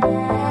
Thank you.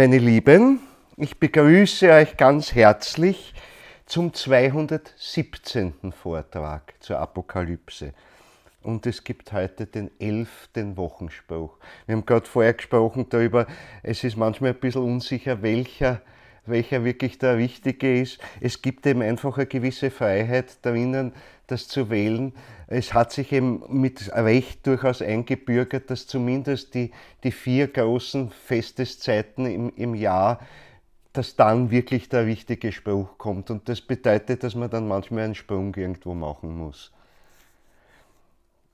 meine Lieben, ich begrüße euch ganz herzlich zum 217. Vortrag zur Apokalypse. Und es gibt heute den 11. Wochenspruch. Wir haben gerade vorher gesprochen darüber, es ist manchmal ein bisschen unsicher, welcher, welcher wirklich der richtige ist. Es gibt eben einfach eine gewisse Freiheit darin, das zu wählen, es hat sich eben mit Recht durchaus eingebürgert, dass zumindest die, die vier großen Festeszeiten im, im Jahr, dass dann wirklich der richtige Spruch kommt. Und das bedeutet, dass man dann manchmal einen Sprung irgendwo machen muss.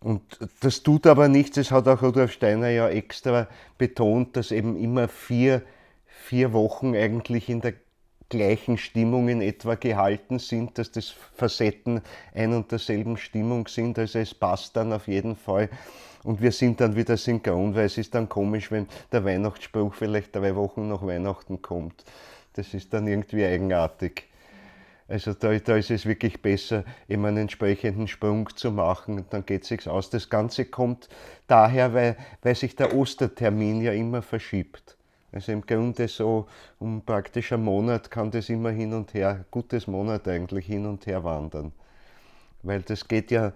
Und das tut aber nichts, Es hat auch Rudolf Steiner ja extra betont, dass eben immer vier, vier Wochen eigentlich in der gleichen Stimmungen etwa gehalten sind, dass das Facetten ein und derselben Stimmung sind. Also es passt dann auf jeden Fall. Und wir sind dann wieder synchron, weil es ist dann komisch, wenn der Weihnachtsspruch vielleicht drei Wochen nach Weihnachten kommt. Das ist dann irgendwie eigenartig. Also da, da ist es wirklich besser, eben einen entsprechenden Sprung zu machen und dann geht es sich aus. Das Ganze kommt daher, weil, weil sich der Ostertermin ja immer verschiebt. Also im Grunde so um praktisch einen Monat kann das immer hin und her, gutes Monat eigentlich hin und her wandern. Weil das geht ja,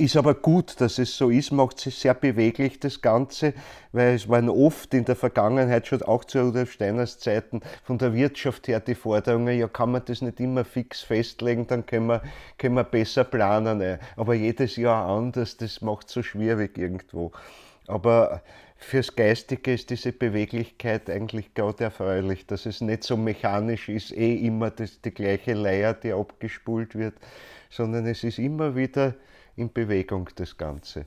ist aber gut, dass es so ist, macht sich sehr beweglich das Ganze, weil es waren oft in der Vergangenheit schon auch zu Rudolf Steiners Zeiten von der Wirtschaft her die Forderungen, ja kann man das nicht immer fix festlegen, dann können wir, können wir besser planen. Aber jedes Jahr anders, das macht es so schwierig irgendwo. Aber fürs Geistige ist diese Beweglichkeit eigentlich gerade erfreulich, dass es nicht so mechanisch ist, eh immer das, die gleiche Leier, die abgespult wird, sondern es ist immer wieder in Bewegung das Ganze.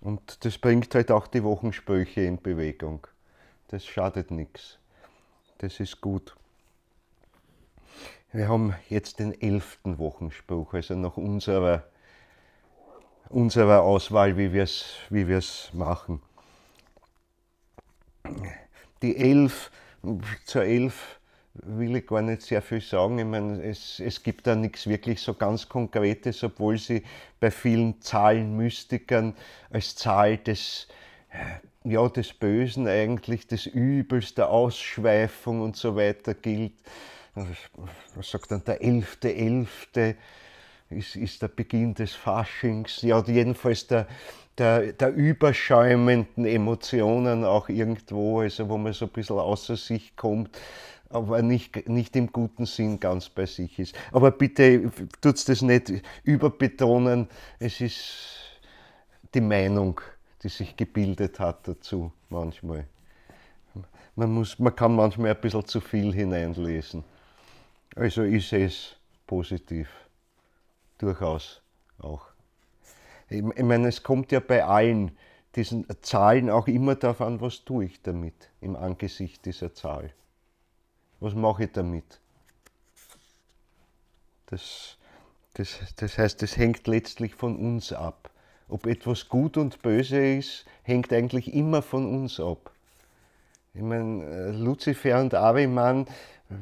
Und das bringt halt auch die Wochensprüche in Bewegung. Das schadet nichts. Das ist gut. Wir haben jetzt den elften Wochenspruch, also nach unserer, unserer Auswahl, wie wir es wie machen die elf, zur elf will ich gar nicht sehr viel sagen. Ich meine, es, es gibt da nichts wirklich so ganz Konkretes, obwohl sie bei vielen Zahlenmystikern als Zahl des äh, ja, des Bösen eigentlich, des Übels, der Ausschweifung und so weiter gilt. Was sagt dann der Elfte, Elfte? Ist, ist der Beginn des Faschings? Ja, jedenfalls der, der, der überschäumenden Emotionen auch irgendwo, also wo man so ein bisschen außer sich kommt, aber nicht, nicht im guten Sinn ganz bei sich ist. Aber bitte tut es das nicht überbetonen, es ist die Meinung, die sich gebildet hat dazu manchmal. Man, muss, man kann manchmal ein bisschen zu viel hineinlesen. Also ich sehe es positiv, durchaus auch. Ich, meine, es kommt ja bei allen diesen Zahlen auch immer darauf an, was tue ich damit im Angesicht dieser Zahl. Was mache ich damit? Das, das, das heißt, es hängt letztlich von uns ab. Ob etwas gut und böse ist, hängt eigentlich immer von uns ab. Ich meine, Luzifer und Aviman äh,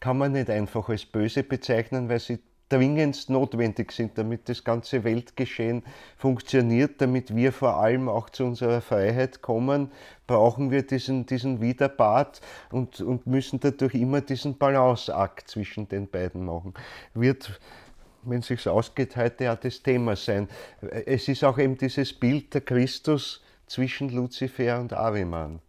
kann man nicht einfach als böse bezeichnen, weil sie dringendst notwendig sind, damit das ganze Weltgeschehen funktioniert, damit wir vor allem auch zu unserer Freiheit kommen, brauchen wir diesen, diesen Widerpart und, und müssen dadurch immer diesen Balanceakt zwischen den beiden machen. Wird wenn es sich ausgeht, heute ja das Thema sein. Es ist auch eben dieses Bild der Christus zwischen Luzifer und Ariman.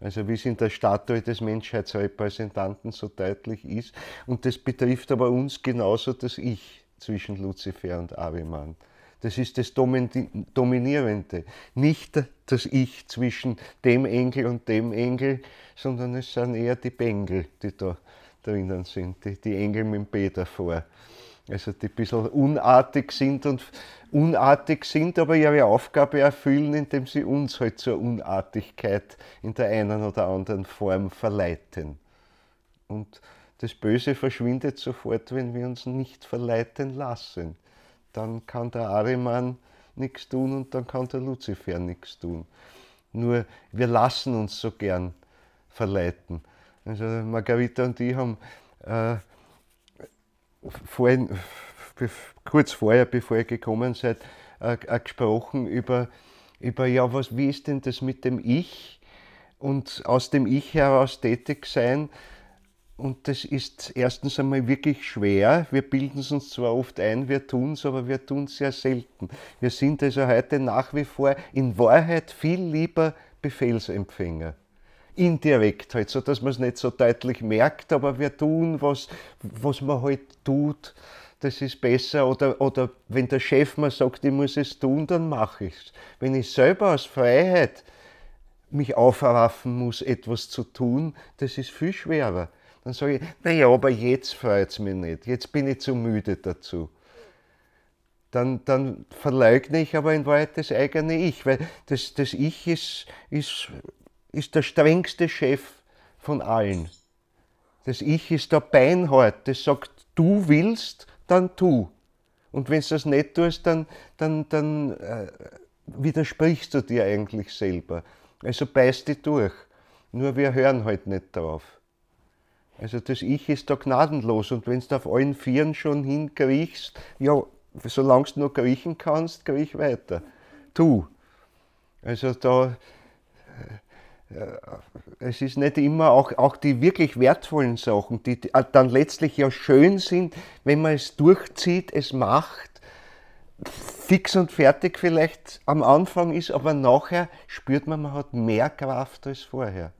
Also wie es in der Statue des Menschheitsrepräsentanten so deutlich ist. Und das betrifft aber uns genauso das Ich zwischen Luzifer und Ahriman. Das ist das Dominierende. Nicht das Ich zwischen dem Engel und dem Engel, sondern es sind eher die Bengel, die da drinnen sind, die, die Engel mit dem B davor also die ein bisschen unartig sind und unartig sind, aber ihre Aufgabe erfüllen, indem sie uns halt zur Unartigkeit in der einen oder anderen Form verleiten. Und das Böse verschwindet sofort, wenn wir uns nicht verleiten lassen. Dann kann der Ariman nichts tun und dann kann der Luzifer nichts tun. Nur wir lassen uns so gern verleiten. Also Margarita und ich haben äh, vorhin, kurz vorher, bevor ihr gekommen seid, äh, äh, gesprochen über, über, ja, was, wie ist denn das mit dem Ich und aus dem Ich heraus tätig sein? Und das ist erstens einmal wirklich schwer. Wir bilden es uns zwar oft ein, wir tun es, aber wir tun es sehr selten. Wir sind also heute nach wie vor in Wahrheit viel lieber Befehlsempfänger indirekt halt, so dass man es nicht so deutlich merkt, aber wir tun, was, was man halt tut, das ist besser. Oder, oder wenn der Chef mir sagt, ich muss es tun, dann mache ich es. Wenn ich selber aus Freiheit mich aufraffen muss, etwas zu tun, das ist viel schwerer. Dann sage ich, naja, aber jetzt freut es mich nicht, jetzt bin ich zu müde dazu. Dann, dann verleugne ich aber in Wahrheit das eigene Ich, weil das, das Ich ist, ist ist der strengste Chef von allen. Das Ich ist der Beinhart, das sagt, du willst, dann tu. Und wenn du das nicht tust, dann, dann, dann äh, widersprichst du dir eigentlich selber. Also beißt dich durch. Nur wir hören halt nicht drauf. Also das Ich ist da gnadenlos und wenn du auf allen Vieren schon hinkriechst, ja, solange du noch kriechen kannst, kriech weiter. Tu. Also da es ist nicht immer auch, auch die wirklich wertvollen Sachen, die äh, dann letztlich ja schön sind, wenn man es durchzieht, es macht, fix und fertig vielleicht am Anfang ist, aber nachher spürt man, man hat mehr Kraft als vorher.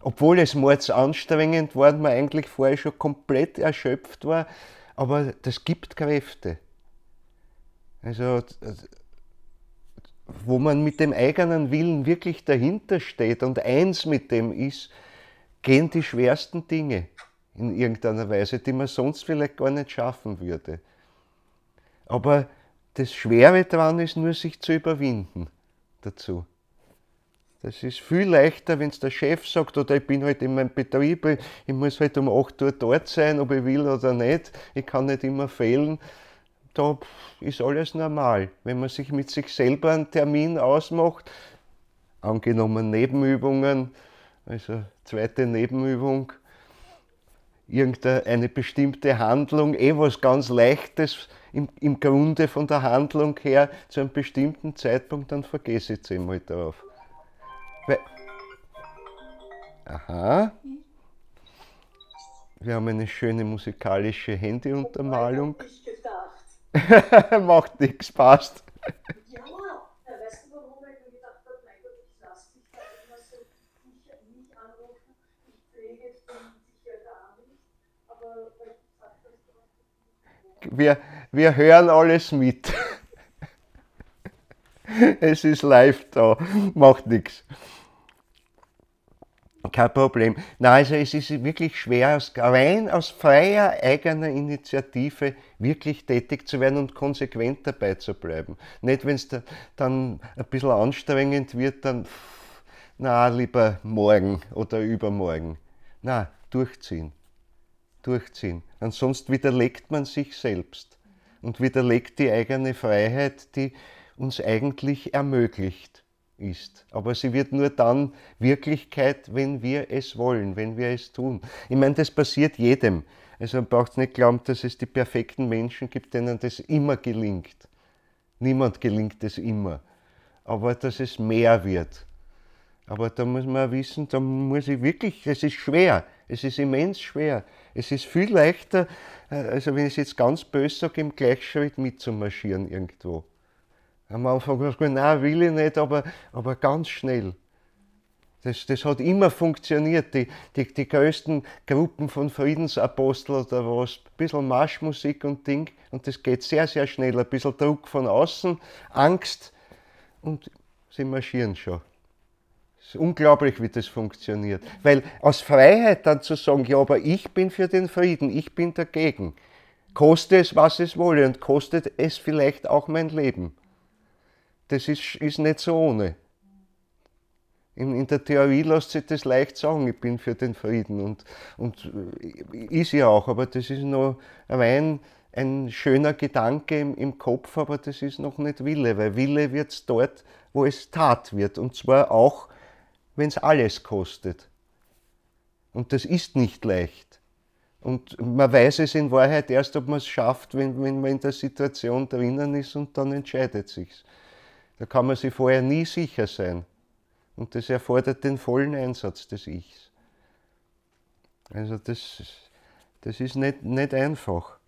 Obwohl es mords anstrengend war und man eigentlich vorher schon komplett erschöpft war, aber das gibt Kräfte. Also äh, wo man mit dem eigenen Willen wirklich dahinter steht und eins mit dem ist, gehen die schwersten Dinge in irgendeiner Weise, die man sonst vielleicht gar nicht schaffen würde. Aber das Schwere daran ist nur, sich zu überwinden dazu. Das ist viel leichter, wenn es der Chef sagt, oder ich bin halt in meinem Betrieb, ich muss halt um 8 Uhr dort sein, ob ich will oder nicht, ich kann nicht immer fehlen da ist alles normal. Wenn man sich mit sich selber einen Termin ausmacht, angenommen Nebenübungen, also zweite Nebenübung, irgendeine bestimmte Handlung, eh was ganz Leichtes im, im Grunde von der Handlung her zu einem bestimmten Zeitpunkt, dann vergesse ich es einmal drauf. Weil Aha. Wir haben eine schöne musikalische Handyuntermalung. Ich Macht nichts, passt. Ja, weißt du warum? ich mir gedacht habe, ich lasse dich da immer so nicht anrufen. Ich pflege jetzt sicher gar nicht. Aber weil ich gesagt habe, wir, wir hören alles mit. es ist live da, macht nichts. Kein Problem. Nein, also es ist wirklich schwer, rein aus freier eigener Initiative wirklich tätig zu werden und konsequent dabei zu bleiben. Nicht, wenn es da, dann ein bisschen anstrengend wird, dann, pff, na, lieber morgen oder übermorgen. Na, durchziehen. Durchziehen. Ansonsten widerlegt man sich selbst und widerlegt die eigene Freiheit, die uns eigentlich ermöglicht ist. Aber sie wird nur dann Wirklichkeit, wenn wir es wollen, wenn wir es tun. Ich meine, das passiert jedem. Also man braucht nicht glauben, dass es die perfekten Menschen gibt, denen das immer gelingt. Niemand gelingt es immer. Aber dass es mehr wird. Aber da muss man wissen, da muss ich wirklich, es ist schwer, es ist immens schwer. Es ist viel leichter, äh, also wenn ich es jetzt ganz böse sage, im Gleichschritt mitzumarschieren irgendwo. Am Anfang hast du gesagt, nein, will ich nicht, aber, aber ganz schnell. Das, das hat immer funktioniert. Die, die, die größten Gruppen von Friedensaposteln oder was, ein bisschen Marschmusik und Ding. Und das geht sehr, sehr schnell. Ein bisschen Druck von außen, Angst und sie marschieren schon. Es ist unglaublich, wie das funktioniert. Weil aus Freiheit dann zu sagen, ja, aber ich bin für den Frieden, ich bin dagegen. Koste es, was es wolle und kostet es vielleicht auch mein Leben das ist, ist nicht so ohne. In, in der Theorie lässt sich das leicht sagen, ich bin für den Frieden und, und äh, ist ja auch, aber das ist nur rein ein schöner Gedanke im, im Kopf, aber das ist noch nicht Wille, weil Wille wird es dort, wo es Tat wird und zwar auch, wenn es alles kostet. Und das ist nicht leicht. Und man weiß es in Wahrheit erst, ob man es schafft, wenn, wenn man in der Situation drinnen ist und dann entscheidet sich's. Da kann man sich vorher nie sicher sein. Und das erfordert den vollen Einsatz des Ichs. Also das, das ist nicht, nicht einfach.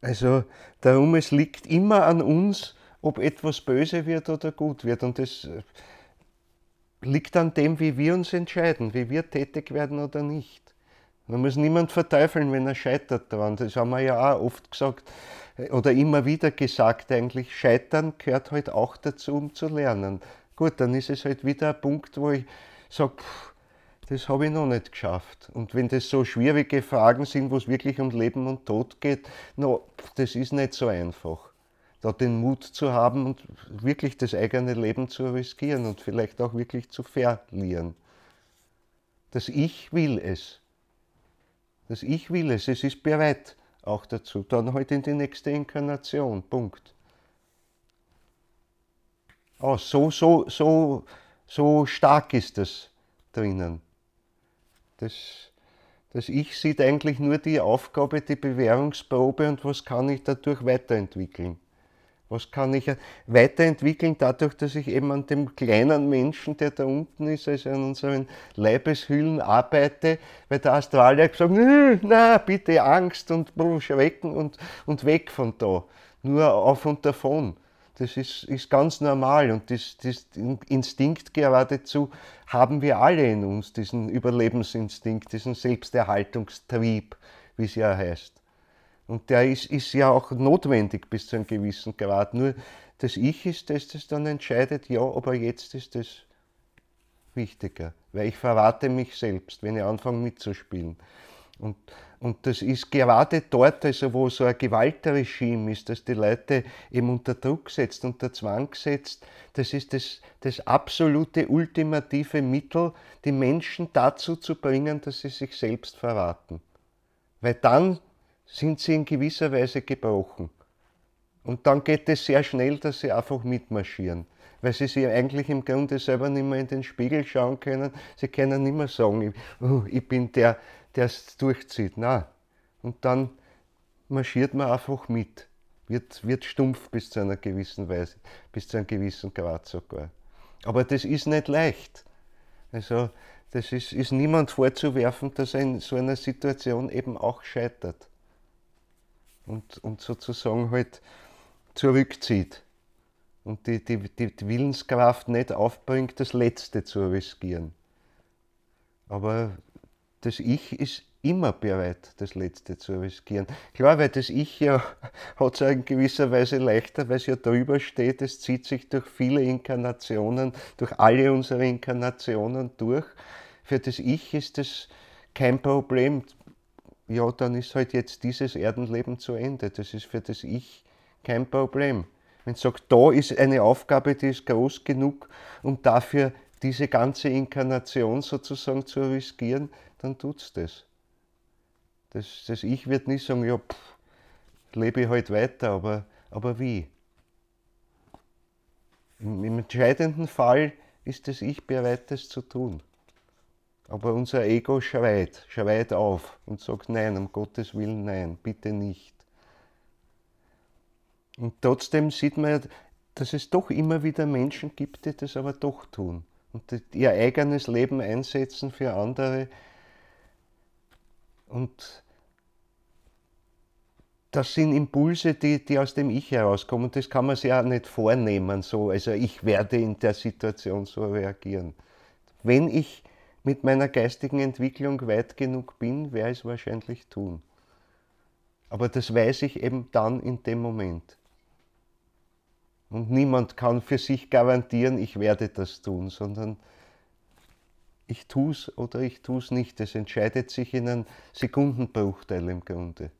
Also darum, es liegt immer an uns, ob etwas böse wird oder gut wird. Und das äh, liegt an dem, wie wir uns entscheiden, wie wir tätig werden oder nicht. Man muss niemand verteufeln, wenn er scheitert daran. Das haben wir ja auch oft gesagt oder immer wieder gesagt eigentlich, Scheitern gehört halt auch dazu, um zu lernen. Gut, dann ist es halt wieder ein Punkt, wo ich sage, das habe ich noch nicht geschafft. Und wenn das so schwierige Fragen sind, wo es wirklich um Leben und Tod geht, no, das ist nicht so einfach. Da den Mut zu haben und wirklich das eigene Leben zu riskieren und vielleicht auch wirklich zu verlieren. Das Ich will es. Das Ich will es, es ist bereit auch dazu. Dann halt in die nächste Inkarnation. Punkt. Oh, so, so, so, so stark ist das drinnen. Das, das Ich sieht eigentlich nur die Aufgabe, die Bewährungsprobe und was kann ich dadurch weiterentwickeln. Was kann ich äh, weiterentwickeln, dadurch, dass ich eben an dem kleinen Menschen, der da unten ist, also an unseren Leibeshüllen arbeite, weil der Australier gesagt hat, na, bitte Angst und schrecken und, und weg von da. Nur auf und davon. Das ist, ist ganz normal und das, das Instinkt geradezu haben wir alle in uns, diesen Überlebensinstinkt, diesen Selbsterhaltungstrieb, wie es ja heißt. Und der ist, ist ja auch notwendig bis zu einem gewissen Grad. Nur das Ich ist das, das dann entscheidet, ja, aber jetzt ist das wichtiger, weil ich verrate mich selbst, wenn ich anfange mitzuspielen. Und, und das ist gerade dort, also wo so ein Gewaltregime ist, dass die Leute eben unter Druck setzt, unter Zwang setzt, das ist das, das absolute, ultimative Mittel, die Menschen dazu zu bringen, dass sie sich selbst verraten. Weil dann sind sie in gewisser Weise gebrochen. Und dann geht es sehr schnell, dass sie einfach mitmarschieren, weil sie sich eigentlich im Grunde selber nicht mehr in den Spiegel schauen können. Sie können nicht mehr sagen, oh, ich bin der, der es durchzieht. Nein. und dann marschiert man einfach mit, wird, wird stumpf bis zu einer gewissen Weise, bis zu einem gewissen Grad sogar. Aber das ist nicht leicht. Also das ist, ist niemand vorzuwerfen, dass er in so einer Situation eben auch scheitert und, und sozusagen halt zurückzieht und die, die, die, die Willenskraft nicht aufbringt, das Letzte zu riskieren. Aber das Ich ist immer bereit, das Letzte zu riskieren. Klar, weil das Ich ja hat es ja in gewisser Weise leichter, weil es ja drüber steht, es zieht sich durch viele Inkarnationen, durch alle unsere Inkarnationen durch. Für das Ich ist das kein Problem, ja, dann ist halt jetzt dieses Erdenleben zu Ende. Das ist für das Ich kein Problem. Wenn ich sage, da ist eine Aufgabe, die ist groß genug, um dafür diese ganze Inkarnation sozusagen zu riskieren, dann tut es das. das. Das Ich wird nicht sagen, ja, pff, lebe ich halt weiter, aber, aber wie? Im, Im entscheidenden Fall ist das Ich bereit, das zu tun. Aber unser Ego schreit, schreit auf und sagt nein, um Gottes Willen nein, bitte nicht. Und trotzdem sieht man ja, dass es doch immer wieder Menschen gibt, die das aber doch tun und ihr eigenes Leben einsetzen für andere. Und das sind Impulse, die, die aus dem Ich herauskommen. Das kann man sich auch nicht vornehmen. So. Also ich werde in der Situation so reagieren. Wenn ich mit meiner geistigen Entwicklung weit genug bin, werde ich es wahrscheinlich tun. Aber das weiß ich eben dann in dem Moment. Und niemand kann für sich garantieren, ich werde das tun, sondern ich tue es oder ich tue es nicht. Es entscheidet sich in einem Sekundenbruchteil im Grunde.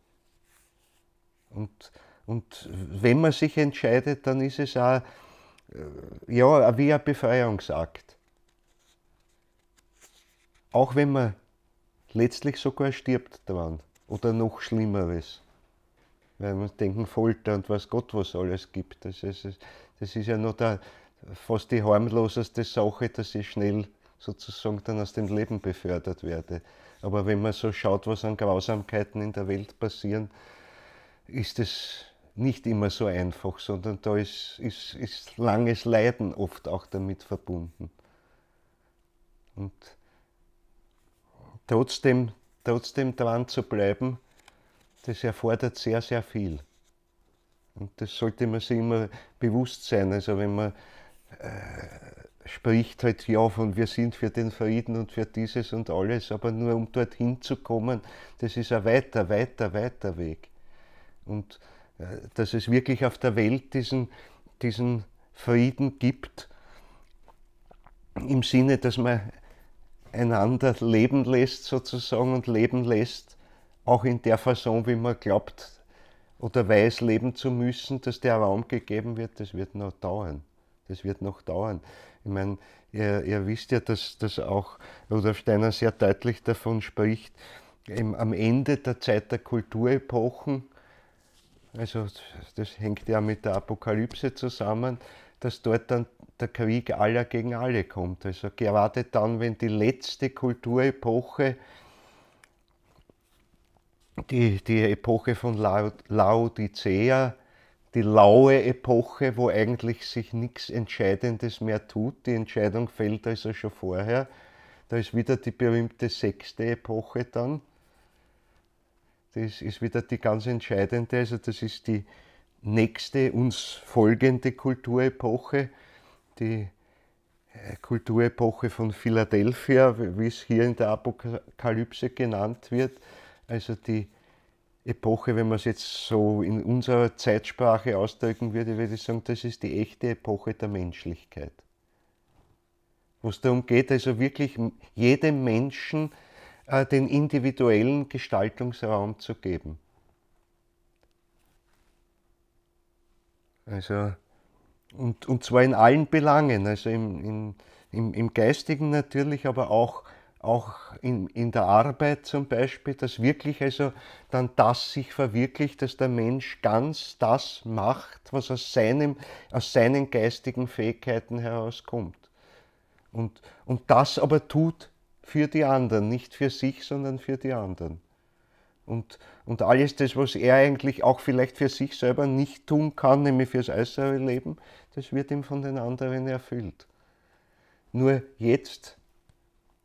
Und, und wenn man sich entscheidet, dann ist es auch äh, ja, wie ein Befreiungsakt auch wenn man letztlich sogar stirbt daran oder noch Schlimmeres. Weil man denken, Folter und was Gott was alles gibt. Das ist, das ist ja noch der, fast die harmloseste Sache, dass ich schnell sozusagen dann aus dem Leben befördert werde. Aber wenn man so schaut, was an Grausamkeiten in der Welt passieren, ist es nicht immer so einfach, sondern da ist, ist, ist langes Leiden oft auch damit verbunden. Und trotzdem, trotzdem dran zu bleiben, das erfordert sehr, sehr viel. Und das sollte man sich immer bewusst sein. Also wenn man äh, spricht halt, ja, von wir sind für den Frieden und für dieses und alles, aber nur um dorthin zu kommen, das ist ein weiter, weiter, weiter Weg. Und äh, dass es wirklich auf der Welt diesen, diesen Frieden gibt, im Sinne, dass man einander leben lässt sozusagen und leben lässt, auch in der Fassung, wie man glaubt oder weiß, leben zu müssen, dass der Raum gegeben wird, das wird noch dauern. Das wird noch dauern. Ich meine, ihr, ihr wisst ja, dass, dass auch Rudolf Steiner sehr deutlich davon spricht, im, am Ende der Zeit der Kulturepochen, also das hängt ja mit der Apokalypse zusammen, dass dort dann der Krieg aller gegen alle kommt. Also gerade dann, wenn die letzte Kulturepoche, die, die Epoche von Laodicea, die laue Epoche, wo eigentlich sich nichts Entscheidendes mehr tut, die Entscheidung fällt also schon vorher, da ist wieder die berühmte sechste Epoche dann. Das ist wieder die ganz entscheidende, also das ist die nächste uns folgende Kulturepoche die äh, Kulturepoche von Philadelphia, wie es hier in der Apokalypse genannt wird. Also die Epoche, wenn man es jetzt so in unserer Zeitsprache ausdrücken würde, würde ich sagen, das ist die echte Epoche der Menschlichkeit. Wo es darum geht, also wirklich jedem Menschen äh, den individuellen Gestaltungsraum zu geben. Also und, und zwar in allen Belangen, also im, in, im, im Geistigen natürlich, aber auch, auch in, in der Arbeit zum Beispiel, dass wirklich also dann das sich verwirklicht, dass der Mensch ganz das macht, was aus, seinem, aus seinen geistigen Fähigkeiten herauskommt. Und, und das aber tut für die anderen, nicht für sich, sondern für die anderen. Und, und alles das, was er eigentlich auch vielleicht für sich selber nicht tun kann, nämlich fürs äußere Leben, das wird ihm von den anderen erfüllt. Nur jetzt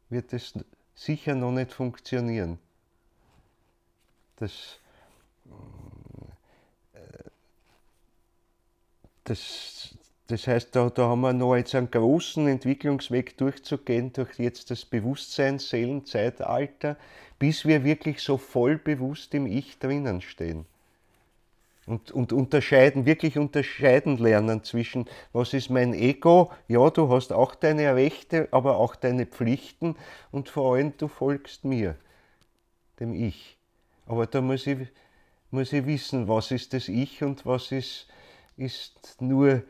wird es sicher noch nicht funktionieren. Das, äh, das, das heißt, da, da haben wir noch jetzt einen großen Entwicklungsweg durchzugehen durch jetzt das Bewusstsein, Seelenzeitalter. zeitalter bis wir wirklich so voll bewusst im Ich drinnen stehen. Und, und unterscheiden, wirklich unterscheiden lernen zwischen, was ist mein Ego? Ja, du hast auch deine Rechte, aber auch deine Pflichten und vor allem du folgst mir, dem Ich. Aber da muss ich, muss ich wissen, was ist das Ich und was ist, ist nur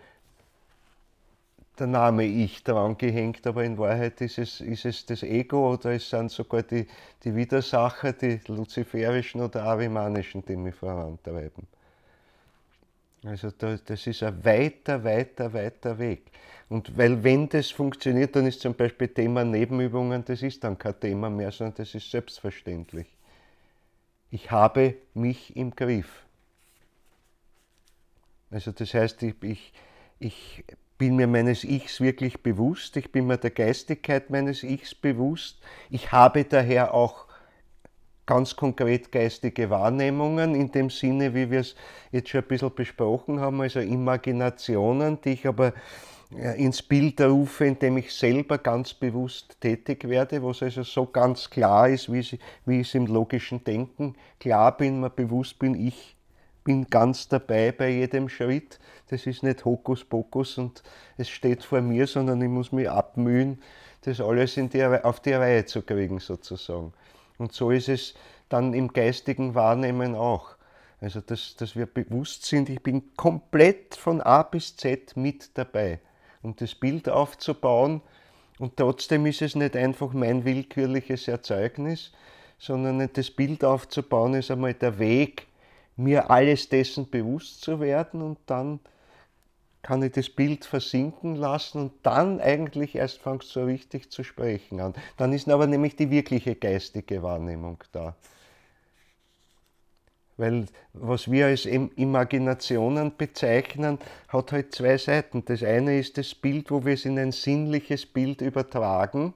der Name Ich dran gehängt, aber in Wahrheit ist es, ist es das Ego oder es sind sogar die, die Widersacher, die luziferischen oder arimanischen, die mich vorantreiben. Also da, das ist ein weiter, weiter, weiter Weg. Und weil wenn das funktioniert, dann ist zum Beispiel Thema Nebenübungen, das ist dann kein Thema mehr, sondern das ist selbstverständlich. Ich habe mich im Griff. Also das heißt, ich, ich, ich bin mir meines Ichs wirklich bewusst, ich bin mir der Geistigkeit meines Ichs bewusst, ich habe daher auch ganz konkret geistige Wahrnehmungen in dem Sinne, wie wir es jetzt schon ein bisschen besprochen haben, also Imaginationen, die ich aber ins Bild rufe, indem ich selber ganz bewusst tätig werde, was also so ganz klar ist, wie ich es im logischen Denken klar bin, mir bewusst bin, ich bin ganz dabei bei jedem Schritt. Das ist nicht Hokuspokus und es steht vor mir, sondern ich muss mich abmühen, das alles die, auf die Reihe zu kriegen, sozusagen. Und so ist es dann im geistigen Wahrnehmen auch. Also, dass, dass wir bewusst sind, ich bin komplett von A bis Z mit dabei. Und das Bild aufzubauen, und trotzdem ist es nicht einfach mein willkürliches Erzeugnis, sondern das Bild aufzubauen ist einmal der Weg, mir alles dessen bewusst zu werden und dann kann ich das Bild versinken lassen und dann eigentlich erst fangst so richtig zu sprechen an. Dann ist aber nämlich die wirkliche geistige Wahrnehmung da. Weil was wir als Imaginationen bezeichnen, hat halt zwei Seiten. Das eine ist das Bild, wo wir es in ein sinnliches Bild übertragen.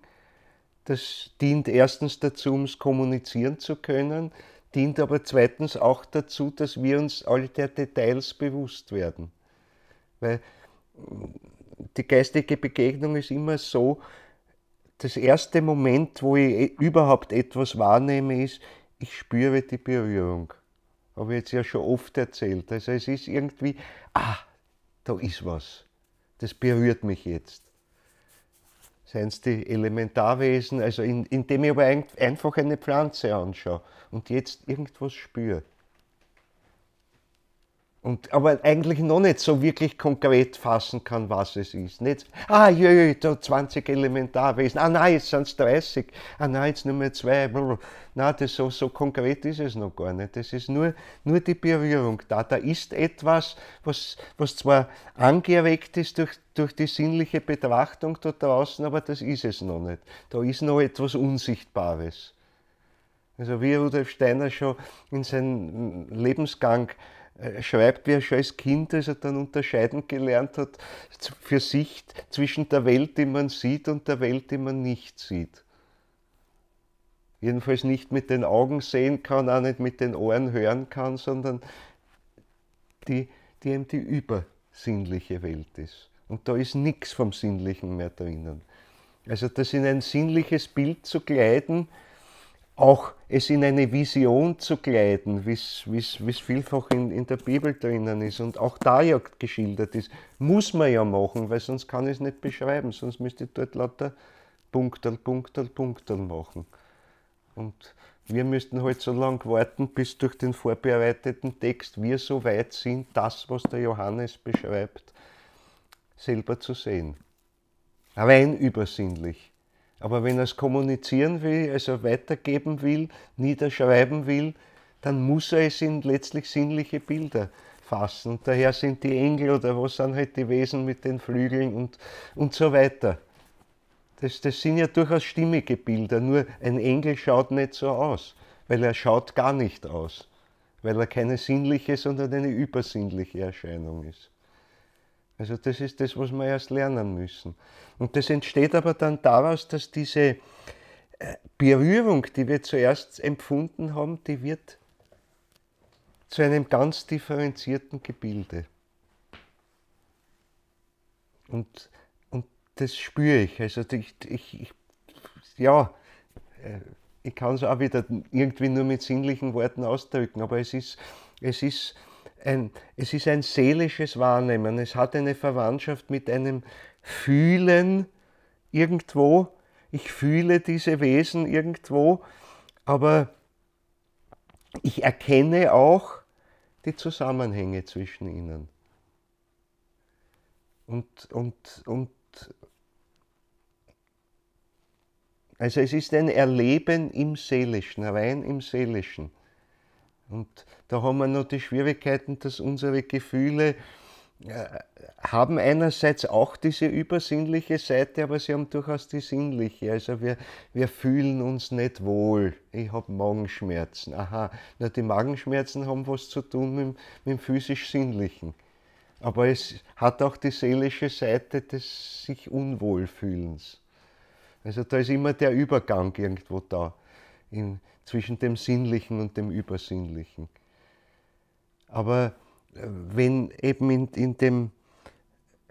Das dient erstens dazu, um es kommunizieren zu können dient aber zweitens auch dazu, dass wir uns all der Details bewusst werden. Weil die geistige Begegnung ist immer so, das erste Moment, wo ich e-, überhaupt etwas wahrnehme, ist, ich spüre die Berührung. Habe ich jetzt ja schon oft erzählt. Also es ist irgendwie, ah, da ist was. Das berührt mich jetzt seien es die Elementarwesen, also in, indem ich aber ein, einfach eine Pflanze anschaue und jetzt irgendwas spüre. Und, aber eigentlich noch nicht so wirklich konkret fassen kann, was es ist. Nicht, ah, jö, da 20 Elementarwesen, ah nein, jetzt sind es 30, ah nein, jetzt nur mehr zwei. Blablabla. Nein, das so, so konkret ist es noch gar nicht. Das ist nur, nur die Berührung da. Da ist etwas, was, was zwar angeregt ist durch, durch die sinnliche Betrachtung da draußen, aber das ist es noch nicht. Da ist noch etwas Unsichtbares. Also wie Rudolf Steiner schon in seinem Lebensgang schreibt, wie er schon als Kind, als er dann unterscheiden gelernt hat, für sich zwischen der Welt, die man sieht und der Welt, die man nicht sieht. Jedenfalls nicht mit den Augen sehen kann, auch nicht mit den Ohren hören kann, sondern die, die eben die übersinnliche Welt ist. Und da ist nichts vom Sinnlichen mehr drinnen. Also das in ein sinnliches Bild zu kleiden, auch es in eine Vision zu kleiden, wie es vielfach in, in der Bibel drinnen ist und auch da ja geschildert ist, muss man ja machen, weil sonst kann ich es nicht beschreiben, sonst müsste ich dort lauter Punktel, Punktel, Punktel machen. Und wir müssten halt so lange warten, bis durch den vorbereiteten Text wir so weit sind, das, was der Johannes beschreibt, selber zu sehen. Rein übersinnlich. Aber wenn er es kommunizieren will, also weitergeben will, niederschreiben will, dann muss er es in letztlich sinnliche Bilder fassen. Und daher sind die Engel oder was sind halt die Wesen mit den Flügeln und, und so weiter. Das, das sind ja durchaus stimmige Bilder, nur ein Engel schaut nicht so aus, weil er schaut gar nicht aus, weil er keine sinnliche, sondern eine übersinnliche Erscheinung ist. Also das ist das, was wir erst lernen müssen. Und das entsteht aber dann daraus, dass diese äh, Berührung, die wir zuerst empfunden haben, die wird zu einem ganz differenzierten Gebilde. Und, und das spüre ich. Also ich, ich, ich ja, äh, ich kann es auch wieder irgendwie nur mit sinnlichen Worten ausdrücken, aber es ist, es ist ein, es ist ein seelisches Wahrnehmen. Es hat eine Verwandtschaft mit einem Fühlen irgendwo. Ich fühle diese Wesen irgendwo, aber ich erkenne auch die Zusammenhänge zwischen ihnen. Und, und, und also es ist ein Erleben im Seelischen, rein im Seelischen. Und da haben wir noch die Schwierigkeiten, dass unsere Gefühle äh, haben einerseits auch diese übersinnliche Seite, aber sie haben durchaus die sinnliche. Also wir, wir fühlen uns nicht wohl. Ich habe Magenschmerzen. Aha, na, die Magenschmerzen haben was zu tun mit, mit dem physisch-sinnlichen. Aber es hat auch die seelische Seite des sich Unwohlfühlens. Also da ist immer der Übergang irgendwo da. In, zwischen dem Sinnlichen und dem Übersinnlichen. Aber äh, wenn eben in, in dem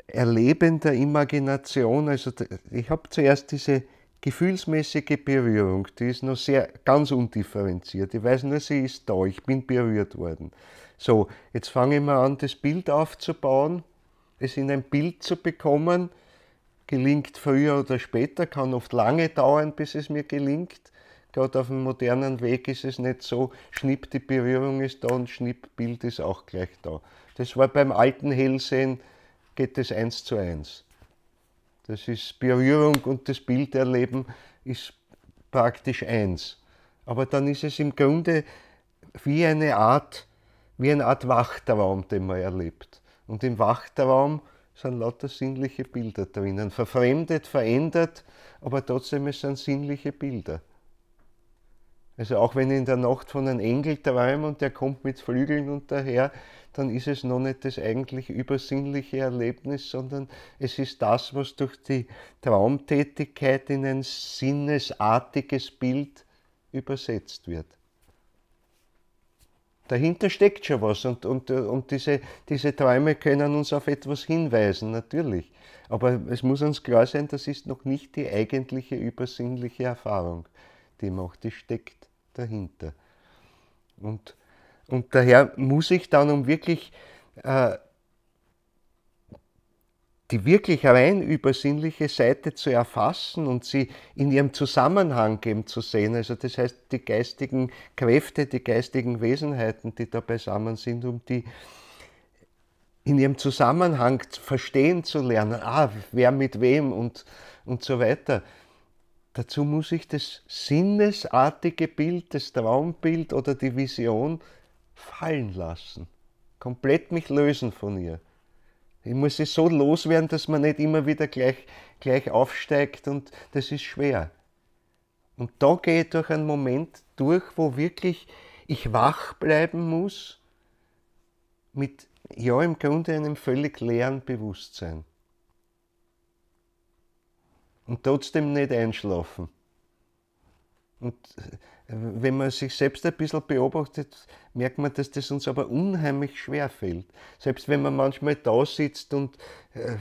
Erleben der Imagination, also ich habe zuerst diese gefühlsmäßige Berührung, die ist noch sehr ganz undifferenziert. Ich weiß nur, sie ist da, ich bin berührt worden. So, jetzt fange ich mal an, das Bild aufzubauen, es in ein Bild zu bekommen. Gelingt früher oder später, kann oft lange dauern, bis es mir gelingt. Gerade auf dem modernen Weg ist es nicht so, schnipp, die Berührung ist da und schnipp, Bild ist auch gleich da. Das war beim alten Hellsehen, geht das eins zu eins. Das ist Berührung und das Bilderleben ist praktisch eins. Aber dann ist es im Grunde wie eine Art, wie eine Art Wachtraum, den man erlebt. Und im Wachtraum sind lauter sinnliche Bilder drinnen, verfremdet, verändert, aber trotzdem es sind sinnliche Bilder. Also auch wenn in der Nacht von einem Engel träume und der kommt mit Flügeln und dann ist es noch nicht das eigentlich übersinnliche Erlebnis, sondern es ist das, was durch die Traumtätigkeit in ein sinnesartiges Bild übersetzt wird. Dahinter steckt schon was und, und, und diese, diese Träume können uns auf etwas hinweisen, natürlich. Aber es muss uns klar sein, das ist noch nicht die eigentliche übersinnliche Erfahrung die macht, die steckt dahinter. Und, und daher muss ich dann, um wirklich äh, die wirklich rein übersinnliche Seite zu erfassen und sie in ihrem Zusammenhang eben zu sehen, also das heißt die geistigen Kräfte, die geistigen Wesenheiten, die da beisammen sind, um die in ihrem Zusammenhang verstehen zu lernen, ah, wer mit wem und, und so weiter. Dazu muss ich das sinnesartige Bild, das Traumbild oder die Vision fallen lassen. Komplett mich lösen von ihr. Ich muss sie so loswerden, dass man nicht immer wieder gleich, gleich aufsteigt und das ist schwer. Und da gehe ich durch einen Moment durch, wo wirklich ich wach bleiben muss mit ja im Grunde einem völlig leeren Bewusstsein und trotzdem nicht einschlafen. Und äh, wenn man sich selbst ein bisschen beobachtet, merkt man, dass das uns aber unheimlich schwer fällt. Selbst wenn man manchmal da sitzt und äh,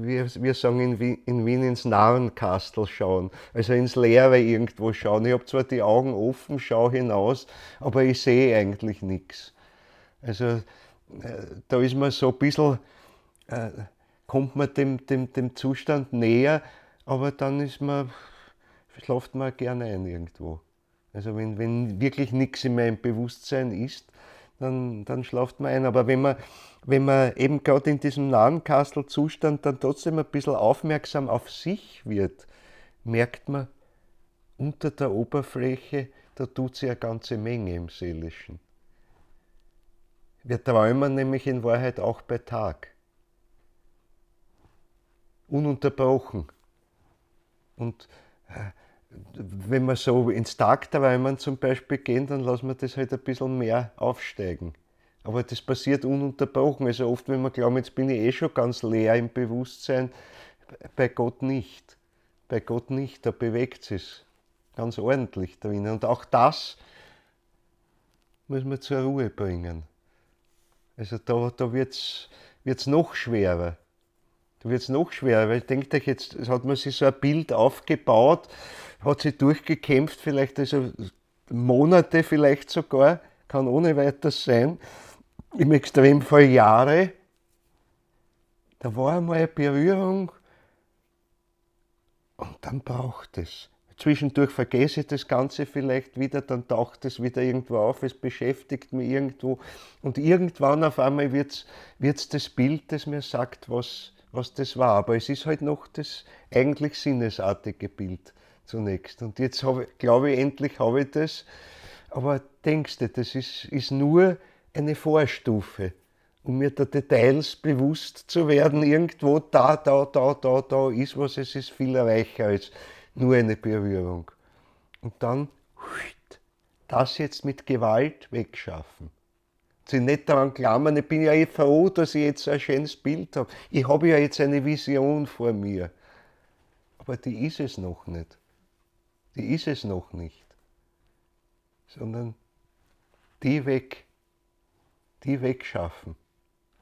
wir, wir sagen in Wien, in Wien ins Narrenkastel schauen, also ins Leere irgendwo schauen. Ich habe zwar die Augen offen, schaue hinaus, aber ich sehe eigentlich nichts. Also äh, da ist man so ein bisschen, äh, kommt man dem, dem, dem Zustand näher, aber dann ist man, schläft man gerne ein irgendwo. Also wenn, wenn wirklich nichts in meinem Bewusstsein ist, dann, dann schlaft man ein. Aber wenn man, wenn man eben gerade in diesem nahen Kastelzustand dann trotzdem ein bisschen aufmerksam auf sich wird, merkt man, unter der Oberfläche, da tut sich eine ganze Menge im Seelischen. Wir träumen nämlich in Wahrheit auch bei Tag. Ununterbrochen. Und äh, wenn wir so ins Tagträumen zum Beispiel gehen, dann lassen wir das halt ein bisschen mehr aufsteigen. Aber das passiert ununterbrochen. Also oft, wenn wir glauben, jetzt bin ich eh schon ganz leer im Bewusstsein, bei Gott nicht. Bei Gott nicht, da bewegt es ganz ordentlich drin. Und auch das muss man zur Ruhe bringen. Also da, da wird es noch schwerer da wird es noch schwerer, weil ich denke, jetzt hat man sich so ein Bild aufgebaut, hat sich durchgekämpft, vielleicht also Monate vielleicht sogar, kann ohne weiteres sein, im Extremfall Jahre. Da war einmal eine Berührung und dann braucht es. Zwischendurch vergesse ich das Ganze vielleicht wieder, dann taucht es wieder irgendwo auf, es beschäftigt mich irgendwo. Und irgendwann auf einmal wird es das Bild, das mir sagt, was, was das war. Aber es ist halt noch das eigentlich sinnesartige Bild zunächst. Und jetzt habe, glaube ich, endlich habe ich das. Aber denkst du, das ist, ist nur eine Vorstufe, um mir der Details bewusst zu werden, irgendwo da, da, da, da, da ist was, es ist viel reicher als nur eine Berührung. Und dann das jetzt mit Gewalt wegschaffen sich nicht daran klammern. Ich bin ja eh froh, dass ich jetzt ein schönes Bild habe. Ich habe ja jetzt eine Vision vor mir. Aber die ist es noch nicht. Die ist es noch nicht. Sondern die weg, die wegschaffen.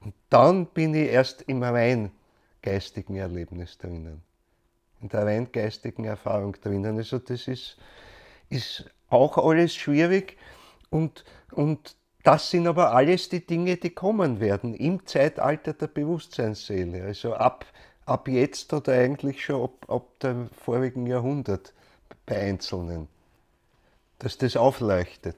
Und dann bin ich erst im rein geistigen Erlebnis drinnen. In der rein geistigen Erfahrung drinnen. Also das ist, ist auch alles schwierig und, und das sind aber alles die Dinge, die kommen werden im Zeitalter der Bewusstseinsseele. Also ab, ab jetzt oder eigentlich schon ab, ab dem vorigen Jahrhundert bei Einzelnen. Dass das aufleuchtet.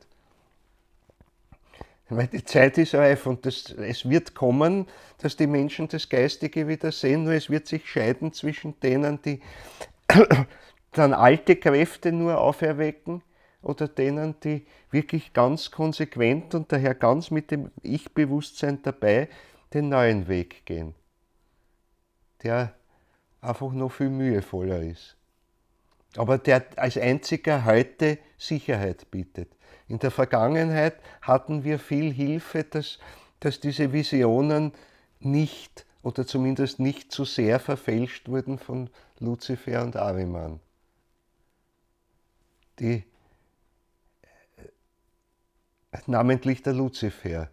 Weil die Zeit ist reif und das, es wird kommen, dass die Menschen das Geistige wieder sehen, nur es wird sich scheiden zwischen denen, die dann alte Kräfte nur auferwecken oder denen, die wirklich ganz konsequent und daher ganz mit dem Ich-Bewusstsein dabei den neuen Weg gehen, der einfach noch viel mühevoller ist, aber der als einziger heute Sicherheit bietet. In der Vergangenheit hatten wir viel Hilfe, dass, dass diese Visionen nicht oder zumindest nicht zu sehr verfälscht wurden von Luzifer und Ariman. Die namentlich der Luzifer.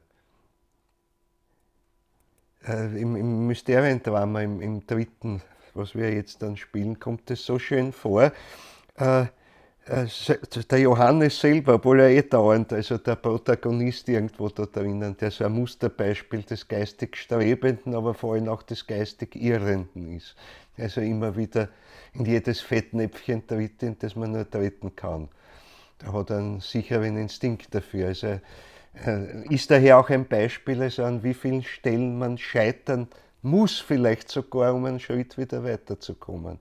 Äh, Im im Mysteriendrama, im, im dritten, was wir jetzt dann spielen, kommt es so schön vor. Äh, äh der Johannes selber, obwohl er eh dauernd, also der Protagonist irgendwo da drinnen, der so ein Musterbeispiel des geistig Strebenden, aber vor allem auch des geistig Irrenden ist. Also immer wieder in jedes Fettnäpfchen tritt, in das man nur treten kann da hat einen sicheren Instinkt dafür. Also äh, ist daher auch ein Beispiel, also an wie vielen Stellen man scheitern muss, vielleicht sogar, um einen Schritt wieder weiterzukommen.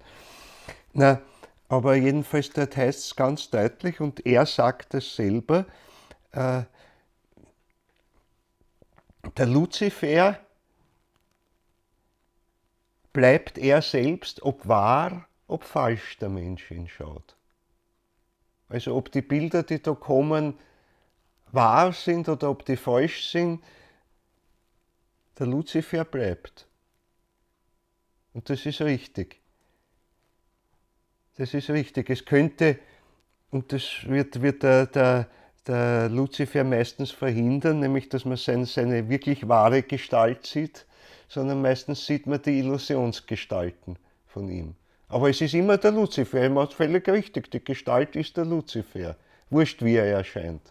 Na, aber jedenfalls, dort heißt es ganz deutlich, und er sagt es selber, äh, der Luzifer bleibt er selbst, ob wahr, ob falsch der Mensch ihn schaut. Also ob die Bilder, die da kommen, wahr sind oder ob die falsch sind, der Luzifer bleibt. Und das ist richtig. Das ist richtig. Es könnte, und das wird, wird der, der, der Luzifer meistens verhindern, nämlich dass man sein, seine wirklich wahre Gestalt sieht, sondern meistens sieht man die Illusionsgestalten von ihm. Aber es ist immer der Luzifer, ihm hat völlig richtig, die Gestalt ist der Luzifer. Wurscht, wie er erscheint.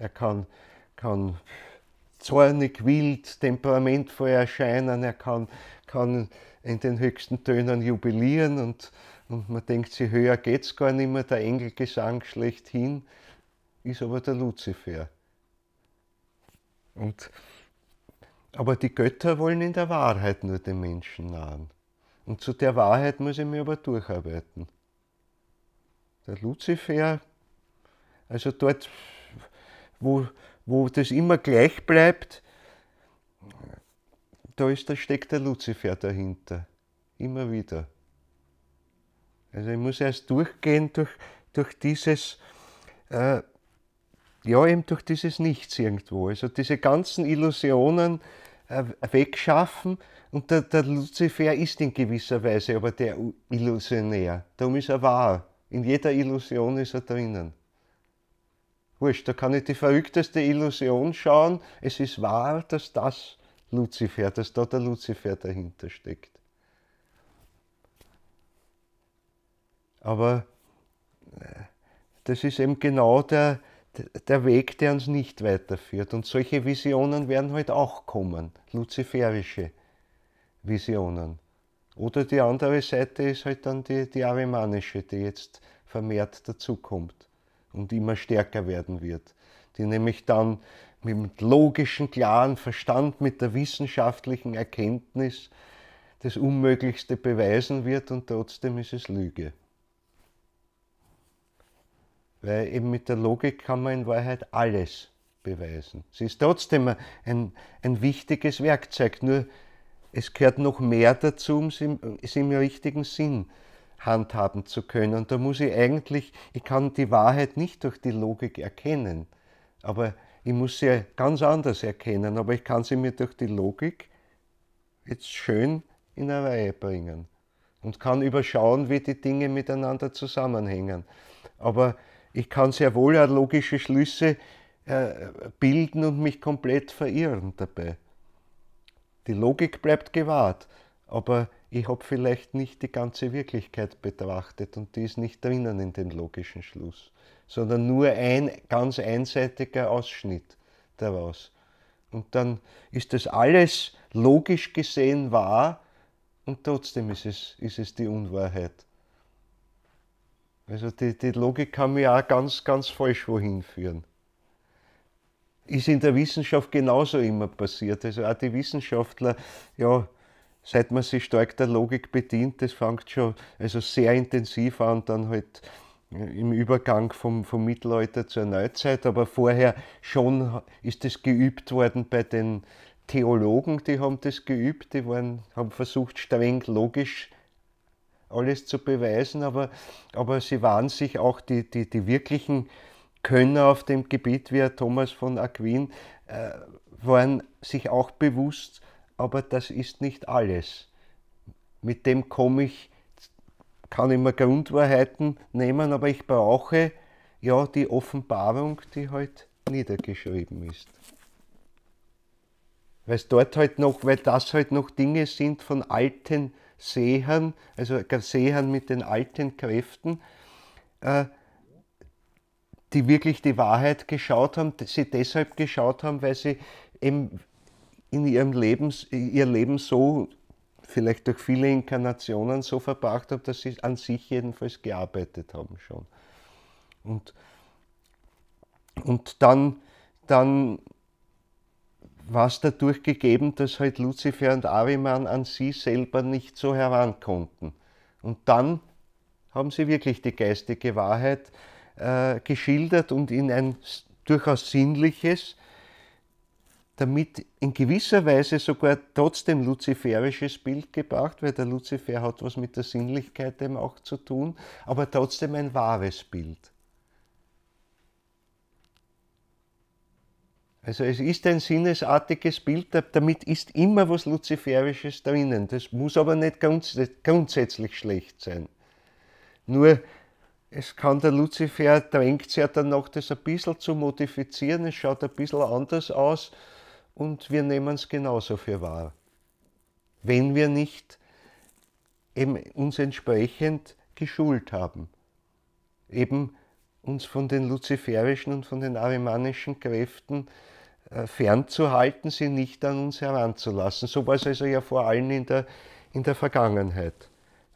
Er kann, kann zornig, wild, temperamentvoll erscheinen, er kann, kann in den höchsten Tönen jubilieren und, und man denkt sich, höher geht's gar nicht mehr, der Engelgesang schlechthin, ist aber der Luzifer. Und, aber die Götter wollen in der Wahrheit nur den Menschen nahen. Und zu der Wahrheit muss ich mir aber durcharbeiten. Der Luzifer, also dort, wo, wo das immer gleich bleibt, da, ist, da steckt der Luzifer dahinter. Immer wieder. Also ich muss erst durchgehen durch, durch dieses, äh, ja eben durch dieses Nichts irgendwo. Also diese ganzen Illusionen, äh, wegschaffen. Und der, der Luzifer ist in gewisser Weise aber der Illusionär. Darum ist er wahr. In jeder Illusion ist er drinnen. Wurscht, da kann ich die verrückteste Illusion schauen. Es ist wahr, dass das Luzifer, dass da der Luzifer dahinter steckt. Aber äh, das ist eben genau der, der Weg, der uns nicht weiterführt. Und solche Visionen werden heute halt auch kommen, luziferische Visionen. Oder die andere Seite ist halt dann die, die arimanische, die jetzt vermehrt dazukommt und immer stärker werden wird. Die nämlich dann mit dem logischen, klaren Verstand, mit der wissenschaftlichen Erkenntnis das Unmöglichste beweisen wird und trotzdem ist es Lüge. Weil eben mit der Logik kann man in Wahrheit alles beweisen. Sie ist trotzdem ein, ein wichtiges Werkzeug, nur es gehört noch mehr dazu, um sie, es im richtigen Sinn handhaben zu können. Und da muss ich eigentlich, ich kann die Wahrheit nicht durch die Logik erkennen, aber ich muss sie ganz anders erkennen, aber ich kann sie mir durch die Logik jetzt schön in eine Reihe bringen und kann überschauen, wie die Dinge miteinander zusammenhängen. Aber ich kann sehr wohl auch logische Schlüsse äh, bilden und mich komplett verirren dabei. Die Logik bleibt gewahrt, aber ich habe vielleicht nicht die ganze Wirklichkeit betrachtet und die ist nicht drinnen in den logischen Schluss, sondern nur ein ganz einseitiger Ausschnitt daraus. Und dann ist das alles logisch gesehen wahr und trotzdem ist es, ist es die Unwahrheit. Also die, die Logik kann mich auch ganz, ganz falsch wohin führen. Ist in der Wissenschaft genauso immer passiert. Also auch die Wissenschaftler, ja, seit man sich stark der Logik bedient, das fängt schon also sehr intensiv an, dann halt äh, im Übergang vom, vom Mittelalter zur Neuzeit, aber vorher schon ist das geübt worden bei den Theologen, die haben das geübt, die waren, haben versucht, streng logisch alles zu beweisen, aber, aber sie waren sich auch die, die, die wirklichen Könner auf dem Gebiet, wie Thomas von Aquin, äh, waren sich auch bewusst, aber das ist nicht alles. Mit dem komme ich, kann ich mir Grundwahrheiten nehmen, aber ich brauche ja die Offenbarung, die halt niedergeschrieben ist. Weil dort halt noch, weil das halt noch Dinge sind von alten sehen, also sehen mit den alten Kräften, äh, die wirklich die Wahrheit geschaut haben, sie deshalb geschaut haben, weil sie eben in ihrem Leben, ihr Leben so, vielleicht durch viele Inkarnationen so verbracht haben, dass sie an sich jedenfalls gearbeitet haben schon. Und, und dann, dann war es dadurch gegeben, dass halt Lucifer und Ariman an sie selber nicht so herankonnten. Und dann haben sie wirklich die geistige Wahrheit äh, geschildert und in ein durchaus sinnliches, damit in gewisser Weise sogar trotzdem luziferisches Bild gebracht, weil der Luzifer hat was mit der Sinnlichkeit eben auch zu tun, aber trotzdem ein wahres Bild. Also es ist ein sinnesartiges Bild, damit ist immer was Luziferisches drinnen. Das muss aber nicht grunds grundsätzlich schlecht sein. Nur es kann der Luzifer drängt es ja danach, das ein bisschen zu modifizieren. Es schaut ein bisschen anders aus und wir nehmen es genauso für wahr. Wenn wir nicht eben uns entsprechend geschult haben. Eben uns von den luziferischen und von den arimanischen Kräften äh, fernzuhalten, sie nicht an uns heranzulassen. So war es also ja vor allem in der, in der Vergangenheit.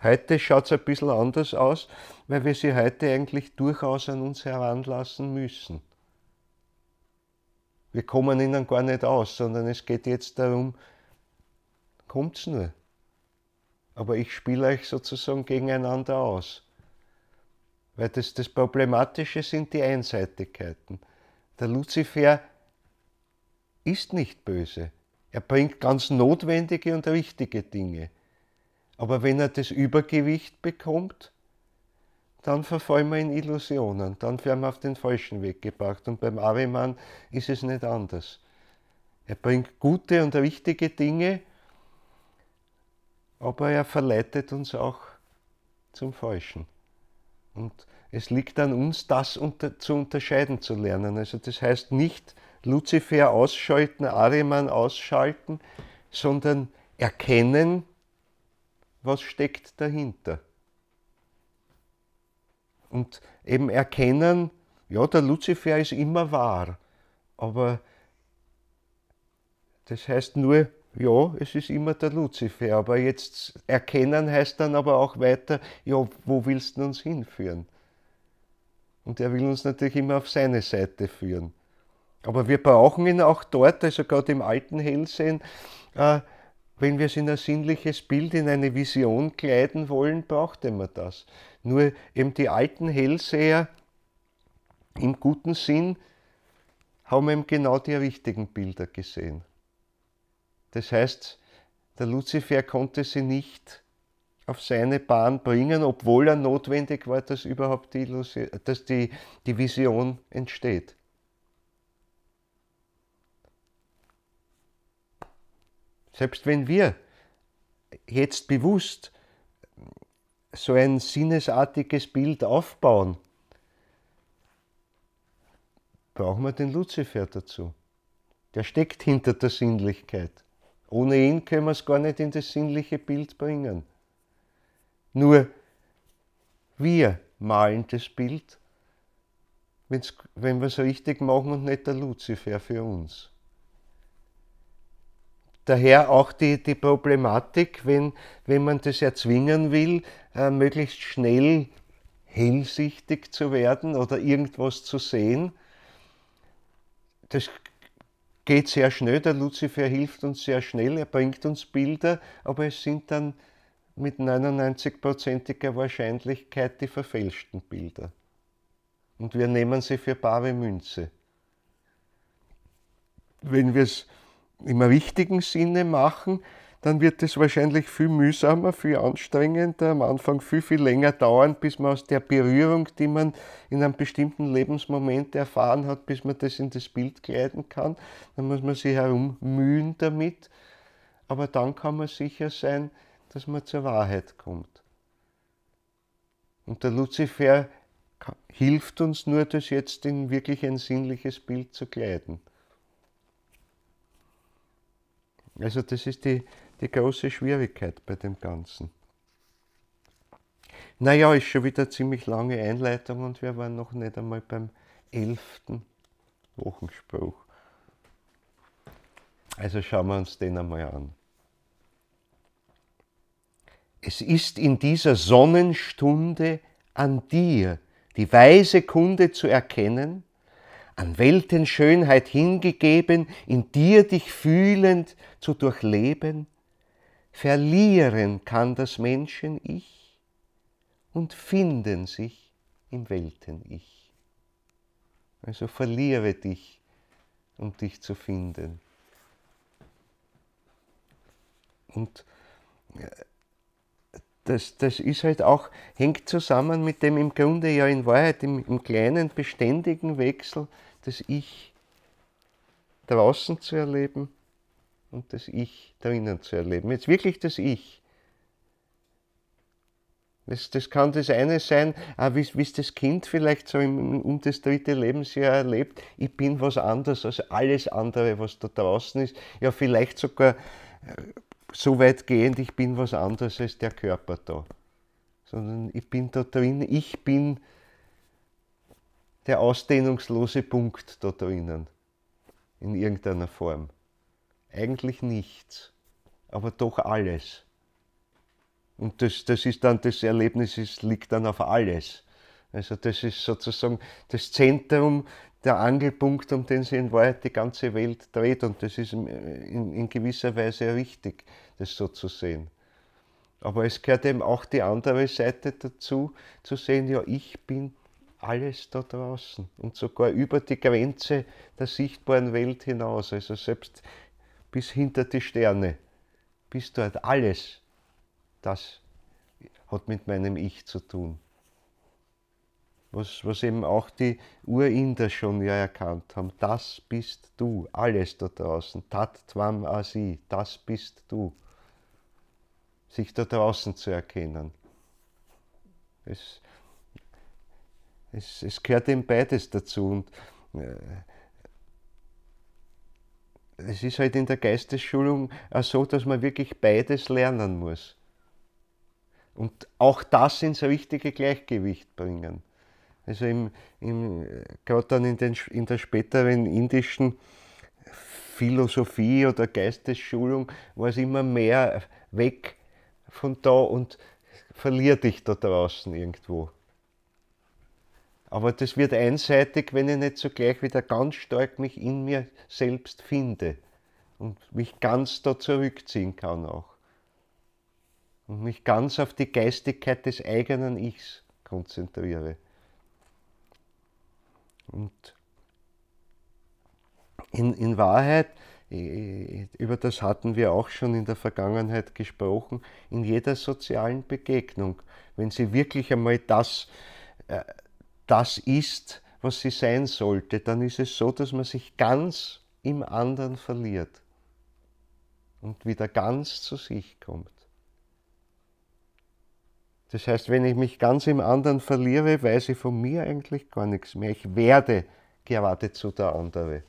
Heute schaut es ein bisschen anders aus, weil wir sie heute eigentlich durchaus an uns heranlassen müssen. Wir kommen ihnen gar nicht aus, sondern es geht jetzt darum, kommt's nur. Aber ich spiele euch sozusagen gegeneinander aus. Weil das, das Problematische sind die Einseitigkeiten. Der Luzifer ist nicht böse. Er bringt ganz notwendige und richtige Dinge. Aber wenn er das Übergewicht bekommt, dann verfallen wir in Illusionen, dann werden wir auf den falschen Weg gebracht. Und beim Ariman ist es nicht anders. Er bringt gute und richtige Dinge, aber er verleitet uns auch zum Falschen. Und es liegt an uns, das unter zu unterscheiden zu lernen. Also das heißt nicht, Luzifer ausschalten, Ahriman ausschalten, sondern erkennen, was steckt dahinter. Und eben erkennen, ja, der Luzifer ist immer wahr, aber das heißt nur, ja, es ist immer der Luzifer, aber jetzt erkennen heißt dann aber auch weiter, ja, wo willst du uns hinführen? Und er will uns natürlich immer auf seine Seite führen. Aber wir brauchen ihn auch dort, also gerade im alten Hellsehen, äh, wenn wir es in ein sinnliches Bild, in eine Vision kleiden wollen, braucht man das. Nur eben die alten Hellseher im guten Sinn haben eben genau die richtigen Bilder gesehen. Das heißt, der Luzifer konnte sie nicht auf seine Bahn bringen, obwohl er notwendig war, dass überhaupt die, Illusion, dass die, die Vision entsteht. Selbst wenn wir jetzt bewusst so ein sinnesartiges Bild aufbauen, brauchen wir den Luzifer dazu. Der steckt hinter der Sinnlichkeit. Ohne ihn können wir es gar nicht in das sinnliche Bild bringen. Nur wir malen das Bild, wenn wir es richtig machen und nicht der Luzifer für uns. Daher auch die, die Problematik, wenn, wenn man das erzwingen will, äh, möglichst schnell hellsichtig zu werden oder irgendwas zu sehen. Das geht sehr schnell, der Luzifer hilft uns sehr schnell, er bringt uns Bilder, aber es sind dann mit 99%iger Wahrscheinlichkeit die verfälschten Bilder. Und wir nehmen sie für bare Münze. Wenn wir es im richtigen Sinne machen, dann wird es wahrscheinlich viel mühsamer, viel anstrengender, am Anfang viel, viel länger dauern, bis man aus der Berührung, die man in einem bestimmten Lebensmoment erfahren hat, bis man das in das Bild kleiden kann. Dann muss man sich herummühen damit. Aber dann kann man sicher sein, dass man zur Wahrheit kommt. Und der Luzifer hilft uns nur, das jetzt in wirklich ein sinnliches Bild zu kleiden. Also das ist die, die große Schwierigkeit bei dem Ganzen. Naja, ist schon wieder ziemlich lange Einleitung und wir waren noch nicht einmal beim elften Wochenspruch. Also schauen wir uns den einmal an. Es ist in dieser Sonnenstunde an dir, die weise Kunde zu erkennen, an Weltenschönheit hingegeben, in dir dich fühlend zu durchleben, verlieren kann das Menschen-Ich und finden sich im Welten-Ich. Also verliere dich, um dich zu finden. Und äh, das, das ist halt auch, hängt zusammen mit dem im Grunde ja in Wahrheit im, im kleinen beständigen Wechsel das Ich draußen zu erleben und das Ich drinnen zu erleben. Jetzt wirklich das Ich. Das, das kann das eine sein, wie es das Kind vielleicht so im, um das dritte Lebensjahr erlebt, ich bin was anderes als alles andere, was da draußen ist. Ja, vielleicht sogar äh, so weit gehend, ich bin was anderes als der Körper da. Sondern ich bin da drin, ich bin der ausdehnungslose Punkt da drinnen, in irgendeiner Form. Eigentlich nichts, aber doch alles. Und das, das ist dann, das Erlebnis ist, liegt dann auf alles. Also das ist sozusagen das Zentrum, der Angelpunkt, um den sich in Wahrheit die ganze Welt dreht. Und das ist äh, in, in gewisser Weise richtig, das so zu sehen. Aber es gehört eben auch die andere Seite dazu, zu sehen, ja, ich bin alles da draußen und sogar über die Grenze der sichtbaren Welt hinaus, also selbst bis hinter die Sterne, bis dort alles, das hat mit meinem Ich zu tun. Was, was eben auch die Urinder schon ja erkannt haben, das bist du, alles da draußen, tat twam asi, das bist du. Sich da draußen zu erkennen. Es, es, es gehört eben beides dazu. Und äh, es ist halt in der Geistesschulung auch so, dass man wirklich beides lernen muss. Und auch das ins richtige Gleichgewicht bringen. Also im, im, gerade dann in, den, in der späteren indischen Philosophie oder Geistesschulung war es immer mehr weg von da und verlier dich da draußen irgendwo. Aber das wird einseitig, wenn ich nicht zugleich wieder ganz stark mich in mir selbst finde und mich ganz da zurückziehen kann auch. Und mich ganz auf die Geistigkeit des eigenen Ichs konzentriere. Und in, in Wahrheit, über das hatten wir auch schon in der Vergangenheit gesprochen, in jeder sozialen Begegnung, wenn Sie wirklich einmal das äh, das ist, was sie sein sollte, dann ist es so, dass man sich ganz im anderen verliert und wieder ganz zu sich kommt. Das heißt, wenn ich mich ganz im anderen verliere, weiß ich von mir eigentlich gar nichts mehr. Ich werde geradezu der andere.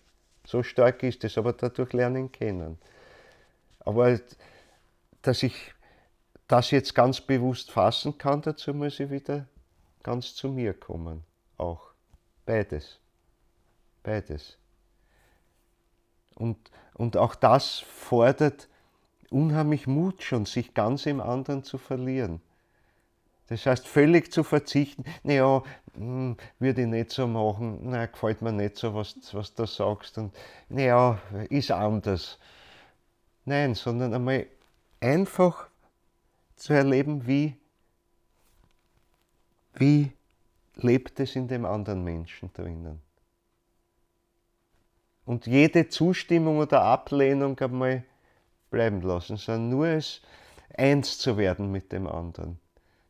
So stark ist es, aber dadurch lernen kennen. Aber dass ich das jetzt ganz bewusst fassen kann, dazu muss ich wieder ganz zu mir kommen auch beides. Beides. Und, und auch das fordert unheimlich Mut schon, sich ganz im anderen zu verlieren. Das heißt, völlig zu verzichten, naja, hm, würde ich nicht so machen, na, gefällt mir nicht so, was, was du sagst, und naja, ist anders. Nein, sondern einmal einfach zu erleben, wie, wie lebt es in dem anderen Menschen drinnen. Und jede Zustimmung oder Ablehnung einmal bleiben lassen, sondern nur es eins zu werden mit dem anderen.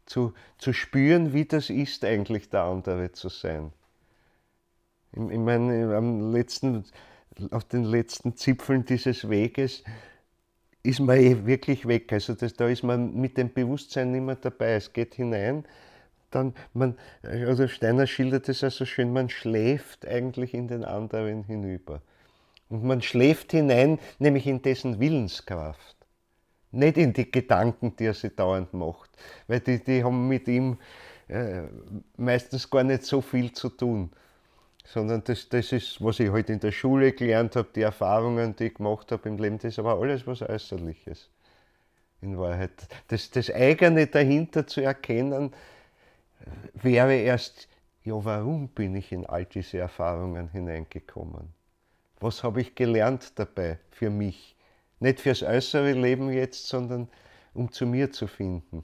Zu, zu spüren, wie das ist, eigentlich der andere zu sein. Ich, ich meine, am letzten, auf den letzten Zipfeln dieses Weges ist man eh wirklich weg. Also das, da ist man mit dem Bewusstsein nicht mehr dabei. Es geht hinein dann, man, also Steiner schildert es ja so schön, man schläft eigentlich in den anderen hinüber. Und man schläft hinein, nämlich in dessen Willenskraft. Nicht in die Gedanken, die er sich dauernd macht. Weil die, die haben mit ihm äh, meistens gar nicht so viel zu tun. Sondern das, das ist, was ich heute halt in der Schule gelernt habe, die Erfahrungen, die ich gemacht habe im Leben, das ist aber alles was Äußerliches. In Wahrheit. Das, das eigene dahinter zu erkennen, wäre erst, ja, warum bin ich in all diese Erfahrungen hineingekommen? Was habe ich gelernt dabei für mich? Nicht fürs äußere Leben jetzt, sondern um zu mir zu finden.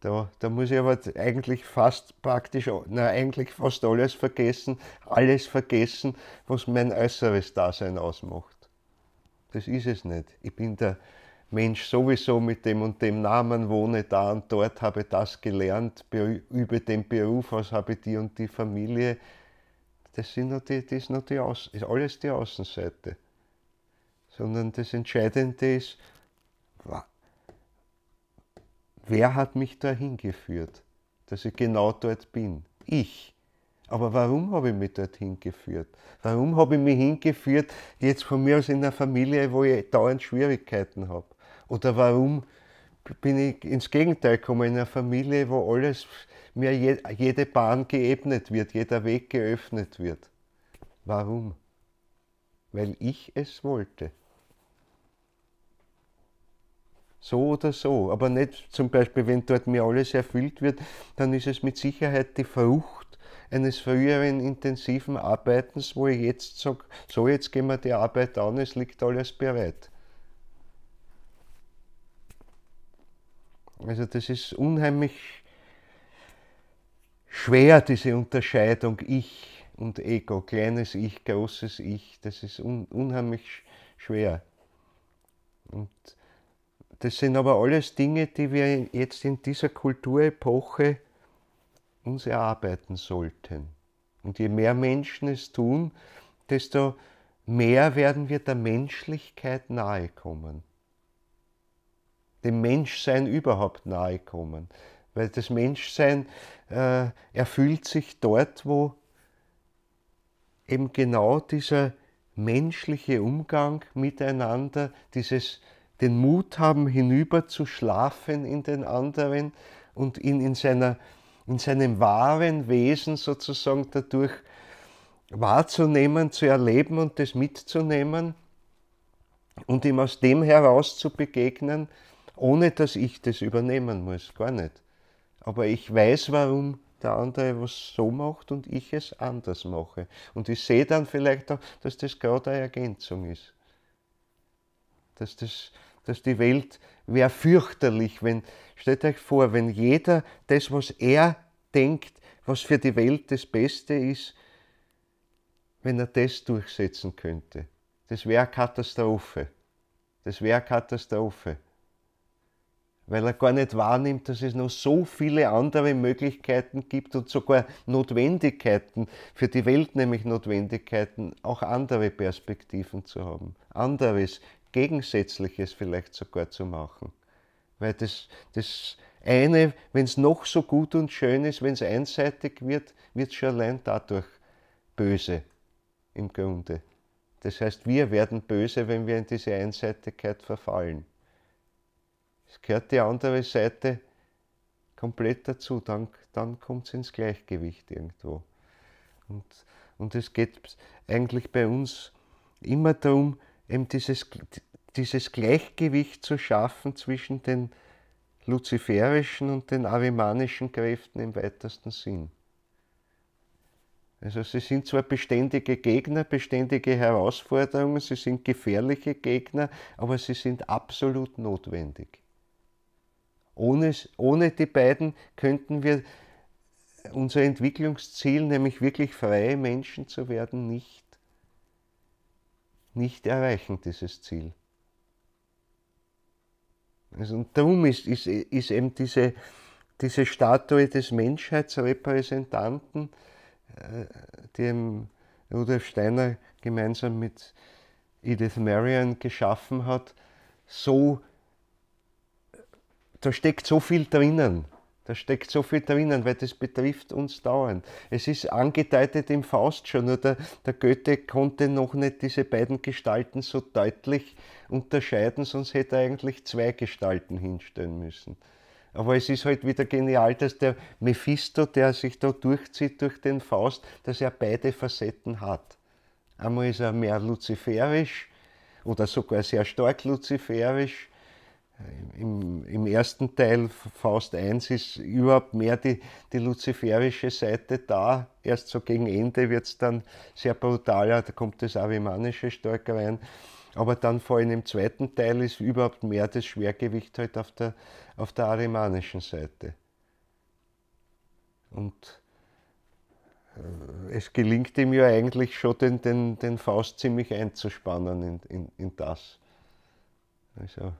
Da, da muss ich aber eigentlich fast praktisch, na, eigentlich fast alles vergessen, alles vergessen, was mein äußeres Dasein ausmacht. Das ist es nicht. Ich bin der Mensch sowieso mit dem und dem Namen wohne da und dort, habe das gelernt, über den Beruf aus, habe die und die Familie. Das, sind nur die, das ist nur die Außen, ist alles die Außenseite. Sondern das Entscheidende ist, wer hat mich dahin geführt, dass ich genau dort bin? Ich. Aber warum habe ich mich dorthin geführt? Warum habe ich mich hingeführt, jetzt von mir aus in einer Familie, wo ich dauernd Schwierigkeiten habe? Oder warum bin ich ins Gegenteil gekommen, in einer Familie, wo alles, mir je, jede Bahn geebnet wird, jeder Weg geöffnet wird. Warum? Weil ich es wollte. So oder so, aber nicht zum Beispiel, wenn dort mir alles erfüllt wird, dann ist es mit Sicherheit die Frucht eines früheren intensiven Arbeitens, wo ich jetzt sage, so jetzt gehen wir die Arbeit an, es liegt alles bereit. Also das ist unheimlich schwer, diese Unterscheidung Ich und Ego, kleines Ich, großes Ich, das ist un unheimlich schwer. Und das sind aber alles Dinge, die wir jetzt in dieser Kulturepoche uns erarbeiten sollten. Und je mehr Menschen es tun, desto mehr werden wir der Menschlichkeit nahe kommen dem Menschsein überhaupt nahe kommen. Weil das Menschsein äh, erfüllt sich dort, wo eben genau dieser menschliche Umgang miteinander, dieses den Mut haben, hinüber zu schlafen in den anderen und ihn in, seiner, in seinem wahren Wesen sozusagen dadurch wahrzunehmen, zu erleben und das mitzunehmen und ihm aus dem heraus zu begegnen, ohne dass ich das übernehmen muss, gar nicht. Aber ich weiß, warum der andere was so macht und ich es anders mache. Und ich sehe dann vielleicht auch, dass das gerade eine Ergänzung ist. Dass, das, dass die Welt wäre fürchterlich, wenn, stellt euch vor, wenn jeder das, was er denkt, was für die Welt das Beste ist, wenn er das durchsetzen könnte. Das wäre Katastrophe. Das wäre Katastrophe weil er gar nicht wahrnimmt, dass es noch so viele andere Möglichkeiten gibt und sogar Notwendigkeiten für die Welt, nämlich Notwendigkeiten, auch andere Perspektiven zu haben, anderes, gegensätzliches vielleicht sogar zu machen. Weil das, das eine, wenn es noch so gut und schön ist, wenn es einseitig wird, wird es schon allein dadurch böse im Grunde. Das heißt, wir werden böse, wenn wir in diese Einseitigkeit verfallen. Es gehört die andere Seite komplett dazu, dann, dann kommt es ins Gleichgewicht irgendwo. Und, und es geht eigentlich bei uns immer darum, eben dieses, dieses Gleichgewicht zu schaffen zwischen den luziferischen und den arimanischen Kräften im weitesten Sinn. Also sie sind zwar beständige Gegner, beständige Herausforderungen, sie sind gefährliche Gegner, aber sie sind absolut notwendig. Ohne, ohne die beiden könnten wir unser Entwicklungsziel, nämlich wirklich freie Menschen zu werden, nicht, nicht erreichen, dieses Ziel. Also, und darum ist, ist, ist eben diese, diese Statue des Menschheitsrepräsentanten, äh, dem Rudolf Steiner gemeinsam mit Edith Marion geschaffen hat, so da steckt so viel drinnen. Da steckt so viel drinnen, weil das betrifft uns dauernd. Es ist angedeutet im Faust schon, nur der, der Goethe konnte noch nicht diese beiden Gestalten so deutlich unterscheiden, sonst hätte er eigentlich zwei Gestalten hinstellen müssen. Aber es ist halt wieder genial, dass der Mephisto, der sich da durchzieht durch den Faust, dass er beide Facetten hat. Einmal ist er mehr luziferisch oder sogar sehr stark luziferisch im, Im, ersten Teil, Faust 1, ist überhaupt mehr die, die luziferische Seite da. Erst so gegen Ende wird es dann sehr brutaler, da kommt das Avimanische stark rein. Aber dann vor allem im zweiten Teil ist überhaupt mehr das Schwergewicht halt auf der, auf der arimanischen Seite. Und äh, es gelingt ihm ja eigentlich schon, den, den, den Faust ziemlich einzuspannen in, in, in das. Also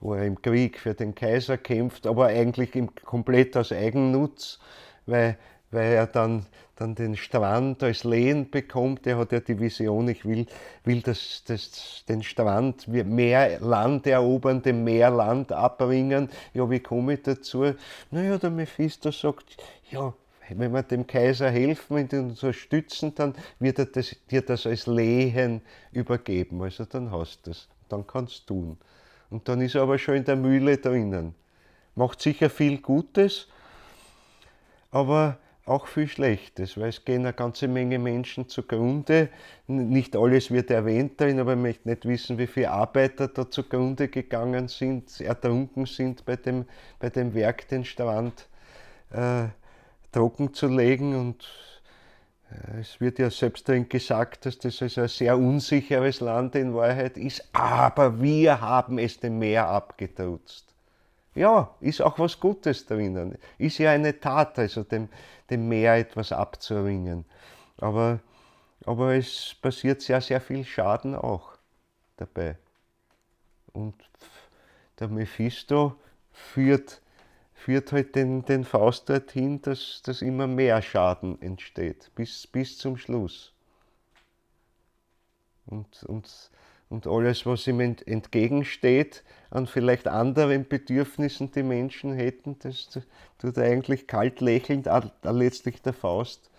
wo er im Krieg für den Kaiser kämpft, aber eigentlich im, komplett aus Eigennutz, weil, weil er dann, dann den Strand als Lehen bekommt. Er hat ja die Vision, ich will, will das, das, den Strand mehr Land erobern, dem mehr Land abbringen. Ja, wie komme ich dazu? Naja, der Mephisto sagt, ja, wenn wir dem Kaiser helfen und ihn unterstützen, dann wird er das, dir das als Lehen übergeben. Also dann hast du es, dann kannst du tun. Und dann ist er aber schon in der Mühle drinnen. Macht sicher viel Gutes, aber auch viel Schlechtes, weil es gehen eine ganze Menge Menschen zugrunde. Nicht alles wird erwähnt darin, aber ich möchte nicht wissen, wie viele Arbeiter da zugrunde gegangen sind, ertrunken sind bei dem, bei dem Werk, den Strand äh, trocken zu legen und es wird ja selbst darin gesagt, dass das also ein sehr unsicheres Land in Wahrheit ist, aber wir haben es dem Meer abgetrutzt. Ja, ist auch was Gutes drinnen. Ist ja eine Tat, also dem, dem Meer etwas abzuringen. Aber, aber es passiert sehr, sehr viel Schaden auch dabei. Und der Mephisto führt führt halt den, den Faust dorthin, dass, dass immer mehr Schaden entsteht, bis, bis zum Schluss. Und, und, und alles, was ihm ent, entgegensteht an vielleicht anderen Bedürfnissen, die Menschen hätten, das tut er eigentlich kalt lächelnd letztlich der Faust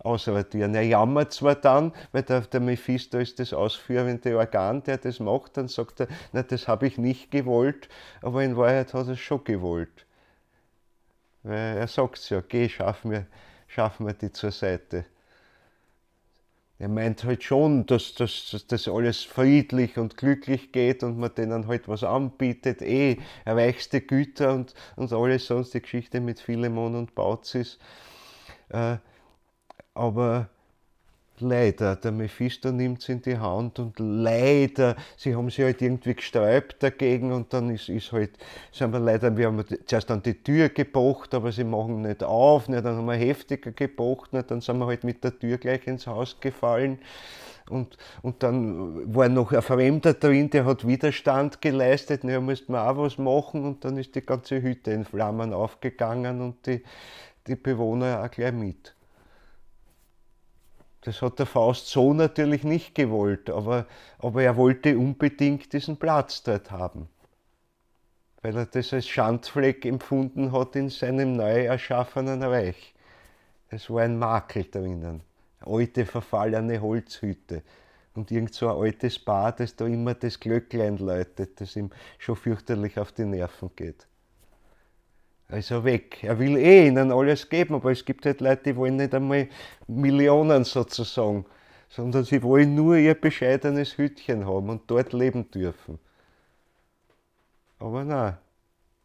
ausradieren. Er jammert zwar dann, weil der, der, Mephisto ist das ausführende Organ, der das macht, dann sagt er, na, das habe ich nicht gewollt, aber in Wahrheit hat er es schon gewollt. Weil äh, er sagt es ja, geh, schaff mir, schaff mir die zur Seite. Er meint halt schon, dass das alles friedlich und glücklich geht und man denen halt was anbietet, eh erreichste Güter und, und alles sonst, die Geschichte mit Philemon und Bautzis. Äh, aber leider, der Mephisto nimmt es in die Hand und leider, sie haben sich halt irgendwie gesträubt dagegen und dann ist, ist halt, sind wir leider, wir haben zuerst an die Tür gepocht, aber sie machen nicht auf, nicht? dann haben wir heftiger gepocht, nicht? dann sind wir halt mit der Tür gleich ins Haus gefallen. Und, und dann war noch ein Fremder drin, der hat Widerstand geleistet, da mussten wir auch was machen und dann ist die ganze Hütte in Flammen aufgegangen und die, die Bewohner auch gleich mit. Das hat der Faust so natürlich nicht gewollt, aber, aber er wollte unbedingt diesen Platz dort haben, weil er das als Schandfleck empfunden hat in seinem neu erschaffenen Reich. Es war ein Makel drinnen, alte verfallene Holzhütte und irgend so ein altes Bad, das da immer das Glöcklein läutet, das ihm schon fürchterlich auf die Nerven geht. Also weg. Er will eh ihnen alles geben, aber es gibt halt Leute, die wollen nicht einmal Millionen sozusagen, sondern sie wollen nur ihr bescheidenes Hütchen haben und dort leben dürfen. Aber nein,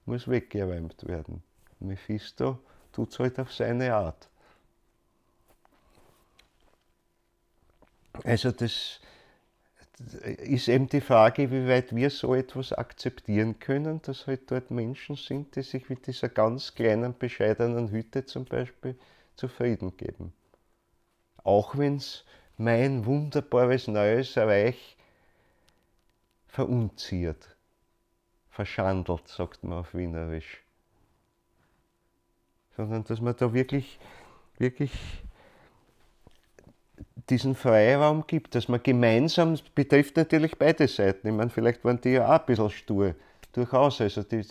muss weggeräumt werden. Mephisto tut es halt auf seine Art. Also das äh, ist eben die Frage, wie weit wir so etwas akzeptieren können, dass halt dort Menschen sind, die sich mit dieser ganz kleinen, bescheidenen Hütte zum Beispiel zufrieden geben. Auch wenn es mein wunderbares neues Reich verunziert, verschandelt, sagt man auf Wienerisch. Sondern dass man da wirklich, wirklich diesen Freiraum gibt, dass man gemeinsam, das betrifft natürlich beide Seiten. Ich meine, vielleicht waren die ja auch ein bisschen stur, durchaus. Also die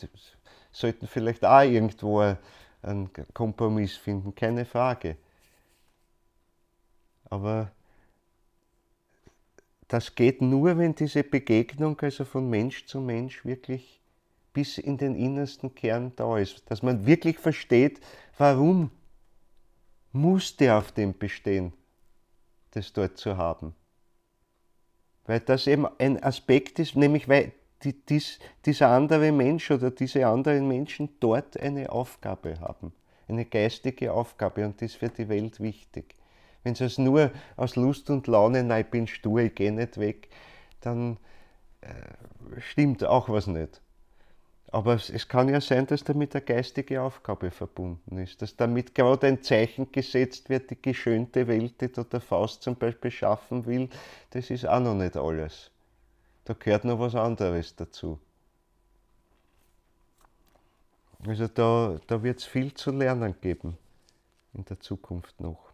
sollten vielleicht auch irgendwo einen Kompromiss finden, keine Frage. Aber das geht nur, wenn diese Begegnung also von Mensch zu Mensch wirklich bis in den innersten Kern da ist, dass man wirklich versteht, warum muss der auf dem bestehen das dort zu haben. Weil das eben ein Aspekt ist, nämlich weil die, dies, dieser andere Mensch oder diese anderen Menschen dort eine Aufgabe haben, eine geistige Aufgabe und das ist für die Welt wichtig. Wenn sie es nur aus Lust und Laune, nein, ich bin stur, ich gehe nicht weg, dann äh, stimmt auch was nicht. Aber es, es, kann ja sein, dass damit eine geistige Aufgabe verbunden ist, dass damit gerade ein Zeichen gesetzt wird, die geschönte Welt, die da der Faust zum Beispiel schaffen will, das ist auch noch nicht alles. Da gehört noch was anderes dazu. Also da, da wird es viel zu lernen geben in der Zukunft noch.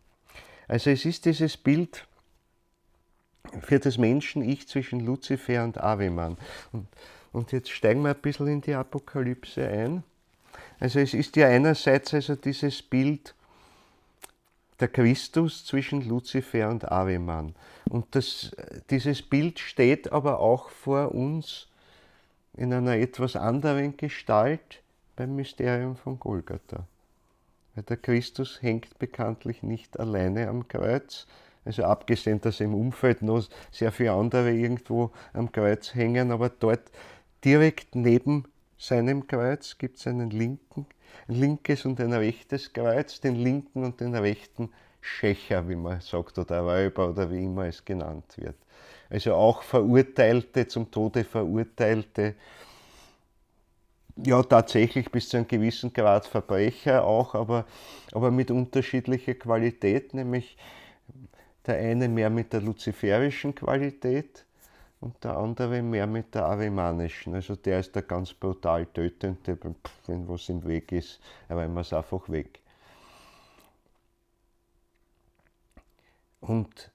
Also es ist dieses Bild für das Menschen-Ich zwischen Luzifer und Aviman. Und und jetzt steigen wir ein bisschen in die Apokalypse ein. Also es ist ja einerseits also dieses Bild der Christus zwischen Luzifer und Ariman. Und das, dieses Bild steht aber auch vor uns in einer etwas anderen Gestalt beim Mysterium von Golgatha. Weil der Christus hängt bekanntlich nicht alleine am Kreuz. Also abgesehen, dass im Umfeld noch sehr viele andere irgendwo am Kreuz hängen, aber dort direkt neben seinem Kreuz gibt es einen linken, ein linkes und ein rechtes Kreuz, den linken und den rechten Schächer, wie man sagt, oder Räuber oder wie immer es genannt wird. Also auch Verurteilte, zum Tode Verurteilte, ja tatsächlich bis zu einem gewissen Grad Verbrecher auch, aber, aber mit unterschiedlicher Qualität, nämlich der eine mehr mit der luziferischen Qualität, und der andere mehr mit der arimanischen. Ne? Also der ist der ganz brutal tötende, wenn was im Weg ist, räumen wir es einfach weg. Und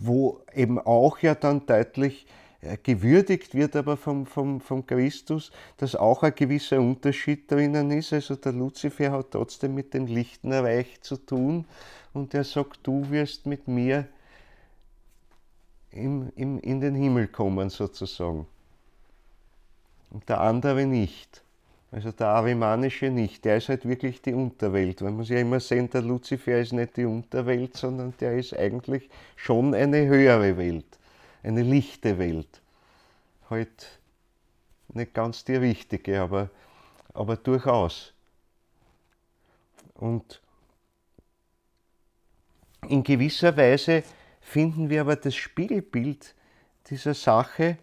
wo eben auch ja dann deutlich äh, gewürdigt wird aber vom, vom, vom Christus, dass auch ein gewisser Unterschied drinnen ist. Also der Luzifer hat trotzdem mit dem Lichtenreich zu tun und er sagt, du wirst mit mir im, im, in den Himmel kommen sozusagen. Und der andere nicht. Also der arimanische nicht. Der ist halt wirklich die Unterwelt. Weil man muss ja immer sehen, der Luzifer ist nicht die Unterwelt, sondern der ist eigentlich schon eine höhere Welt. Eine lichte Welt. Halt nicht ganz die richtige, aber, aber durchaus. Und in gewisser Weise finden wir aber das Spiegelbild dieser Sache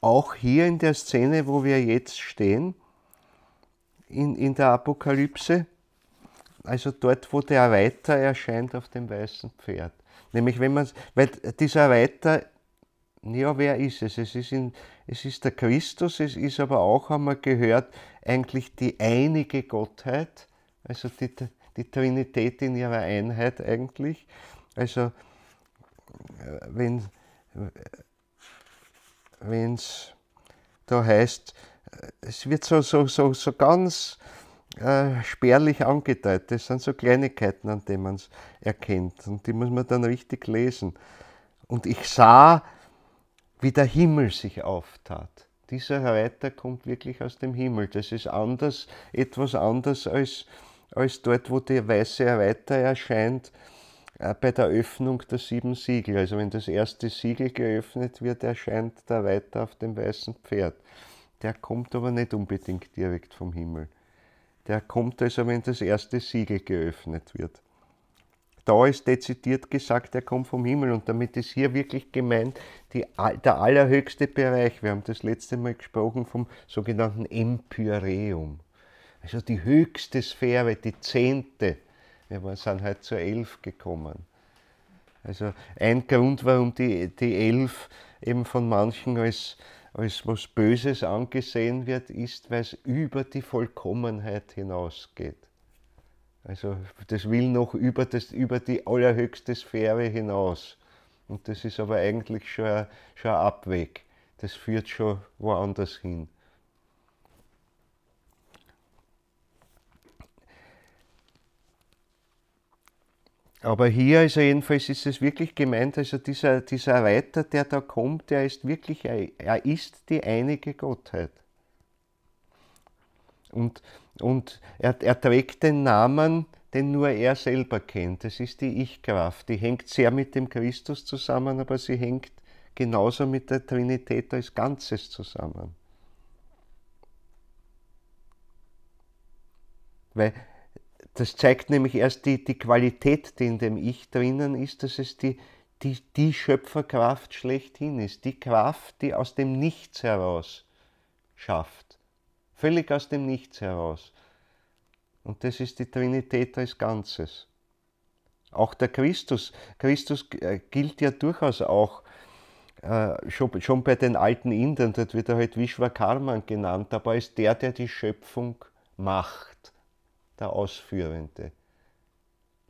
auch hier in der Szene, wo wir jetzt stehen, in, in der Apokalypse, also dort, wo der Reiter erscheint auf dem weißen Pferd. Nämlich, wenn man, weil dieser Reiter, ja, wer ist es? Es ist, in, es ist der Christus, es ist aber auch, haben wir gehört, eigentlich die einige Gottheit, also die, die Trinität in ihrer Einheit eigentlich. Also wenn es da heißt, es wird so, so, so, so ganz äh, spärlich angedeutet. Das sind so Kleinigkeiten, an denen man es erkennt. Und die muss man dann richtig lesen. Und ich sah, wie der Himmel sich auftat. Dieser Reiter kommt wirklich aus dem Himmel. Das ist anders, etwas anders als als dort, wo der weiße Reiter erscheint, äh, bei der Öffnung der sieben Siegel. Also wenn das erste Siegel geöffnet wird, erscheint der Reiter auf dem weißen Pferd. Der kommt aber nicht unbedingt direkt vom Himmel. Der kommt also, wenn das erste Siegel geöffnet wird. Da ist dezidiert gesagt, er kommt vom Himmel und damit ist hier wirklich gemeint die, der allerhöchste Bereich. Wir haben das letzte Mal gesprochen vom sogenannten Empyreum. Also die höchste Sphäre, die zehnte. Wir sind halt zur elf gekommen. Also ein Grund, warum die, die elf eben von manchen als, als was Böses angesehen wird, ist, weil es über die Vollkommenheit hinausgeht. Also das will noch über, das, über die allerhöchste Sphäre hinaus. Und das ist aber eigentlich schon ein, schon ein Abweg. Das führt schon woanders hin. Aber hier also jedenfalls ist es wirklich gemeint, also dieser, dieser Reiter, der da kommt, der ist wirklich, er ist die einige Gottheit. Und, und er, er trägt den Namen, den nur er selber kennt. Das ist die Ich-Kraft. Die hängt sehr mit dem Christus zusammen, aber sie hängt genauso mit der Trinität als Ganzes zusammen. Weil das zeigt nämlich erst die, die Qualität, die in dem Ich drinnen ist, dass es die, die, die Schöpferkraft schlechthin ist, die Kraft, die aus dem Nichts heraus schafft. Völlig aus dem Nichts heraus. Und das ist die Trinität als Ganzes. Auch der Christus. Christus äh, gilt ja durchaus auch äh, schon, schon bei den alten Indern, dort wird er halt Vishwakarman genannt, aber als der, der die Schöpfung macht der Ausführende.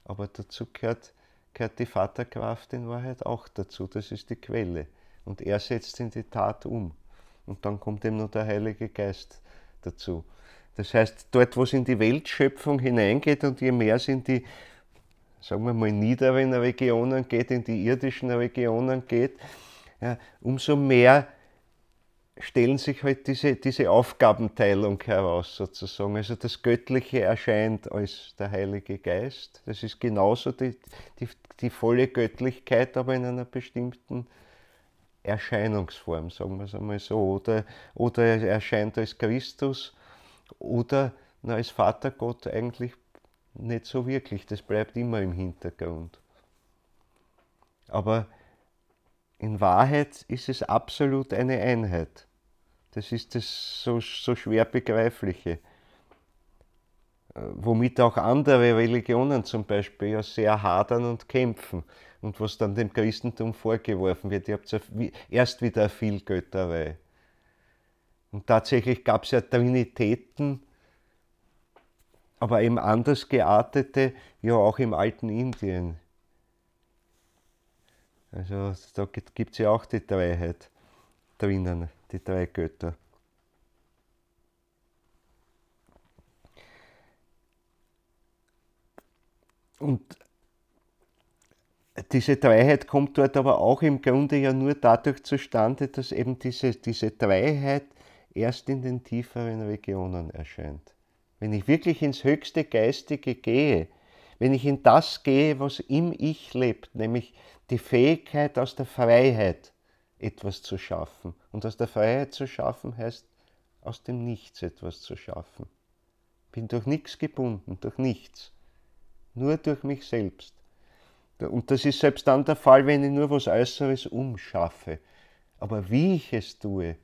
Aber dazu gehört, gehört die Vaterkraft in Wahrheit auch dazu, das ist die Quelle. Und er setzt in die Tat um. Und dann kommt eben noch der Heilige Geist dazu. Das heißt, dort, wo es in die Weltschöpfung hineingeht und je mehr es in die, sagen wir mal, niederen Regionen geht, in die irdischen Regionen geht, ja, umso mehr stellen sich halt diese, diese Aufgabenteilung heraus sozusagen. Also das Göttliche erscheint als der Heilige Geist. Das ist genauso die, die, die volle Göttlichkeit, aber in einer bestimmten Erscheinungsform, sagen wir es einmal so. Oder, oder er erscheint als Christus oder na, als Vatergott eigentlich nicht so wirklich. Das bleibt immer im Hintergrund. Aber in Wahrheit ist es absolut eine Einheit. Das ist das so, so schwer begreifliche. Äh, womit auch andere Religionen zum Beispiel ja sehr hadern und kämpfen und was dann dem Christentum vorgeworfen wird. Ihr habt ja erst wieder viel Götterei. Und tatsächlich gab es ja Trinitäten, aber eben anders geartete, ja auch im alten Indien. Also da gibt es ja auch die Dreiheit drinnen, die drei Götter. Und diese Dreiheit kommt dort aber auch im Grunde ja nur dadurch zustande, dass eben diese, diese Dreiheit erst in den tieferen Regionen erscheint. Wenn ich wirklich ins höchste Geistige gehe, wenn ich in das gehe, was im Ich lebt, nämlich die Fähigkeit aus der Freiheit etwas zu schaffen. Und aus der Freiheit zu schaffen heißt, aus dem Nichts etwas zu schaffen. Bin durch nichts gebunden, durch nichts. Nur durch mich selbst. Und das ist selbst dann der Fall, wenn ich nur was Äußeres umschaffe. Aber wie ich es tue,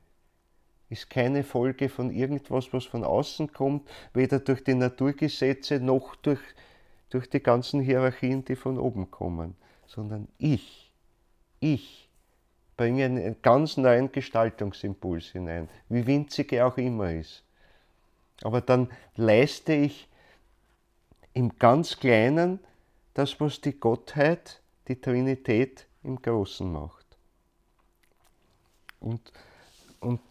ist keine Folge von irgendwas, was von außen kommt, weder durch die Naturgesetze noch durch, durch die ganzen Hierarchien, die von oben kommen sondern ich. Ich bringe einen ganz neuen Gestaltungsimpuls hinein, wie winzig er auch immer ist. Aber dann leiste ich im ganz Kleinen das, was die Gottheit, die Trinität im Großen macht. Und, und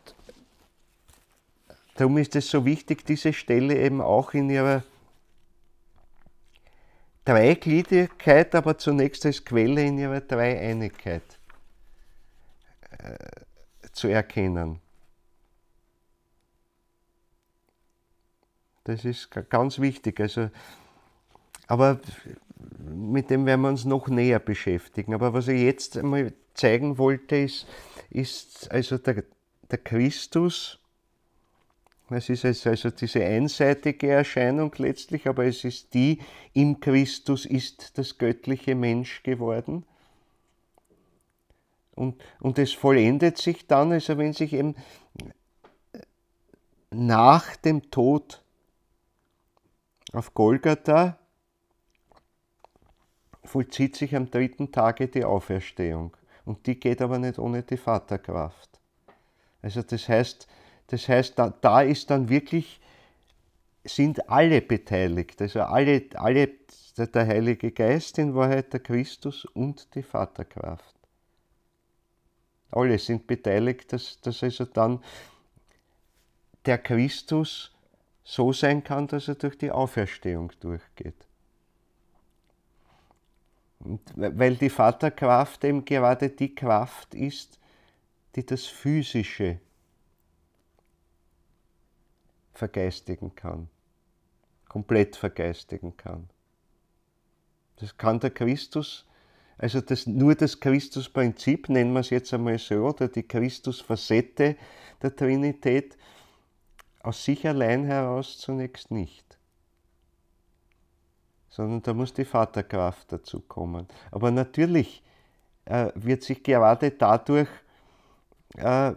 darum ist es so wichtig, diese Stelle eben auch in ihrer Dreigliedigkeit, aber zunächst als Quelle in ihrer Dreieinigkeit äh, zu erkennen. Das ist ganz wichtig. Also, aber mit dem werden wir uns noch näher beschäftigen. Aber was ich jetzt einmal zeigen wollte, ist, ist also der, der Christus es ist also diese einseitige Erscheinung letztlich, aber es ist die, im Christus ist das göttliche Mensch geworden. Und, und es vollendet sich dann, also wenn sich eben nach dem Tod auf Golgatha vollzieht sich am dritten Tage die Auferstehung. Und die geht aber nicht ohne die Vaterkraft. Also das heißt, das heißt, da, da ist dann wirklich, sind alle beteiligt, also alle, alle der Heilige Geist in Wahrheit, der Christus und die Vaterkraft. Alle sind beteiligt, dass, dass also dann der Christus so sein kann, dass er durch die Auferstehung durchgeht. Und weil die Vaterkraft eben gerade die Kraft ist, die das Physische vergeistigen kann, komplett vergeistigen kann. Das kann der Christus, also das, nur das Christusprinzip, nennen wir es jetzt einmal so, oder die Christusfacette der Trinität, aus sich allein heraus zunächst nicht. Sondern da muss die Vaterkraft dazu kommen. Aber natürlich äh, wird sich gerade dadurch äh,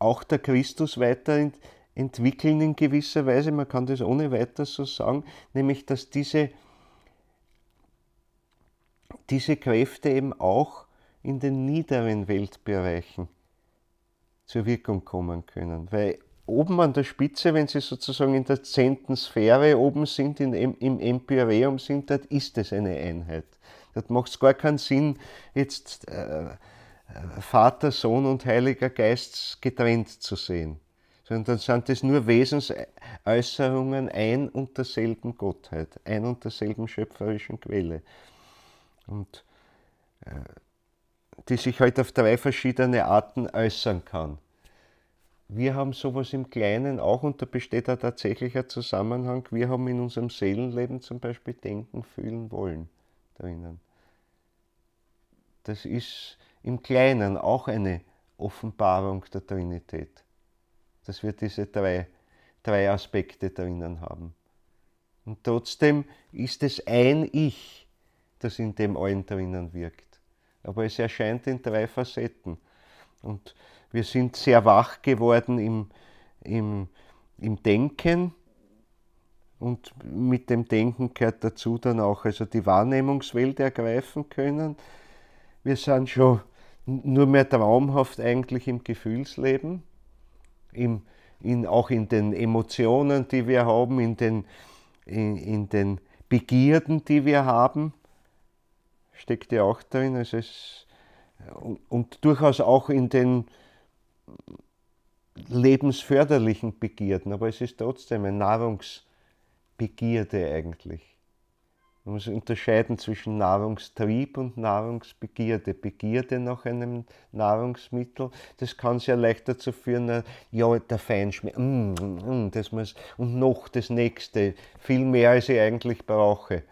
auch der Christus weiterentwickeln in gewisser Weise, man kann das ohne weiteres so sagen, nämlich dass diese, diese Kräfte eben auch in den niederen Weltbereichen zur Wirkung kommen können. Weil oben an der Spitze, wenn sie sozusagen in der zehnten Sphäre oben sind, in, im Empyreum sind, dort ist es eine Einheit. Dort macht es gar keinen Sinn, jetzt äh, Vater, Sohn und Heiliger Geist getrennt zu sehen, sondern dann sind es nur Wesensäußerungen ein und derselben Gottheit, ein und derselben schöpferischen Quelle. Und äh, die sich halt auf drei verschiedene Arten äußern kann. Wir haben sowas im Kleinen auch und da besteht ja tatsächlich ein Zusammenhang. Wir haben in unserem Seelenleben zum Beispiel denken, fühlen, wollen drinnen. Das ist im Kleinen auch eine Offenbarung der Trinität. Dass wir diese drei, drei Aspekte drinnen haben. Und trotzdem ist es ein Ich, das in dem allen drinnen wirkt. Aber es erscheint in drei Facetten. Und wir sind sehr wach geworden im, im, im Denken. Und mit dem Denken gehört dazu dann auch also die Wahrnehmungswelt ergreifen können. Wir sind schon nur mehr traumhaft eigentlich im Gefühlsleben, im, in, auch in den Emotionen, die wir haben, in den, in, in den Begierden, die wir haben, steckt ja auch drin. Also es, und, und durchaus auch in den lebensförderlichen Begierden, aber es ist trotzdem eine Nahrungsbegierde eigentlich. Man muss unterscheiden zwischen Nahrungstrieb und Nahrungsbegierde. Begierde nach einem Nahrungsmittel, das kann sehr leicht dazu führen, äh, ja, der Feinschmerz, mm, mm, mm und noch das nächste, viel mehr als ich eigentlich brauche.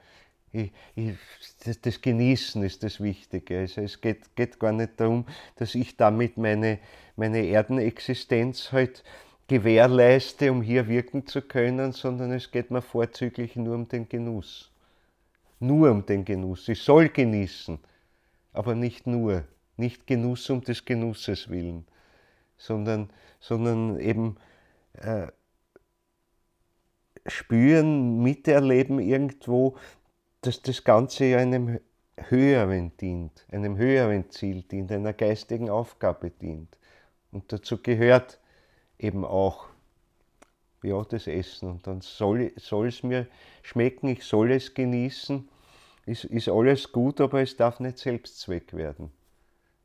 Ich, ich, das, das, Genießen ist das Wichtige. Also es geht, geht gar nicht darum, dass ich damit meine, meine Erdenexistenz halt gewährleiste, um hier wirken zu können, sondern es geht mir vorzüglich nur um den Genuss nur um den Genuss. Sie soll genießen, aber nicht nur, nicht Genuss um des Genusses willen, sondern, sondern eben äh, spüren, miterleben irgendwo, dass das Ganze ja einem höheren dient, einem höheren Ziel dient, einer geistigen Aufgabe dient. Und dazu gehört eben auch ja, das Essen. Und dann soll es mir schmecken, ich soll es genießen. Ist, ist alles gut, aber es darf nicht Selbstzweck werden.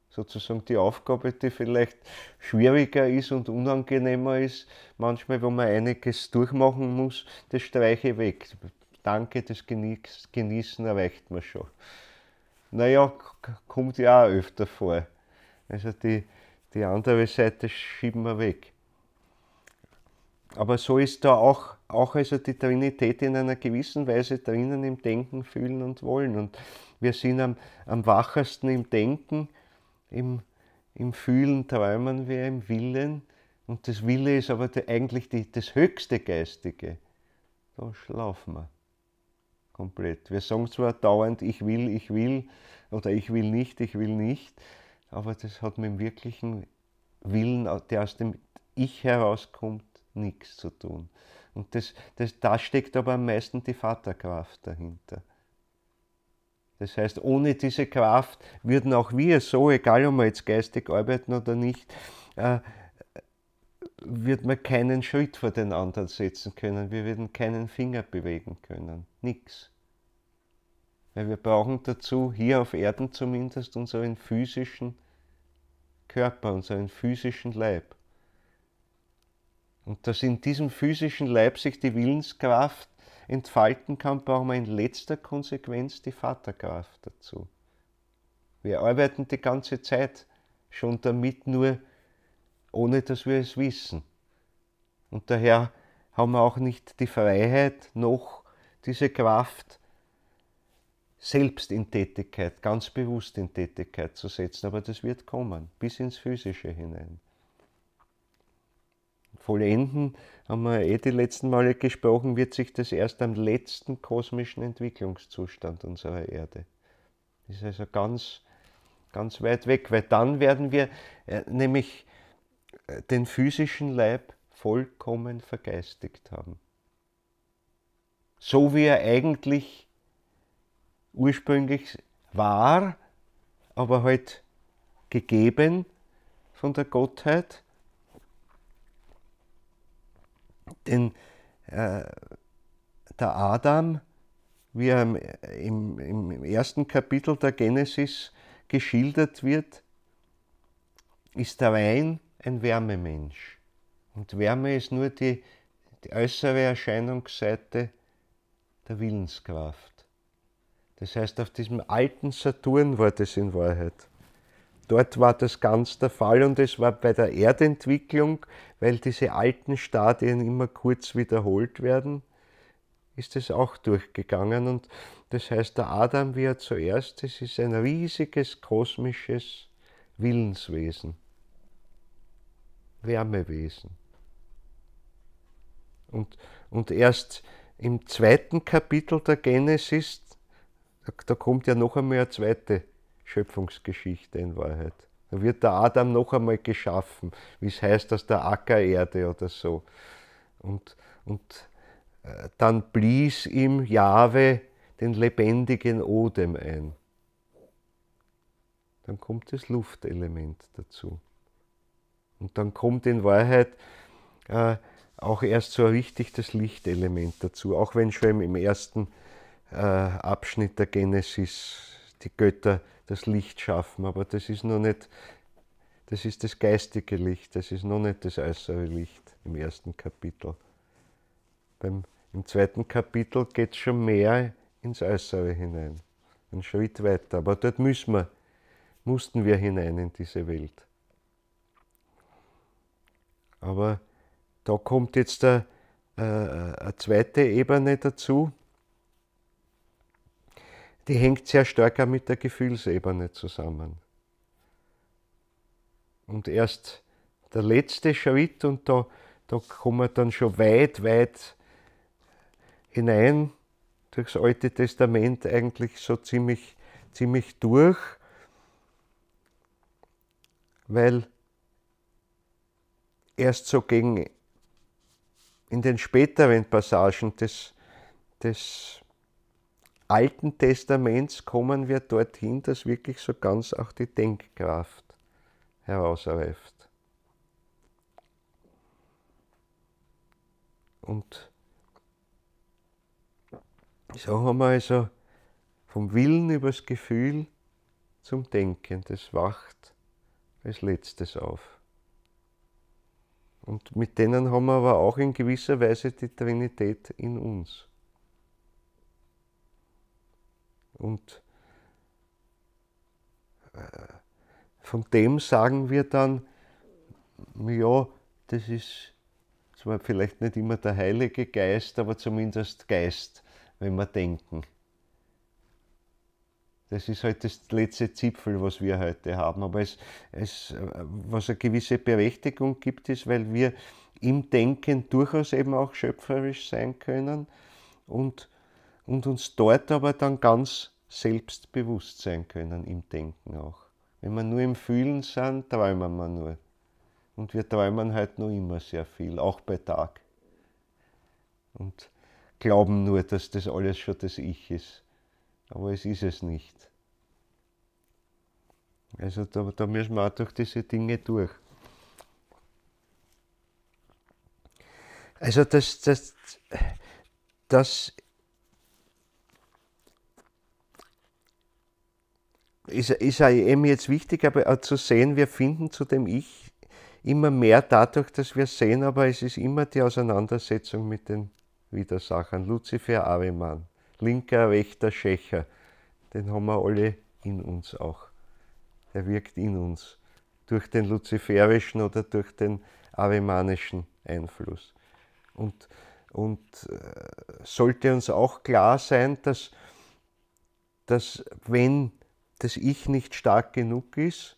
Sozusagen die Aufgabe, die vielleicht schwieriger ist und unangenehmer ist, manchmal, wo man einiges durchmachen muss, das streiche weg. Danke, das Genießen erreicht man schon. Naja, kommt ja auch öfter vor. Also die, die andere Seite schieben wir weg aber so ist da auch, auch also die Trinität in einer gewissen Weise drinnen im Denken, Fühlen und Wollen. Und wir sind am, am wachersten im Denken, im, im Fühlen träumen wir, im Willen. Und das Wille ist aber die, eigentlich die, das höchste Geistige. Da schlafen wir komplett. Wir sagen zwar dauernd, ich will, ich will oder ich will nicht, ich will nicht, aber das hat mit dem wirklichen Willen, der aus dem Ich herauskommt, nichts zu tun. Und das, das, da steckt aber am meisten die Vaterkraft dahinter. Das heißt, ohne diese Kraft würden auch wir so, egal ob wir jetzt geistig arbeiten oder nicht, äh, wird man keinen Schritt vor den anderen setzen können. Wir würden keinen Finger bewegen können. Nichts. Weil wir brauchen dazu, hier auf Erden zumindest, unseren physischen Körper, unseren physischen Leib. Und dass in diesem physischen Leib sich die Willenskraft entfalten kann, brauchen wir in letzter Konsequenz die Vaterkraft dazu. Wir arbeiten die ganze Zeit schon damit, nur ohne dass wir es wissen. Und daher haben wir auch nicht die Freiheit noch diese Kraft selbst in Tätigkeit, ganz bewusst in Tätigkeit zu setzen. Aber das wird kommen, bis ins Physische hinein vollenden, haben wir eh die letzten Male gesprochen, wird sich das erst am letzten kosmischen Entwicklungszustand unserer Erde. Das ist also ganz, ganz weit weg, weil dann werden wir äh, nämlich äh, den physischen Leib vollkommen vergeistigt haben. So wie er eigentlich ursprünglich war, aber halt gegeben von der Gottheit denn äh, der Adam, wie er im, im ersten Kapitel der Genesis geschildert wird, ist allein ein Wärmemensch. Und Wärme ist nur die, die äußere Erscheinungsseite der Willenskraft. Das heißt, auf diesem alten Saturn war das in Wahrheit. Dort war das ganz der Fall und es war bei der Erdentwicklung, weil diese alten Stadien immer kurz wiederholt werden, ist es auch durchgegangen. Und das heißt, der Adam, wie er zuerst ist, ist ein riesiges kosmisches Willenswesen, Wärmewesen. Und, und erst im zweiten Kapitel der Genesis, da, da kommt ja noch einmal eine zweite Schöpfungsgeschichte in Wahrheit. Da wird der Adam noch einmal geschaffen, wie es heißt aus der Ackererde oder so. Und, und äh, dann blies ihm Jahwe den lebendigen Odem ein. Dann kommt das Luftelement dazu. Und dann kommt in Wahrheit äh, auch erst so richtig das Lichtelement dazu, auch wenn schon im ersten äh, Abschnitt der Genesis die Götter das Licht schaffen, aber das ist noch nicht, das ist das geistige Licht, das ist noch nicht das äußere Licht im ersten Kapitel. Beim, Im zweiten Kapitel geht es schon mehr ins Äußere hinein, einen Schritt weiter, aber dort müssen wir, mussten wir hinein in diese Welt. Aber da kommt jetzt der, äh, äh, eine zweite Ebene dazu, die hängt sehr stark auch mit der Gefühlsebene zusammen. Und erst der letzte Schritt, und da, da kommen wir dann schon weit, weit hinein, durchs Alte Testament eigentlich so ziemlich, ziemlich durch, weil erst so gegen in den späteren Passagen des, des Alten Testaments kommen wir dorthin, dass wirklich so ganz auch die Denkkraft herausreift. Und so haben wir also vom Willen übers Gefühl zum Denken, das wacht als letztes auf. Und mit denen haben wir aber auch in gewisser Weise die Trinität in uns. Und äh, von dem sagen wir dann, ja, das ist zwar vielleicht nicht immer der Heilige Geist, aber zumindest Geist, wenn wir denken. Das ist halt das letzte Zipfel, was wir heute haben. Aber es, es, was eine gewisse Berechtigung gibt, ist, weil wir im Denken durchaus eben auch schöpferisch sein können und und uns dort aber dann ganz selbstbewusst sein können im Denken auch. Wenn wir nur im Fühlen sind, träumen wir nur. Und wir träumen halt nur immer sehr viel, auch bei Tag. Und glauben nur, dass das alles schon das Ich ist. Aber es ist es nicht. Also da, da müssen wir auch durch diese Dinge durch. Also das, das, das ist, ist eben eh jetzt wichtig, aber zu sehen, wir finden zu dem Ich immer mehr dadurch, dass wir sehen, aber es ist immer die Auseinandersetzung mit den Widersachern. Lucifer Avemann, linker, rechter, Schächer, den haben wir alle in uns auch. Der wirkt in uns durch den luziferischen oder durch den avemanischen Einfluss. Und, und äh, sollte uns auch klar sein, dass, dass wenn das Ich nicht stark genug ist,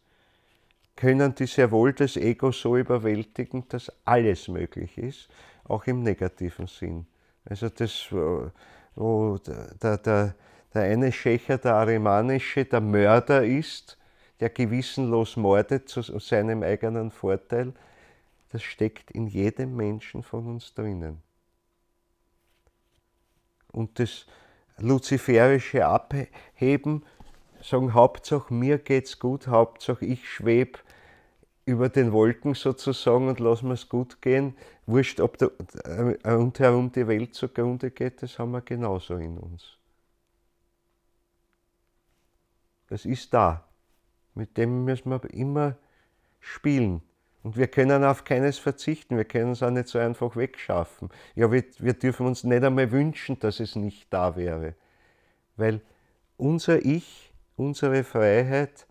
können die sehr wohl das Ego so überwältigen, dass alles möglich ist, auch im negativen Sinn. Also das, wo der, der, der eine Schächer, der Arimanische, der Mörder ist, der gewissenlos mordet zu seinem eigenen Vorteil, das steckt in jedem Menschen von uns drinnen. Und das luziferische Abheben sagen, Hauptsache mir geht's gut, Hauptsache ich schwebe über den Wolken sozusagen und lass es gut gehen. Wurscht, ob da rundherum äh, äh, die Welt zugrunde geht, das haben wir genauso in uns. Das ist da. Mit dem müssen wir immer spielen. Und wir können auf keines verzichten, wir können es auch nicht so einfach wegschaffen. Ja, wir, wir dürfen uns nicht einmal wünschen, dass es nicht da wäre. Weil unser Ich unsere Freiheit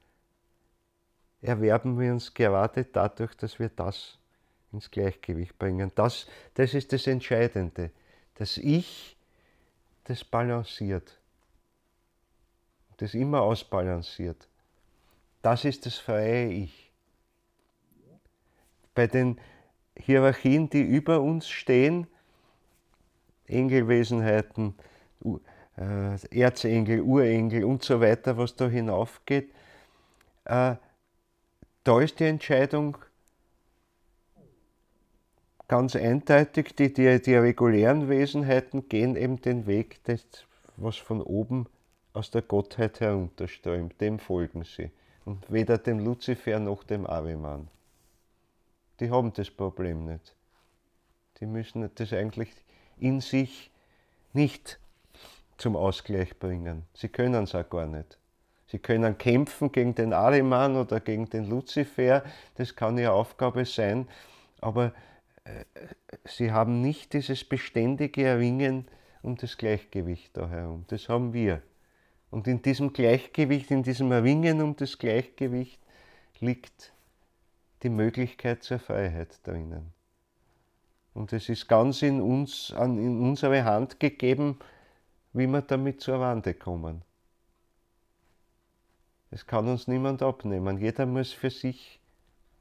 erwerben wir uns gerade dadurch, dass wir das ins Gleichgewicht bringen. Das, das ist das Entscheidende, dass ich das balanciert, das immer ausbalanciert. Das ist das freie Ich. Bei den Hierarchien, die über uns stehen, Engelwesenheiten, äh, Erzengel, Urengel und so weiter, was da hinaufgeht. Äh, da ist die Entscheidung ganz eindeutig, die, die, die regulären Wesenheiten gehen eben den Weg, des, was von oben aus der Gottheit herunterströmt, dem folgen sie. Und weder dem Luzifer noch dem Ariman. Die haben das Problem nicht. Die müssen das eigentlich in sich nicht zum Ausgleich bringen. Sie können es auch gar nicht. Sie können kämpfen gegen den Ariman oder gegen den Luzifer, das kann ihre Aufgabe sein, aber äh, sie haben nicht dieses beständige Erringen um das Gleichgewicht da herum. Das haben wir. Und in diesem Gleichgewicht, in diesem Erringen um das Gleichgewicht liegt die Möglichkeit zur Freiheit drinnen. Und es ist ganz in uns, in unsere Hand gegeben, wie wir damit zur Wande kommen. Es kann uns niemand abnehmen. Jeder muss für sich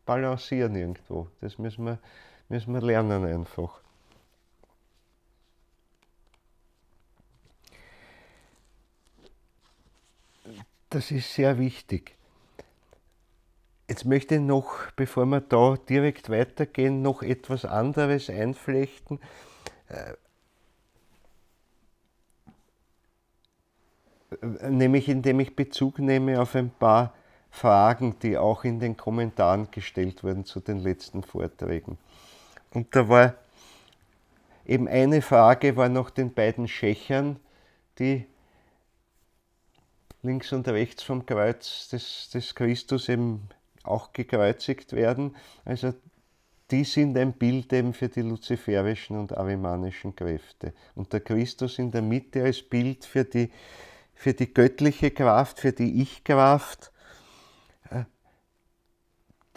balancieren irgendwo. Das müssen wir, müssen wir lernen einfach. Das ist sehr wichtig. Jetzt möchte ich noch, bevor wir da direkt weitergehen, noch etwas anderes einflechten. Äh, nämlich indem ich Bezug nehme auf ein paar Fragen, die auch in den Kommentaren gestellt wurden zu den letzten Vorträgen. Und da war eben eine Frage war noch den beiden Schächern, die links und rechts vom Kreuz des, des Christus eben auch gekreuzigt werden. Also die sind ein Bild eben für die luziferischen und arimanischen Kräfte. Und der Christus in der Mitte als Bild für die für die göttliche Kraft, für die Ich-Kraft, äh,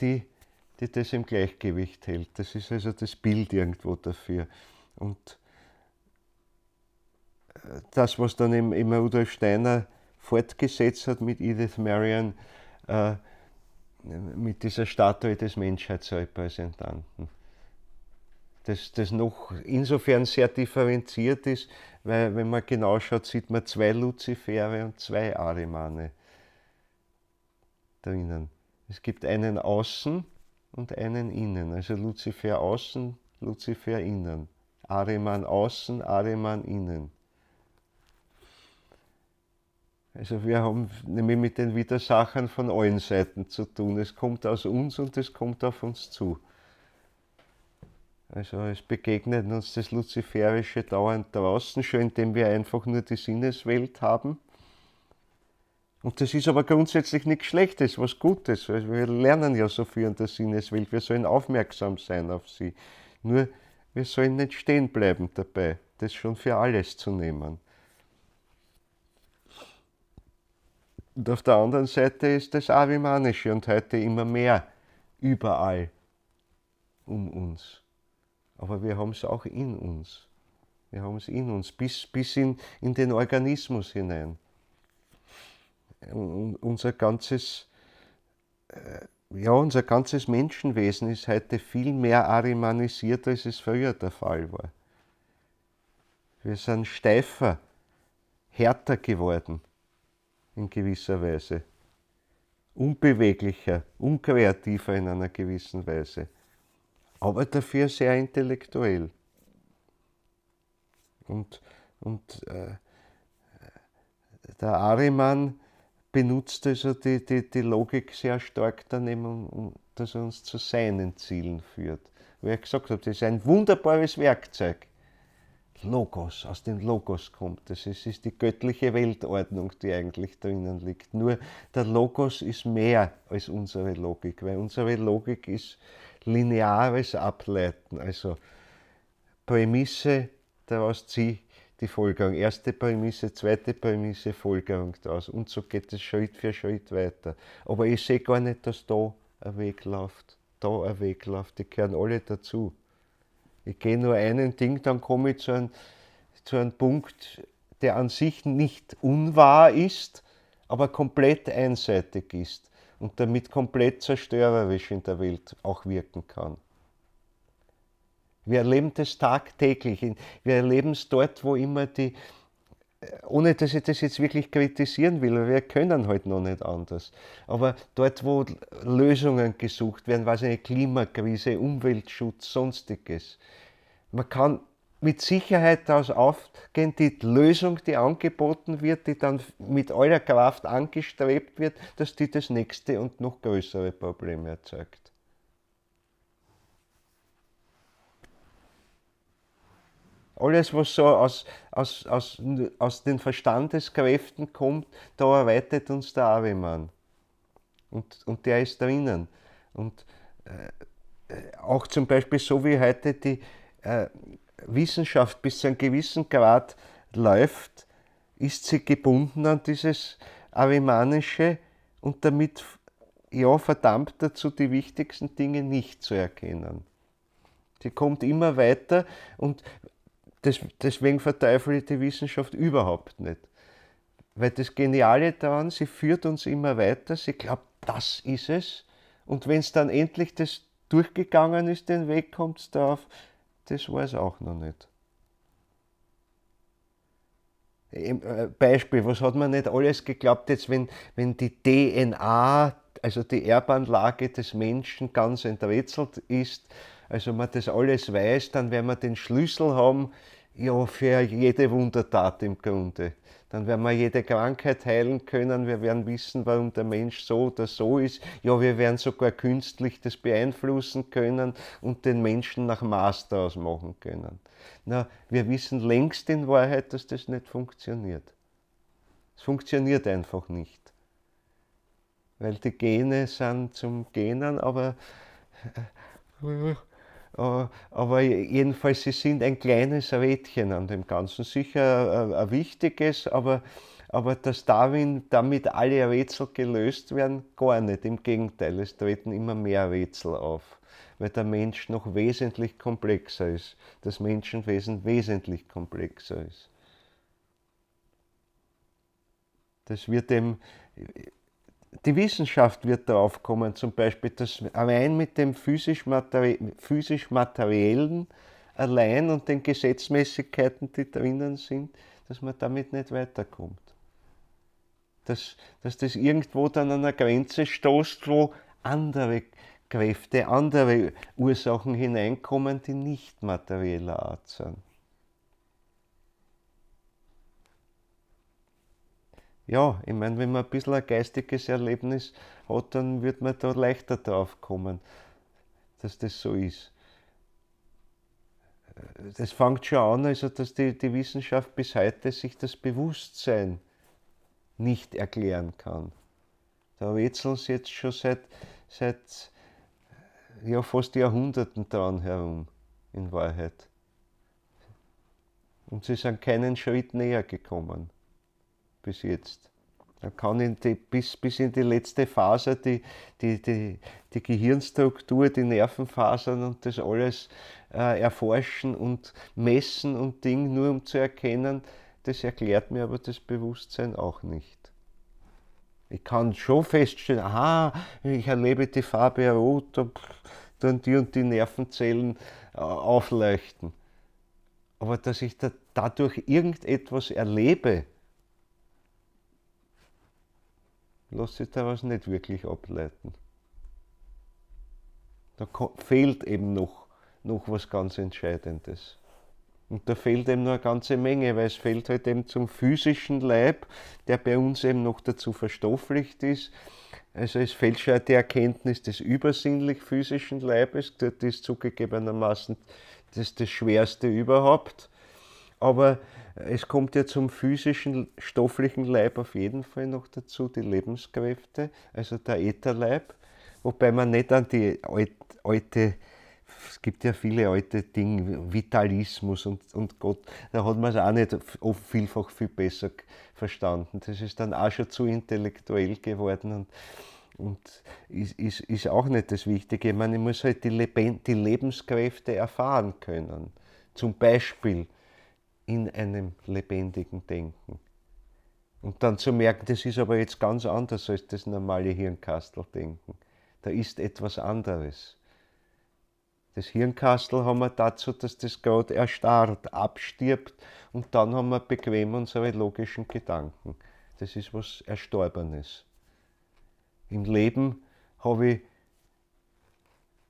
die, die das im Gleichgewicht hält. Das ist also das Bild irgendwo dafür. Und äh, das, was dann im, im Rudolf Steiner fortgesetzt hat mit Edith Marion, äh, mit dieser Statue des Menschheitsrepräsentanten. Das, das noch insofern sehr differenziert ist, weil wenn man genau schaut, sieht man zwei Luzifere und zwei Arimane drinnen. Es gibt einen außen und einen innen. Also Luzifer außen, Luzifer innen. Ariman außen, Ariman innen. Also wir haben nämlich mit den Widersachern von allen Seiten zu tun. Es kommt aus uns und es kommt auf uns zu. Also es begegnet uns das Luziferische dauernd draußen, schon indem wir einfach nur die Sinneswelt haben. Und das ist aber grundsätzlich nichts Schlechtes, was Gutes. Also wir lernen ja so viel an der Sinneswelt. Wir sollen aufmerksam sein auf sie. Nur wir sollen nicht stehen bleiben dabei, das schon für alles zu nehmen. Und auf der anderen Seite ist das Avimanische und heute immer mehr überall um uns aber wir haben es auch in uns. Wir haben es in uns, bis, bis in, in den Organismus hinein. Und unser ganzes, äh, ja, unser ganzes Menschenwesen ist heute viel mehr arimanisiert, als es früher der Fall war. Wir sind steifer, härter geworden, in gewisser Weise. Unbeweglicher, unkreativer in einer gewissen Weise aber dafür sehr intellektuell. Und, und äh, der Ariman benutzt also die, die, die Logik sehr stark daneben, um, dass er uns zu seinen Zielen führt. Wie ich gesagt habe, das ist ein wunderbares Werkzeug. Logos, aus dem Logos kommt es. Es ist die göttliche Weltordnung, die eigentlich drinnen liegt. Nur der Logos ist mehr als unsere Logik, weil unsere Logik ist Lineares ableiten, also Prämisse, daraus ziehe die Folgerung. Erste Prämisse, zweite Prämisse, Folgerung daraus. Und so geht es Schritt für Schritt weiter. Aber ich sehe gar nicht, dass da ein Weg läuft, da ein Weg läuft. Die gehören alle dazu. Ich gehe nur einen Ding, dann komme ich zu einem, zu einem Punkt, der an sich nicht unwahr ist, aber komplett einseitig ist und damit komplett zerstörerisch in der Welt auch wirken kann. Wir erleben das tagtäglich. Wir erleben es dort, wo immer die, äh, ohne dass ich das jetzt wirklich kritisieren will, weil wir können halt noch nicht anders. Aber dort, wo Lösungen gesucht werden, was eine Klimakrise, Umweltschutz, sonstiges, man kann mit Sicherheit daraus aufgehend die Lösung, die angeboten wird, die dann mit aller Kraft angestrebt wird, dass die das nächste und noch größere Problem erzeugt. Alles, was so aus, aus, aus, aus den Verstandeskräften kommt, da erweitert uns der Ariman. Und, und der ist drinnen. Und äh, äh, auch zum Beispiel so wie heute die, äh, Wissenschaft bis zu einem gewissen Grad läuft, ist sie gebunden an dieses Arimanische und damit ja verdammt dazu, die wichtigsten Dinge nicht zu erkennen. Sie kommt immer weiter und deswegen verteufle ich die Wissenschaft überhaupt nicht. Weil das Geniale daran, sie führt uns immer weiter, sie glaubt, das ist es. Und wenn es dann endlich das durchgegangen ist, den Weg kommt es darauf, das weiß ich auch noch nicht. Äh, Beispiel, was hat man nicht alles geglaubt, jetzt wenn, wenn die DNA, also die Erbanlage des Menschen ganz enträtselt ist, also man das alles weiß, dann werden wir den Schlüssel haben ja, für jede Wundertat im Grunde. Dann werden wir jede Krankheit heilen können. Wir werden wissen, warum der Mensch so oder so ist. Ja, wir werden sogar künstlich das beeinflussen können und den Menschen nach Maß daraus machen können. Na, wir wissen längst in Wahrheit, dass das nicht funktioniert. Es funktioniert einfach nicht. Weil die Gene sind zum Genen, aber Äh, aber jedenfalls, sie sind ein kleines Rädchen an dem Ganzen. Sicher äh, ein wichtiges, aber, aber dass Darwin damit alle Rätsel gelöst werden, gar nicht. Im Gegenteil, es treten immer mehr Rätsel auf, weil der Mensch noch wesentlich komplexer ist. Das Menschenwesen wesentlich komplexer ist. Das wird dem die Wissenschaft wird darauf kommen, zum Beispiel, dass allein mit dem physisch-materiellen physisch allein und den Gesetzmäßigkeiten, die drinnen sind, dass man damit nicht weiterkommt. Dass, dass das irgendwo dann an einer Grenze stoßt, wo andere Kräfte, andere Ursachen hineinkommen, die nicht materieller Art sind. ja, ich meine, wenn man ein bisschen ein geistiges Erlebnis hat, dann wird man da leichter drauf kommen, dass das so ist. Das fängt schon an, also dass die, die Wissenschaft bis heute sich das Bewusstsein nicht erklären kann. Da rätseln sie jetzt schon seit, seit ja, fast Jahrhunderten dran herum, in Wahrheit. Und sie sind keinen Schritt näher gekommen bis jetzt. Er kann in die, bis, bis in die letzte Faser die, die, die, die Gehirnstruktur, die Nervenfasern und das alles äh, erforschen und messen und Ding, nur um zu erkennen, das erklärt mir aber das Bewusstsein auch nicht. Ich kann schon feststellen, aha, ich erlebe die Farbe rot, und dann die und die Nervenzellen äh, aufleuchten. Aber dass ich da dadurch irgendetwas erlebe, lässt sich daraus nicht wirklich ableiten. Da fehlt eben noch, noch was ganz Entscheidendes. Und da fehlt eben noch eine ganze Menge, weil es fehlt halt eben zum physischen Leib, der bei uns eben noch dazu verstofflicht ist. Also es fehlt schon die Erkenntnis des übersinnlich physischen Leibes, das ist zugegebenermaßen das, das Schwerste überhaupt. Aber es kommt ja zum physischen, stofflichen Leib auf jeden Fall noch dazu, die Lebenskräfte, also der Ätherleib. Wobei man nicht an die alte, es gibt ja viele alte Dinge, Vitalismus und, und Gott, da hat man es auch nicht oft vielfach viel besser verstanden. Das ist dann auch schon zu intellektuell geworden und, und ist, ist, ist auch nicht das Wichtige. Ich meine, ich muss halt die, Leben, die Lebenskräfte erfahren können. Zum Beispiel in einem lebendigen Denken. Und dann zu merken, das ist aber jetzt ganz anders als das normale Hirnkasteldenken. Da ist etwas anderes. Das Hirnkastel haben wir dazu, dass das gerade erstarrt, abstirbt und dann haben wir bequem unsere logischen Gedanken. Das ist was Erstorbenes. Im Leben habe ich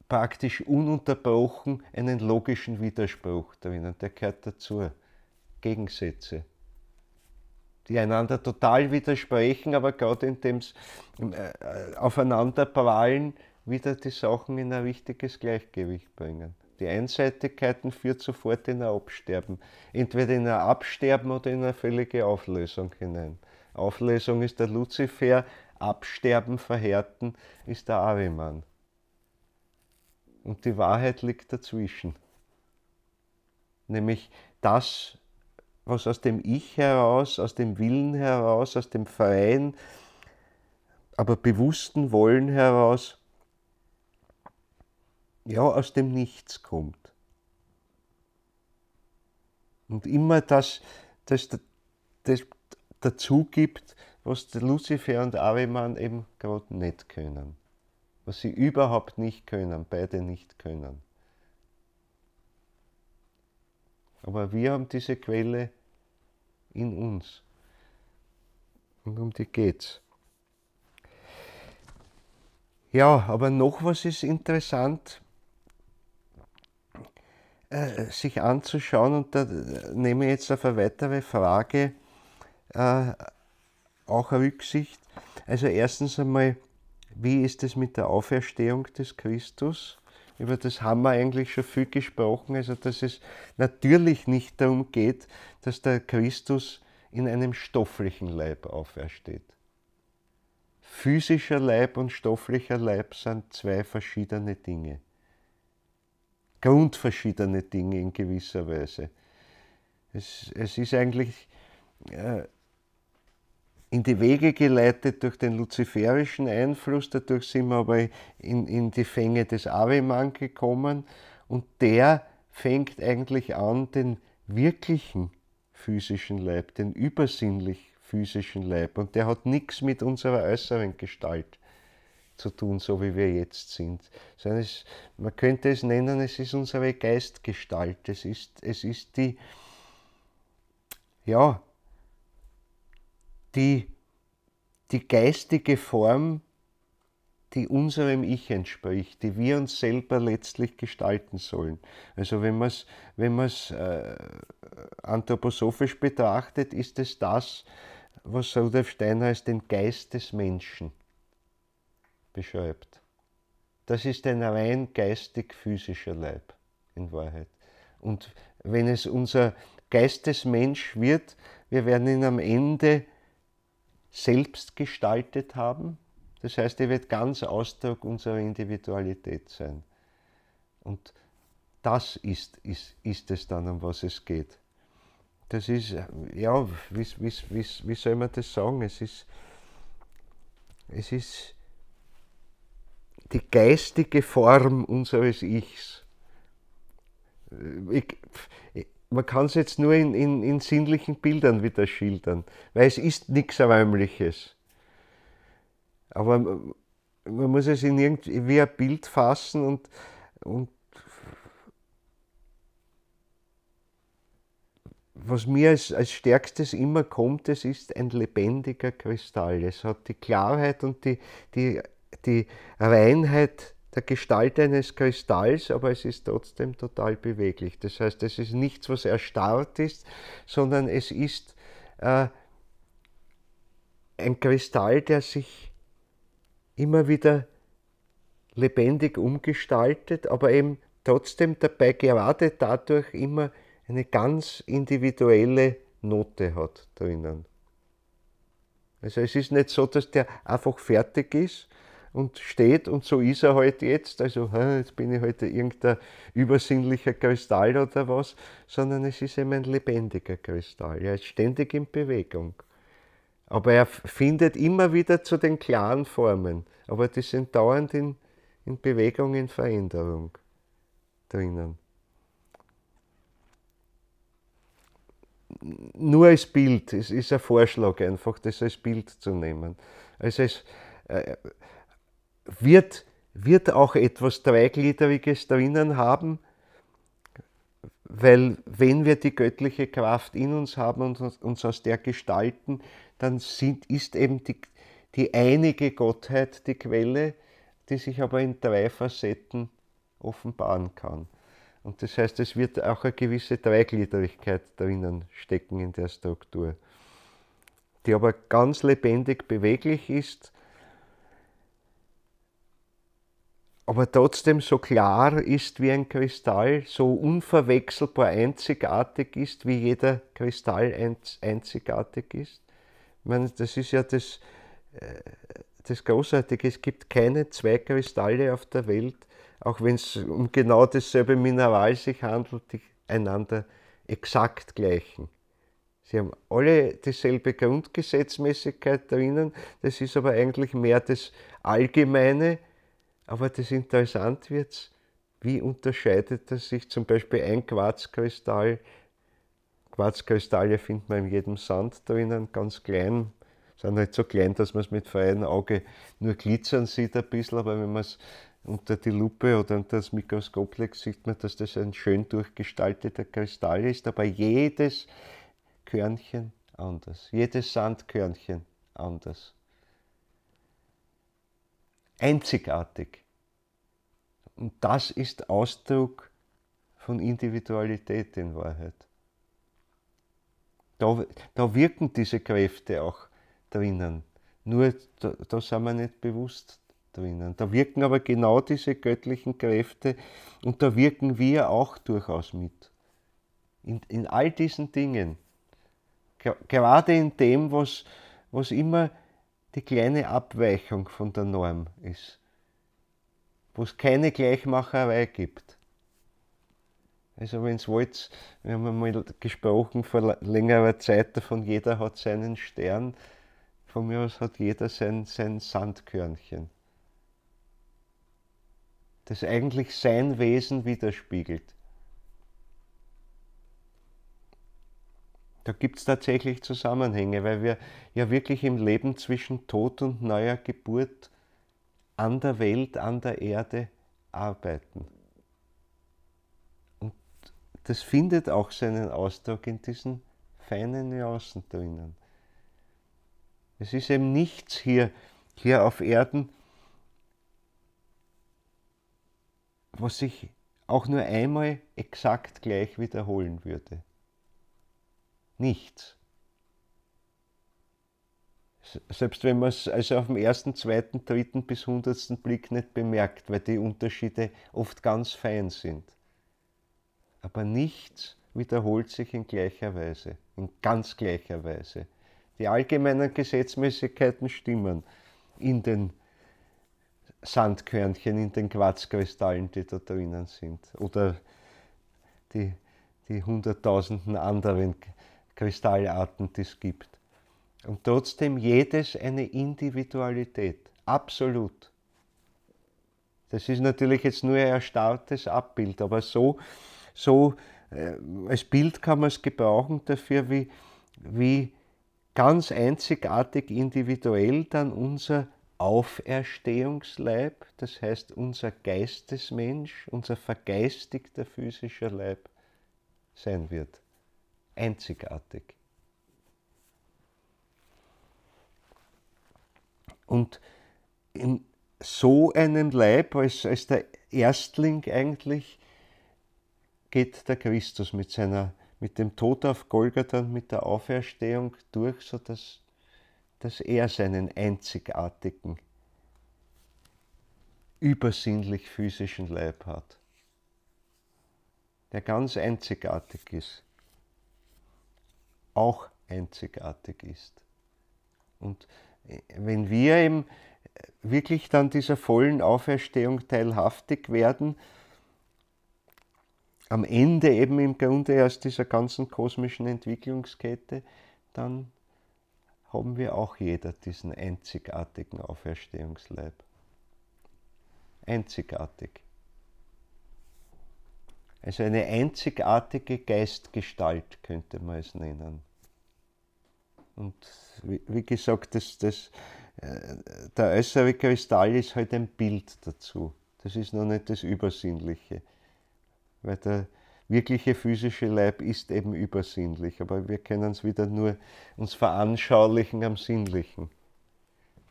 praktisch ununterbrochen einen logischen Widerspruch drinnen, der gehört dazu. Gegensätze, die einander total widersprechen, aber gerade indem sie äh, aufeinanderprallen, wieder die Sachen in ein richtiges Gleichgewicht bringen. Die Einseitigkeiten führt sofort in ein Absterben. Entweder in ein Absterben oder in eine völlige Auflösung hinein. Auflösung ist der Luzifer, Absterben, Verhärten ist der Ariman. Und die Wahrheit liegt dazwischen. Nämlich das, was aus dem Ich heraus, aus dem Willen heraus, aus dem freien, aber bewussten Wollen heraus, ja, aus dem Nichts kommt. Und immer das, das, das, dazu gibt, was Lucifer und Ariman eben gerade nicht können. Was sie überhaupt nicht können, beide nicht können. Aber wir haben diese Quelle in uns. Und um die geht's. Ja, aber noch was ist interessant, äh, sich anzuschauen, und da äh, nehme ich jetzt auf eine weitere Frage äh, auch Rücksicht. Also erstens einmal, wie ist es mit der Auferstehung des Christus? über das haben wir eigentlich schon viel gesprochen, also dass es natürlich nicht darum geht, dass der Christus in einem stofflichen Leib aufersteht. Physischer Leib und stofflicher Leib sind zwei verschiedene Dinge. Grundverschiedene Dinge in gewisser Weise. Es, es ist eigentlich äh, in die Wege geleitet durch den luziferischen Einfluss. Dadurch sind wir aber in, in die Fänge des Aveman gekommen. Und der fängt eigentlich an, den wirklichen physischen Leib, den übersinnlich physischen Leib. Und der hat nichts mit unserer äußeren Gestalt zu tun, so wie wir jetzt sind. es, man könnte es nennen, es ist unsere Geistgestalt. Es ist, es ist die, ja, die die geistige Form, die unserem Ich entspricht, die wir uns selber letztlich gestalten sollen. Also wenn man es wenn äh, anthroposophisch betrachtet, ist es das, was Rudolf Steiner als den Geist des Menschen beschreibt. Das ist ein rein geistig-physischer Leib in Wahrheit. Und wenn es unser Geist des Geistesmensch wird, wir werden ihn am Ende selbst gestaltet haben. Das heißt, er wird ganz Ausdruck unserer Individualität sein. Und das ist, ist, ist es dann, um was es geht. Das ist, äh, ja, wie, wie, wie, wie soll man das sagen? Es ist, es ist die geistige Form unseres Ichs. Äh, ich, man kann es jetzt nur in, in, in sinnlichen Bildern wieder schildern, weil es ist nichts Räumliches. Aber man muss es in irgendwie ein Bild fassen und, und was mir als, als stärkstes immer kommt, es ist ein lebendiger Kristall. Es hat die Klarheit und die, die, die Reinheit der Gestalt eines Kristalls, aber es ist trotzdem total beweglich. Das heißt, es ist nichts, was erstarrt ist, sondern es ist äh, ein Kristall, der sich immer wieder lebendig umgestaltet, aber eben trotzdem dabei gerade dadurch immer eine ganz individuelle Note hat drinnen. Also es ist nicht so, dass der einfach fertig ist, und steht und so ist er halt jetzt. Also jetzt bin ich heute halt irgendein übersinnlicher Kristall oder was, sondern es ist eben ein lebendiger Kristall. Er ist ständig in Bewegung. Aber er findet immer wieder zu den klaren Formen. Aber die sind dauernd in, in Bewegung, in Veränderung drinnen. Nur als Bild, es ist ein Vorschlag einfach, das als Bild zu nehmen. Also es, äh, wird, wird auch etwas Dreigliedriges drinnen haben, weil wenn wir die göttliche Kraft in uns haben und uns aus der gestalten, dann sind, ist eben die, die einige Gottheit die Quelle, die sich aber in drei Facetten offenbaren kann. Und das heißt, es wird auch eine gewisse Dreigliedrigkeit drinnen stecken in der Struktur, die aber ganz lebendig beweglich ist aber trotzdem so klar ist wie ein Kristall, so unverwechselbar einzigartig ist, wie jeder Kristall einzigartig ist. Ich meine, das ist ja das, äh, das Großartige. Es gibt keine zwei Kristalle auf der Welt, auch wenn es um genau dasselbe Mineral sich handelt, die einander exakt gleichen. Sie haben alle dieselbe Grundgesetzmäßigkeit drinnen, das ist aber eigentlich mehr das Allgemeine, aber das Interessante wird, wie unterscheidet das sich zum Beispiel ein Quarzkristall? Quarzkristalle findet man in jedem Sand drinnen, ganz klein. Sind halt so klein, dass man es mit freiem Auge nur glitzern sieht ein bisschen, aber wenn man es unter die Lupe oder unter das Mikroskop legt, sieht man, dass das ein schön durchgestalteter Kristall ist, aber jedes Körnchen anders, jedes Sandkörnchen anders einzigartig. Und das ist Ausdruck von Individualität in Wahrheit. Da, da wirken diese Kräfte auch drinnen. Nur da, da sind wir nicht bewusst drinnen. Da wirken aber genau diese göttlichen Kräfte und da wirken wir auch durchaus mit. In, in all diesen Dingen. Gerade in dem, was, was immer die kleine Abweichung von der Norm ist, wo es keine Gleichmacherei gibt. Also wenn es wollt, wir haben einmal gesprochen vor längerer Zeit davon, jeder hat seinen Stern, von mir aus hat jeder sein, sein Sandkörnchen, das eigentlich sein Wesen widerspiegelt. Da gibt es tatsächlich Zusammenhänge, weil wir ja wirklich im Leben zwischen Tod und neuer Geburt an der Welt, an der Erde arbeiten. Und das findet auch seinen Ausdruck in diesen feinen Nuancen drinnen. Es ist eben nichts hier, hier auf Erden, was sich auch nur einmal exakt gleich wiederholen würde nichts. Selbst wenn man es also auf dem ersten, zweiten, dritten bis hundertsten Blick nicht bemerkt, weil die Unterschiede oft ganz fein sind. Aber nichts wiederholt sich in gleicher Weise, in ganz gleicher Weise. Die allgemeinen Gesetzmäßigkeiten stimmen in den Sandkörnchen, in den Quarzkristallen, die da drinnen sind. Oder die, die hunderttausenden anderen Gesetzmäßigkeiten Kristallarten, die es gibt. Und trotzdem jedes eine Individualität, absolut. Das ist natürlich jetzt nur ein erstarrtes Abbild, aber so, so äh, als Bild kann man es gebrauchen dafür, wie, wie ganz einzigartig individuell dann unser Auferstehungsleib, das heißt unser Geistesmensch, unser vergeistigter physischer Leib sein wird einzigartig. Und in so einem Leib, als, als der Erstling eigentlich, geht der Christus mit, seiner, mit dem Tod auf Golgatha und mit der Auferstehung durch, sodass dass er seinen einzigartigen, übersinnlich physischen Leib hat, der ganz einzigartig ist auch einzigartig ist. Und äh, wenn wir eben äh, wirklich dann dieser vollen Auferstehung teilhaftig werden, am Ende eben im Grunde erst dieser ganzen kosmischen Entwicklungskette, dann haben wir auch jeder diesen einzigartigen Auferstehungsleib. Einzigartig. Also eine einzigartige Geistgestalt könnte man es nennen. Und wie, wie gesagt, das, das, äh, der äußere Kristall ist halt ein Bild dazu. Das ist noch nicht das Übersinnliche. Weil der wirkliche physische Leib ist eben übersinnlich, aber wir können es wieder nur uns veranschaulichen am Sinnlichen.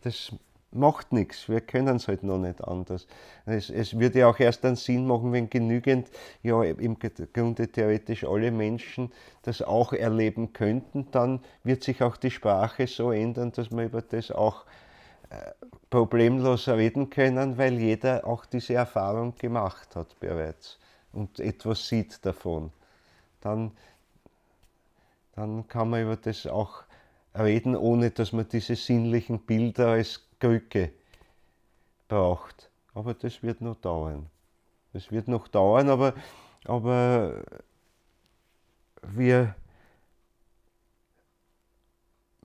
Das macht nichts, wir können es halt noch nicht anders. Es, es würde ja auch erst einen Sinn machen, wenn genügend, ja im Grunde theoretisch alle Menschen das auch erleben könnten, dann wird sich auch die Sprache so ändern, dass man über das auch äh, problemlos reden können, weil jeder auch diese Erfahrung gemacht hat bereits und etwas sieht davon. Dann, dann kann man über das auch reden, ohne dass man diese sinnlichen Bilder als Krücke braucht. Aber das wird noch dauern. Das wird noch dauern, aber, aber wir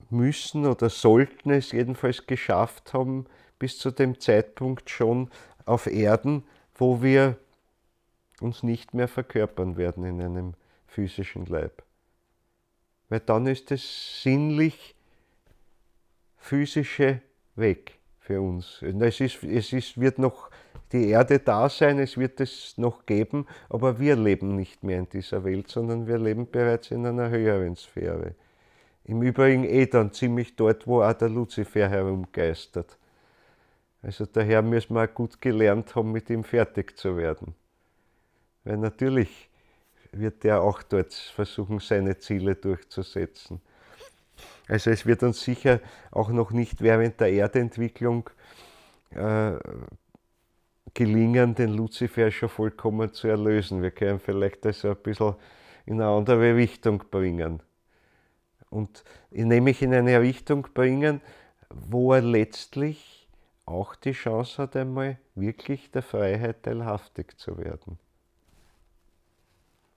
müssen oder sollten es jedenfalls geschafft haben, bis zu dem Zeitpunkt schon auf Erden, wo wir uns nicht mehr verkörpern werden in einem physischen Leib weil dann ist das sinnlich physische weg für uns. Es, ist, es ist, wird noch die Erde da sein, es wird es noch geben, aber wir leben nicht mehr in dieser Welt, sondern wir leben bereits in einer höheren Sphäre. Im Übrigen eh dann ziemlich dort, wo auch der Luzifer herumgeistert. Also daher müssen wir auch gut gelernt haben, mit ihm fertig zu werden. Weil natürlich wird der auch dort versuchen, seine Ziele durchzusetzen. Also es wird uns sicher auch noch nicht während der Erdentwicklung äh, gelingen, den Luzifer schon vollkommen zu erlösen. Wir können vielleicht das ein bisschen in eine andere Richtung bringen. Und nämlich in eine Richtung bringen, wo er letztlich auch die Chance hat, einmal wirklich der Freiheit teilhaftig zu werden.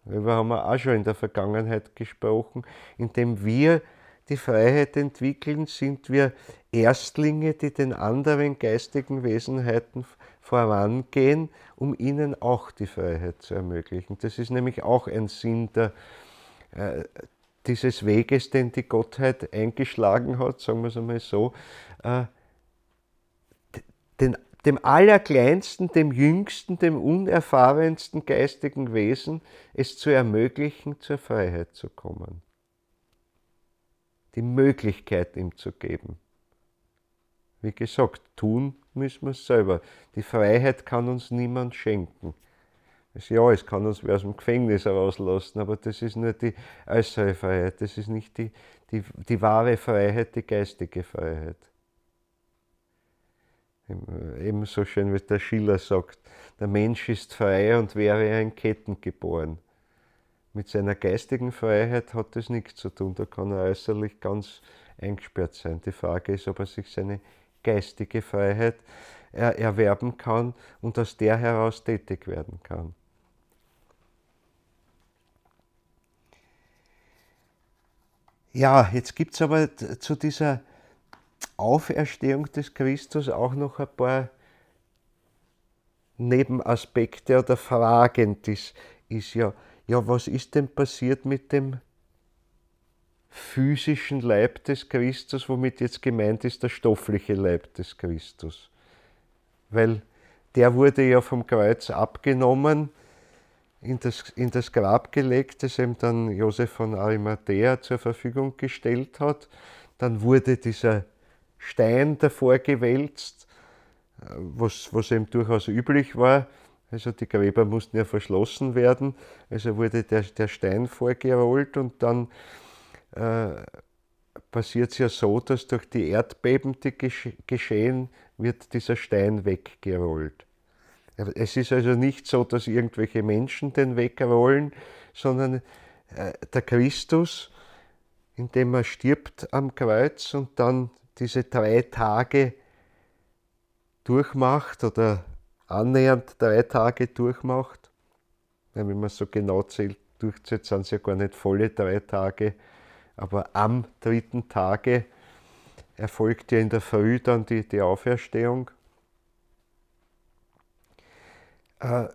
Darüber haben wir auch schon in der Vergangenheit gesprochen. Indem wir die Freiheit entwickeln, sind wir Erstlinge, die den anderen geistigen Wesenheiten vorangehen, um ihnen auch die Freiheit zu ermöglichen. Das ist nämlich auch ein Sinn der, äh, dieses Weges, den die Gottheit eingeschlagen hat, sagen wir es einmal so, äh, den dem allerkleinsten, dem jüngsten, dem unerfahrensten geistigen Wesen es zu ermöglichen, zur Freiheit zu kommen. Die Möglichkeit ihm zu geben. Wie gesagt, tun müssen wir es selber. Die Freiheit kann uns niemand schenken. Also ja, es kann uns wer aus dem Gefängnis herauslassen, aber das ist nur die äußere Freiheit, das ist nicht die, die, die wahre Freiheit, die geistige Freiheit. Ebenso schön, wie der Schiller sagt, der Mensch ist frei und wäre in Ketten geboren. Mit seiner geistigen Freiheit hat das nichts zu tun, da kann er äußerlich ganz eingesperrt sein. Die Frage ist, ob er sich seine geistige Freiheit erwerben kann und aus der heraus tätig werden kann. Ja, jetzt gibt es aber zu dieser Auferstehung des Christus auch noch ein paar Nebenaspekte oder Fragen. Das ist ja, ja, was ist denn passiert mit dem physischen Leib des Christus, womit jetzt gemeint ist der stoffliche Leib des Christus? Weil der wurde ja vom Kreuz abgenommen, in das, in das Grab gelegt, das ihm dann Josef von Arimathea zur Verfügung gestellt hat. Dann wurde dieser Stein davor gewälzt, was, was eben durchaus üblich war. Also die Gräber mussten ja verschlossen werden. Also wurde der, der Stein vorgerollt und dann äh, passiert es ja so, dass durch die Erdbeben, die geschehen, wird dieser Stein weggerollt. Es ist also nicht so, dass irgendwelche Menschen den wegrollen, sondern äh, der Christus, indem er stirbt am Kreuz und dann diese drei Tage durchmacht oder annähernd drei Tage durchmacht, wenn man so genau zählt, durchzählt, sind es ja gar nicht volle drei Tage, aber am dritten Tage erfolgt ja in der Früh dann die, die Auferstehung. Äh,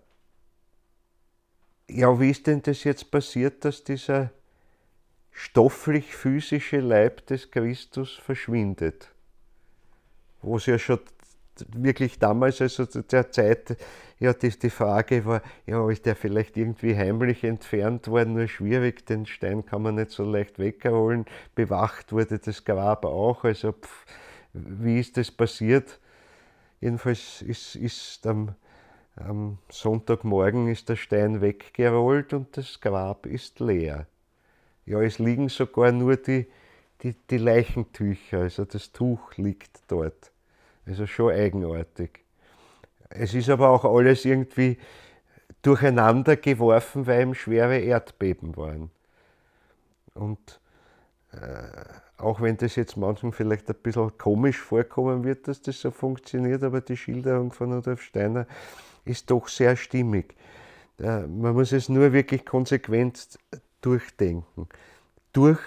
ja, wie ist denn das jetzt passiert, dass dieser stofflich-physische Leib des Christus verschwindet. Wo es ja schon wirklich damals, also zu der Zeit, ja, die, die Frage war, ja, ist der vielleicht irgendwie heimlich entfernt worden, nur schwierig, den Stein kann man nicht so leicht wegholen, bewacht wurde das Grab auch, also pff, wie ist das passiert? Jedenfalls ist, ist am, am Sonntagmorgen ist der Stein weggerollt und das Grab ist leer. Ja, es liegen sogar nur die, die, die Leichentücher, also das Tuch liegt dort. Also schon eigenartig. Es ist aber auch alles irgendwie durcheinander geworfen, weil eben schwere Erdbeben waren. Und äh, auch wenn das jetzt manchen vielleicht ein bisschen komisch vorkommen wird, dass das so funktioniert, aber die Schilderung von Rudolf Steiner ist doch sehr stimmig. Äh, man muss es nur wirklich konsequent durchdenken. Durch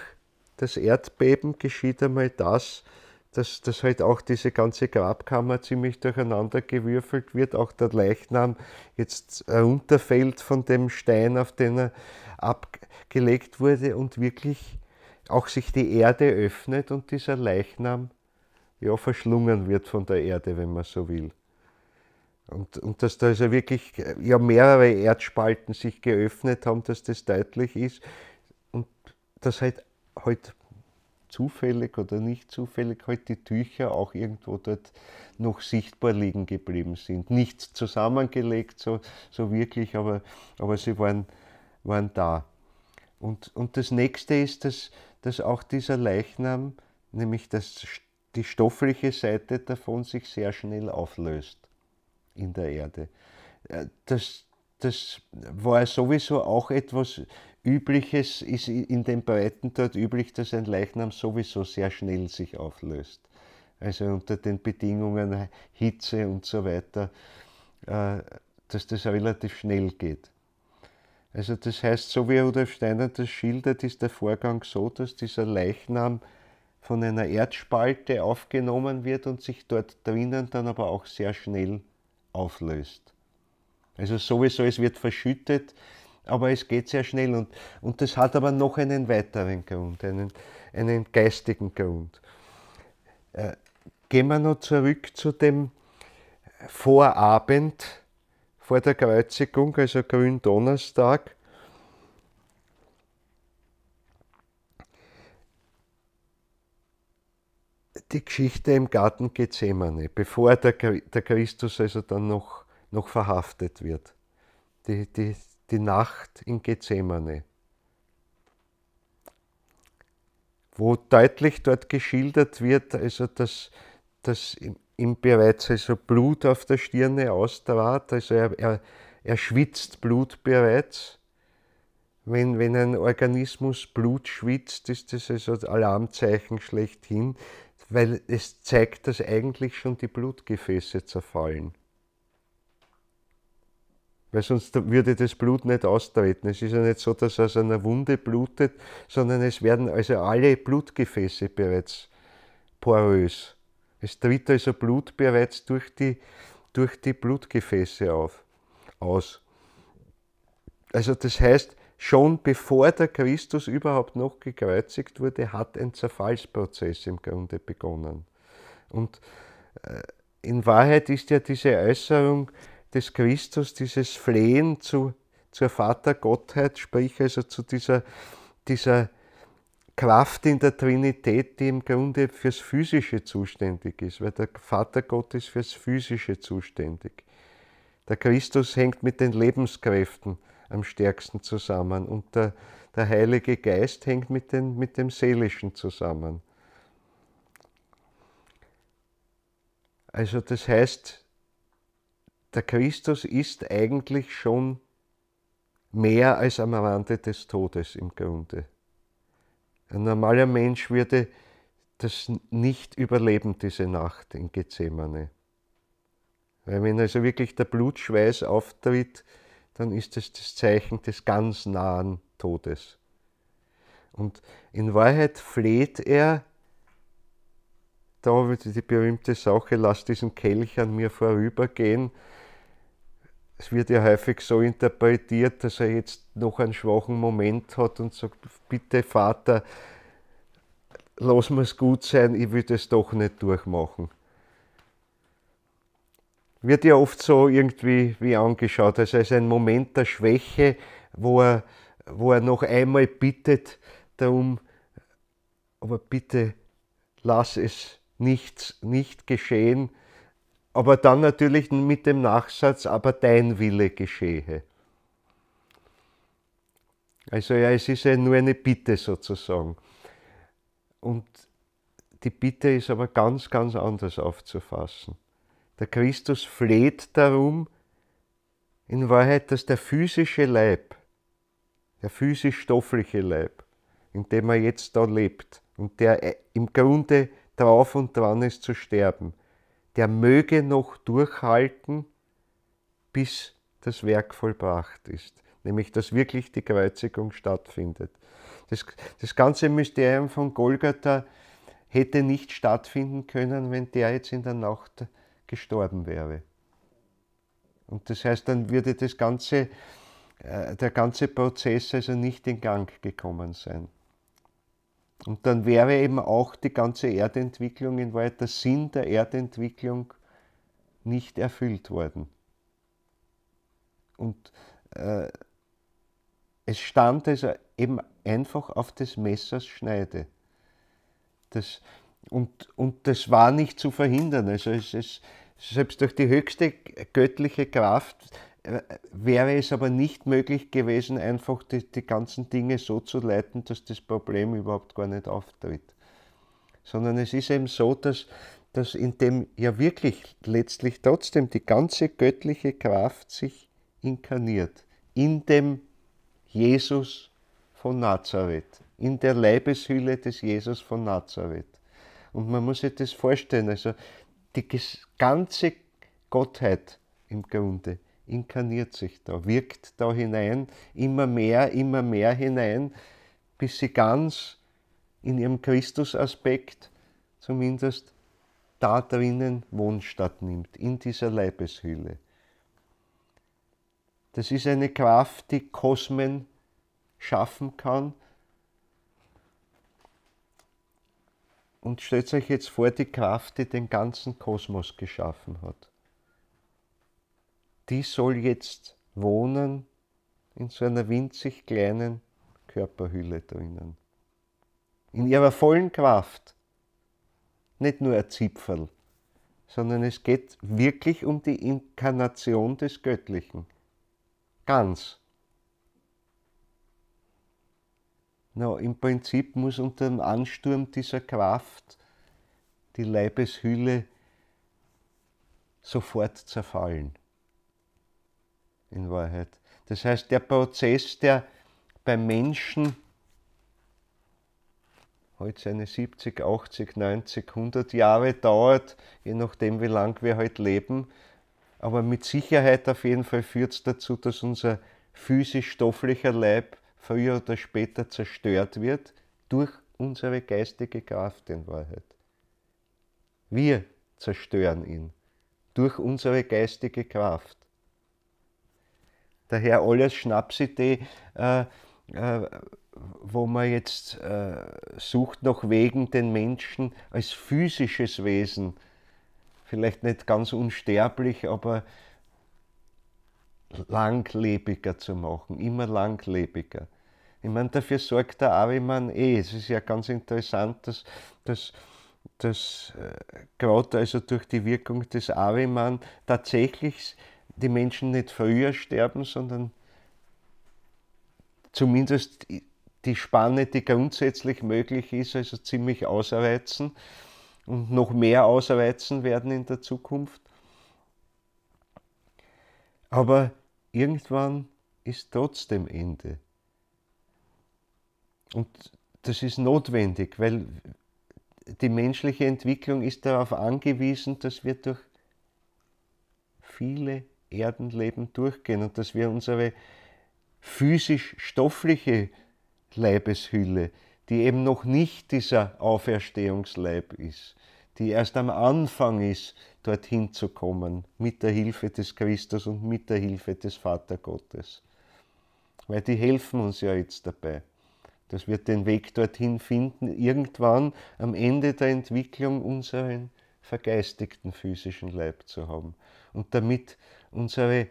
das Erdbeben geschieht einmal das, dass, dass halt auch diese ganze Grabkammer ziemlich durcheinander gewürfelt wird, auch der Leichnam jetzt runterfällt von dem Stein, auf den er abgelegt wurde und wirklich auch sich die Erde öffnet und dieser Leichnam ja verschlungen wird von der Erde, wenn man so will. Und, und dass da also wirklich äh, ja mehrere Erdspalten sich geöffnet haben, dass das deutlich ist. Und dass halt, halt zufällig oder nicht zufällig halt die Tücher auch irgendwo dort noch sichtbar liegen geblieben sind. Nicht zusammengelegt, so, so wirklich, aber, aber sie waren, waren da. Und, und das nächste ist, dass, dass auch dieser Leichnam, nämlich das, die stoffliche Seite davon, sich sehr schnell auflöst in der Erde. Äh, das, das war sowieso auch etwas Übliches, ist in den Breiten dort üblich, dass ein Leichnam sowieso sehr schnell sich auflöst. Also unter den Bedingungen äh, Hitze und so weiter, äh, dass das relativ schnell geht. Also das heißt, so wie Rudolf Steiner das schildert, ist der Vorgang so, dass dieser Leichnam von einer Erdspalte aufgenommen wird und sich dort drinnen dann aber auch sehr schnell auflöst auflöst. Also sowieso, es wird verschüttet, aber es geht sehr schnell. Und, und das hat aber noch einen weiteren Grund, einen, einen geistigen Grund. Äh, gehen wir noch zurück zu dem Vorabend vor der Kreuzigung, also Gründonnerstag. die Geschichte im Garten Gethsemane, bevor der, der Christus also dann noch, noch verhaftet wird. Die, die, die Nacht in Gethsemane, wo deutlich dort geschildert wird, also dass, dass ihm bereits also Blut auf der Stirne austrat, also er, er, er schwitzt Blut bereits. Wenn, wenn ein Organismus Blut schwitzt, ist das also Alarmzeichen schlechthin, weil es zeigt, dass eigentlich schon die Blutgefäße zerfallen. Weil sonst würde das Blut nicht austreten. Es ist ja nicht so, dass aus einer Wunde blutet, sondern es werden also alle Blutgefäße bereits porös. Es tritt also Blut bereits durch die, durch die Blutgefäße auf, aus. Also das heißt, schon bevor der Christus überhaupt noch gekreuzigt wurde, hat ein Zerfallsprozess im Grunde begonnen. Und äh, in Wahrheit ist ja diese Äußerung des Christus, dieses Flehen zu, zur Vatergottheit, sprich also zu dieser, dieser Kraft in der Trinität, die im Grunde fürs Physische zuständig ist, weil der Vatergott ist fürs Physische zuständig. Der Christus hängt mit den Lebenskräften am stärksten zusammen. Und der, der Heilige Geist hängt mit, den, mit dem Seelischen zusammen. Also das heißt, der Christus ist eigentlich schon mehr als am Rande des Todes im Grunde. Ein normaler Mensch würde das nicht überleben, diese Nacht in Gethsemane. Weil wenn also wirklich der Blutschweiß auftritt, dann ist es das Zeichen des ganz nahen Todes. Und in Wahrheit fleht er, da wird die berühmte Sache, lass diesen Kelch an mir vorübergehen. Es wird ja häufig so interpretiert, dass er jetzt noch einen schwachen Moment hat und sagt, bitte Vater, lass mir es gut sein, ich will das doch nicht durchmachen wird ja oft so irgendwie wie angeschaut, also als ein Moment der Schwäche, wo er, wo er noch einmal bittet darum, aber bitte lass es nichts nicht geschehen, aber dann natürlich mit dem Nachsatz, aber dein Wille geschehe. Also ja, es ist ja nur eine Bitte sozusagen. Und die Bitte ist aber ganz, ganz anders aufzufassen. Der Christus fleht darum, in Wahrheit, dass der physische Leib, der physisch-stoffliche Leib, in dem er jetzt da lebt und der äh, im Grunde drauf und dran ist zu sterben, der möge noch durchhalten, bis das Werk vollbracht ist, nämlich dass wirklich die Kreuzigung stattfindet. Das, das ganze Mysterium von Golgatha hätte nicht stattfinden können, wenn der jetzt in der Nacht gestorben wäre. Und das heißt, dann würde das ganze, äh, der ganze Prozess also nicht in Gang gekommen sein. Und dann wäre eben auch die ganze Erdentwicklung, in Wahrheit der Sinn der Erdentwicklung nicht erfüllt worden. Und äh, es stand also eben einfach auf des Messers Schneide. Das, und, und das war nicht zu verhindern. Also es, es, selbst durch die höchste göttliche Kraft äh, wäre es aber nicht möglich gewesen, einfach die, die ganzen Dinge so zu leiten, dass das Problem überhaupt gar nicht auftritt. Sondern es ist eben so, dass, dass in dem ja wirklich letztlich trotzdem die ganze göttliche Kraft sich inkarniert. In dem Jesus von Nazareth, in der Leibeshülle des Jesus von Nazareth. Und man muss sich das vorstellen, also die ganze Gottheit im Grunde inkarniert sich da, wirkt da hinein, immer mehr, immer mehr hinein, bis sie ganz in ihrem Christusaspekt zumindest da drinnen Wohnstatt nimmt, in dieser Leibeshülle. Das ist eine Kraft, die Kosmen schaffen kann, Und stellt euch jetzt vor, die Kraft, die den ganzen Kosmos geschaffen hat. Die soll jetzt wohnen in so einer winzig kleinen Körperhülle drinnen. In ihrer vollen Kraft. Nicht nur ein Zipferl, sondern es geht wirklich um die Inkarnation des Göttlichen. Ganz. Na, Im Prinzip muss unter dem Ansturm dieser Kraft die Leibeshülle sofort zerfallen. In Wahrheit. Das heißt, der Prozess, der beim Menschen heute seine 70, 80, 90, 100 Jahre dauert, je nachdem, wie lang wir heute leben. Aber mit Sicherheit auf jeden Fall führt es dazu, dass unser physisch-stofflicher Leib früher oder später zerstört wird durch unsere geistige Kraft in Wahrheit. Wir zerstören ihn durch unsere geistige Kraft. Daher alles Schnapsidee, äh, äh, wo man jetzt äh, sucht nach Wegen, den Menschen als physisches Wesen, vielleicht nicht ganz unsterblich, aber langlebiger zu machen, immer langlebiger. Ich meine, dafür sorgt der Ariman eh. Es ist ja ganz interessant, dass, dass, dass äh, gerade also durch die Wirkung des Ariman tatsächlich die Menschen nicht früher sterben, sondern zumindest die Spanne, die grundsätzlich möglich ist, also ziemlich ausreizen und noch mehr ausreizen werden in der Zukunft. Aber irgendwann ist trotzdem Ende. Und das ist notwendig, weil die menschliche Entwicklung ist darauf angewiesen, dass wir durch viele Erdenleben durchgehen und dass wir unsere physisch-stoffliche Leibeshülle, die eben noch nicht dieser Auferstehungsleib ist, die erst am Anfang ist, dorthin zu kommen, mit der Hilfe des Christus und mit der Hilfe des Vatergottes. Weil die helfen uns ja jetzt dabei. Das wird den Weg dorthin finden, irgendwann am Ende der Entwicklung unseren vergeistigten physischen Leib zu haben und damit unsere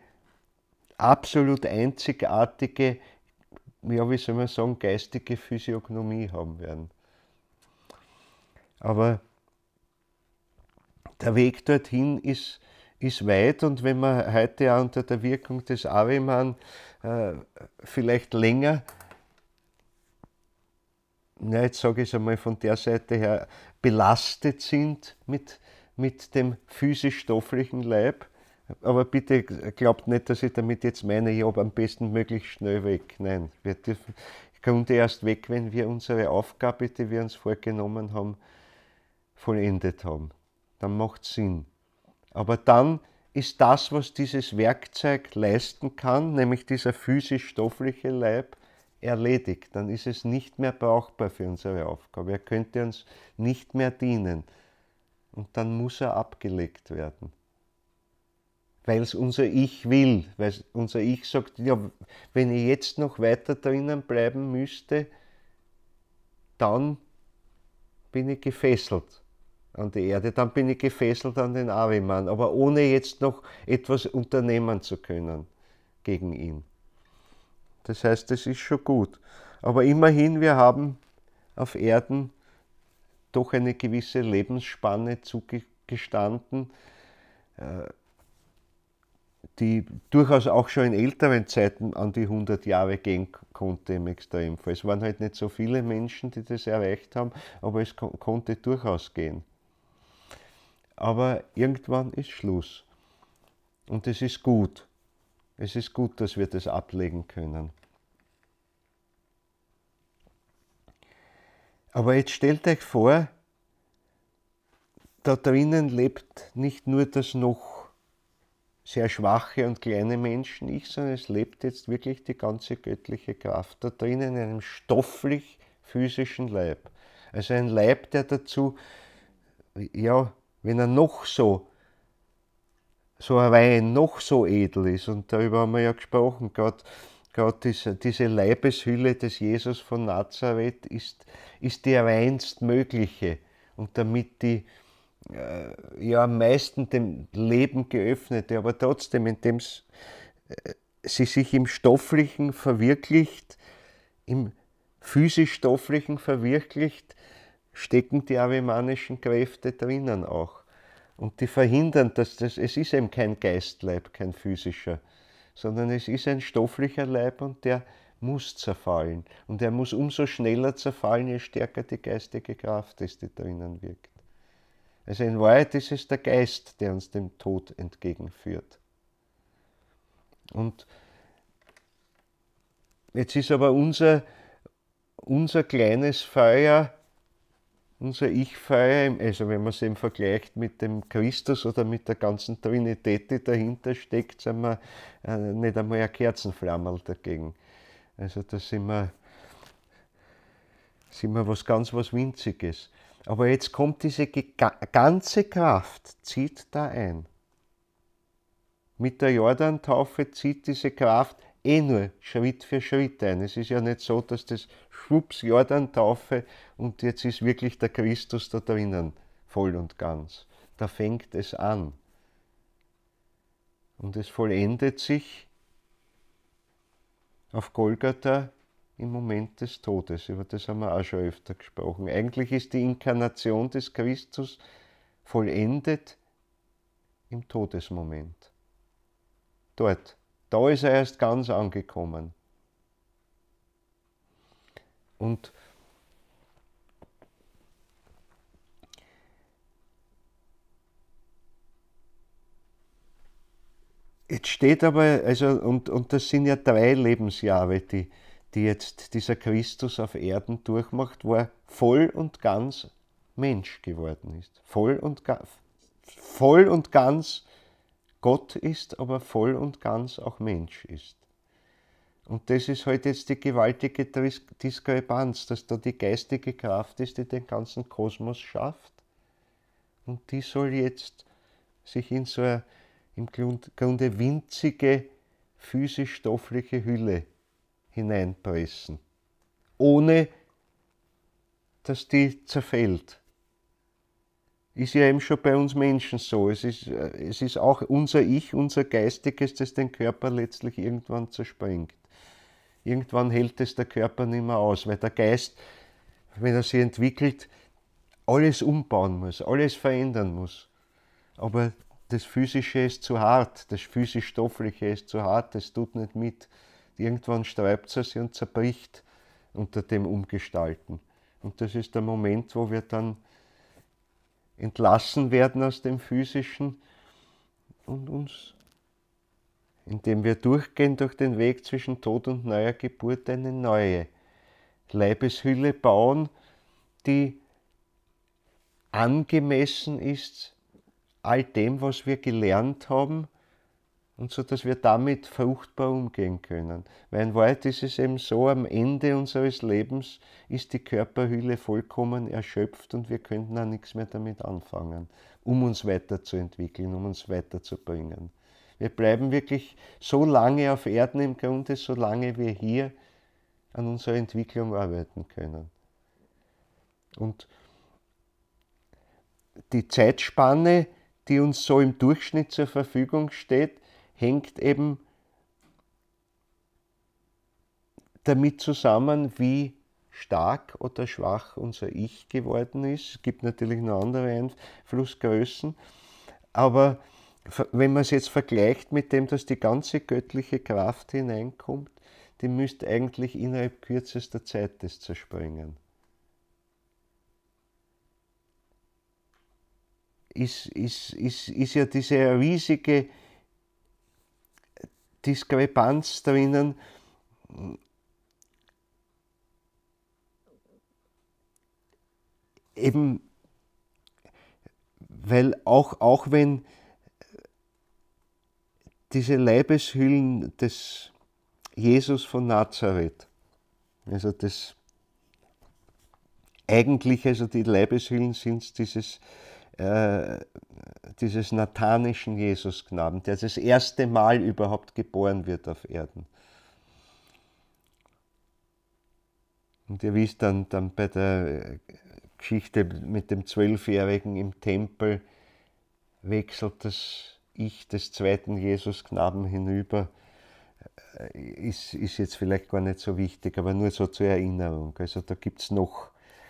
absolut einzigartige, ja, wie soll man sagen, geistige Physiognomie haben werden. Aber der Weg dorthin ist, ist weit und wenn man heute auch unter der Wirkung des Aveman äh, vielleicht länger na, jetzt sage ich es einmal von der Seite her, belastet sind mit, mit dem physisch-stofflichen Leib. Aber bitte glaubt nicht, dass ich damit jetzt meine, ich habe am besten möglichst schnell weg. Nein, wir dürfen Grunde erst weg, wenn wir unsere Aufgabe, die wir uns vorgenommen haben, vollendet haben. Dann macht es Sinn. Aber dann ist das, was dieses Werkzeug leisten kann, nämlich dieser physisch-stoffliche Leib, erledigt, dann ist es nicht mehr brauchbar für unsere Aufgabe. Er könnte uns nicht mehr dienen. Und dann muss er abgelegt werden. Weil es unser Ich will, weil unser Ich sagt, ja, wenn ich jetzt noch weiter drinnen bleiben müsste, dann bin ich gefesselt an die Erde, dann bin ich gefesselt an den Ariman, aber ohne jetzt noch etwas unternehmen zu können gegen ihn. Das heißt, es ist schon gut. Aber immerhin, wir haben auf Erden doch eine gewisse Lebensspanne zugestanden, äh, die durchaus auch schon in älteren Zeiten an die 100 Jahre gehen konnte im Extremfall. Es waren halt nicht so viele Menschen, die das erreicht haben, aber es konnte durchaus gehen. Aber irgendwann ist Schluss. Und das ist gut. Es ist gut, dass wir das ablegen können. Aber jetzt stellt euch vor, da drinnen lebt nicht nur das noch sehr schwache und kleine Menschen ich, sondern es lebt jetzt wirklich die ganze göttliche Kraft da drinnen in einem stofflich physischen Leib. Also ein Leib, der dazu, ja, wenn er noch so so ein Wein noch so edel ist. Und darüber haben wir ja gesprochen. Gerade, Gott diese, diese Leibeshülle des Jesus von Nazareth ist, ist die reinstmögliche. Und damit die äh, ja am meisten dem Leben geöffnete, aber trotzdem, indem äh, sie sich im Stofflichen verwirklicht, im physisch-stofflichen verwirklicht, stecken die arimanischen Kräfte drinnen auch. Und die verhindern, dass das, es ist eben kein Geistleib, kein physischer, sondern es ist ein stofflicher Leib und der muss zerfallen. Und er muss umso schneller zerfallen, je stärker die geistige Kraft ist, die drinnen wirkt. Also in Wahrheit ist es der Geist, der uns dem Tod entgegenführt. Und jetzt ist aber unser, unser kleines Feuer unser also Ich-Feier, also wenn man es eben vergleicht mit dem Christus oder mit der ganzen Trinität, die dahinter steckt, sind wir äh, nicht einmal ein Kerzenflamme dagegen. Also da sind wir, sind wir was ganz was Winziges. Aber jetzt kommt diese ganze Kraft, zieht da ein. Mit der Jordan-Taufe zieht diese Kraft eh nur Schritt für Schritt ein. Es ist ja nicht so, dass das schwupps, Jordan-Taufe und jetzt ist wirklich der Christus da drinnen, voll und ganz. Da fängt es an. Und es vollendet sich auf Golgatha im Moment des Todes. Über das haben wir auch schon öfter gesprochen. Eigentlich ist die Inkarnation des Christus vollendet im Todesmoment. Dort. Da ist er erst ganz angekommen. Und jetzt steht aber, also, und, und das sind ja drei Lebensjahre, die, die jetzt dieser Christus auf Erden durchmacht, wo er voll und ganz Mensch geworden ist. Voll und, voll und ganz Gott ist, aber voll und ganz auch Mensch ist. Und das ist halt jetzt die gewaltige Diskrepanz, dass da die geistige Kraft ist, die den ganzen Kosmos schafft. Und die soll jetzt sich in so eine im Grunde winzige physisch-stoffliche Hülle hineinpressen, ohne dass die zerfällt. Ist ja eben schon bei uns Menschen so. Es ist, äh, es ist auch unser Ich, unser Geistiges, das den Körper letztlich irgendwann zerspringt. Irgendwann hält es der Körper nicht mehr aus, weil der Geist, wenn er sich entwickelt, alles umbauen muss, alles verändern muss. Aber das Physische ist zu hart, das physisch-stoffliche ist zu hart, das tut nicht mit. Irgendwann sträubt es sich und zerbricht unter dem Umgestalten. Und das ist der Moment, wo wir dann entlassen werden aus dem Physischen und uns indem wir durchgehen durch den Weg zwischen Tod und neuer Geburt eine neue Leibeshülle bauen, die angemessen ist all dem, was wir gelernt haben und so, dass wir damit fruchtbar umgehen können. Weil in Wahrheit ist es eben so, am Ende unseres Lebens ist die Körperhülle vollkommen erschöpft und wir könnten auch nichts mehr damit anfangen, um uns weiterzuentwickeln, um uns weiterzubringen. Wir bleiben wirklich so lange auf Erden im Grunde, solange wir hier an unserer Entwicklung arbeiten können. Und die Zeitspanne, die uns so im Durchschnitt zur Verfügung steht, hängt eben damit zusammen, wie stark oder schwach unser Ich geworden ist. Es gibt natürlich noch andere Einflussgrößen, aber wenn man es jetzt vergleicht mit dem, dass die ganze göttliche Kraft hineinkommt, die müsste eigentlich innerhalb kürzester Zeit das zerspringen. Ist, ist, ist, ist ja diese riesige Diskrepanz drinnen, eben, weil auch, auch wenn diese Leibeshüllen des Jesus von Nazareth, also das eigentlich, also die Leibeshüllen sind dieses, äh, dieses nathanischen Jesusknaben, der das erste Mal überhaupt geboren wird auf Erden. Und ihr wisst dann, dann bei der Geschichte mit dem Zwölfjährigen im Tempel wechselt das ich des zweiten Jesusknaben hinüber äh, ist, ist jetzt vielleicht gar nicht so wichtig, aber nur so zur Erinnerung. Also da gibt es noch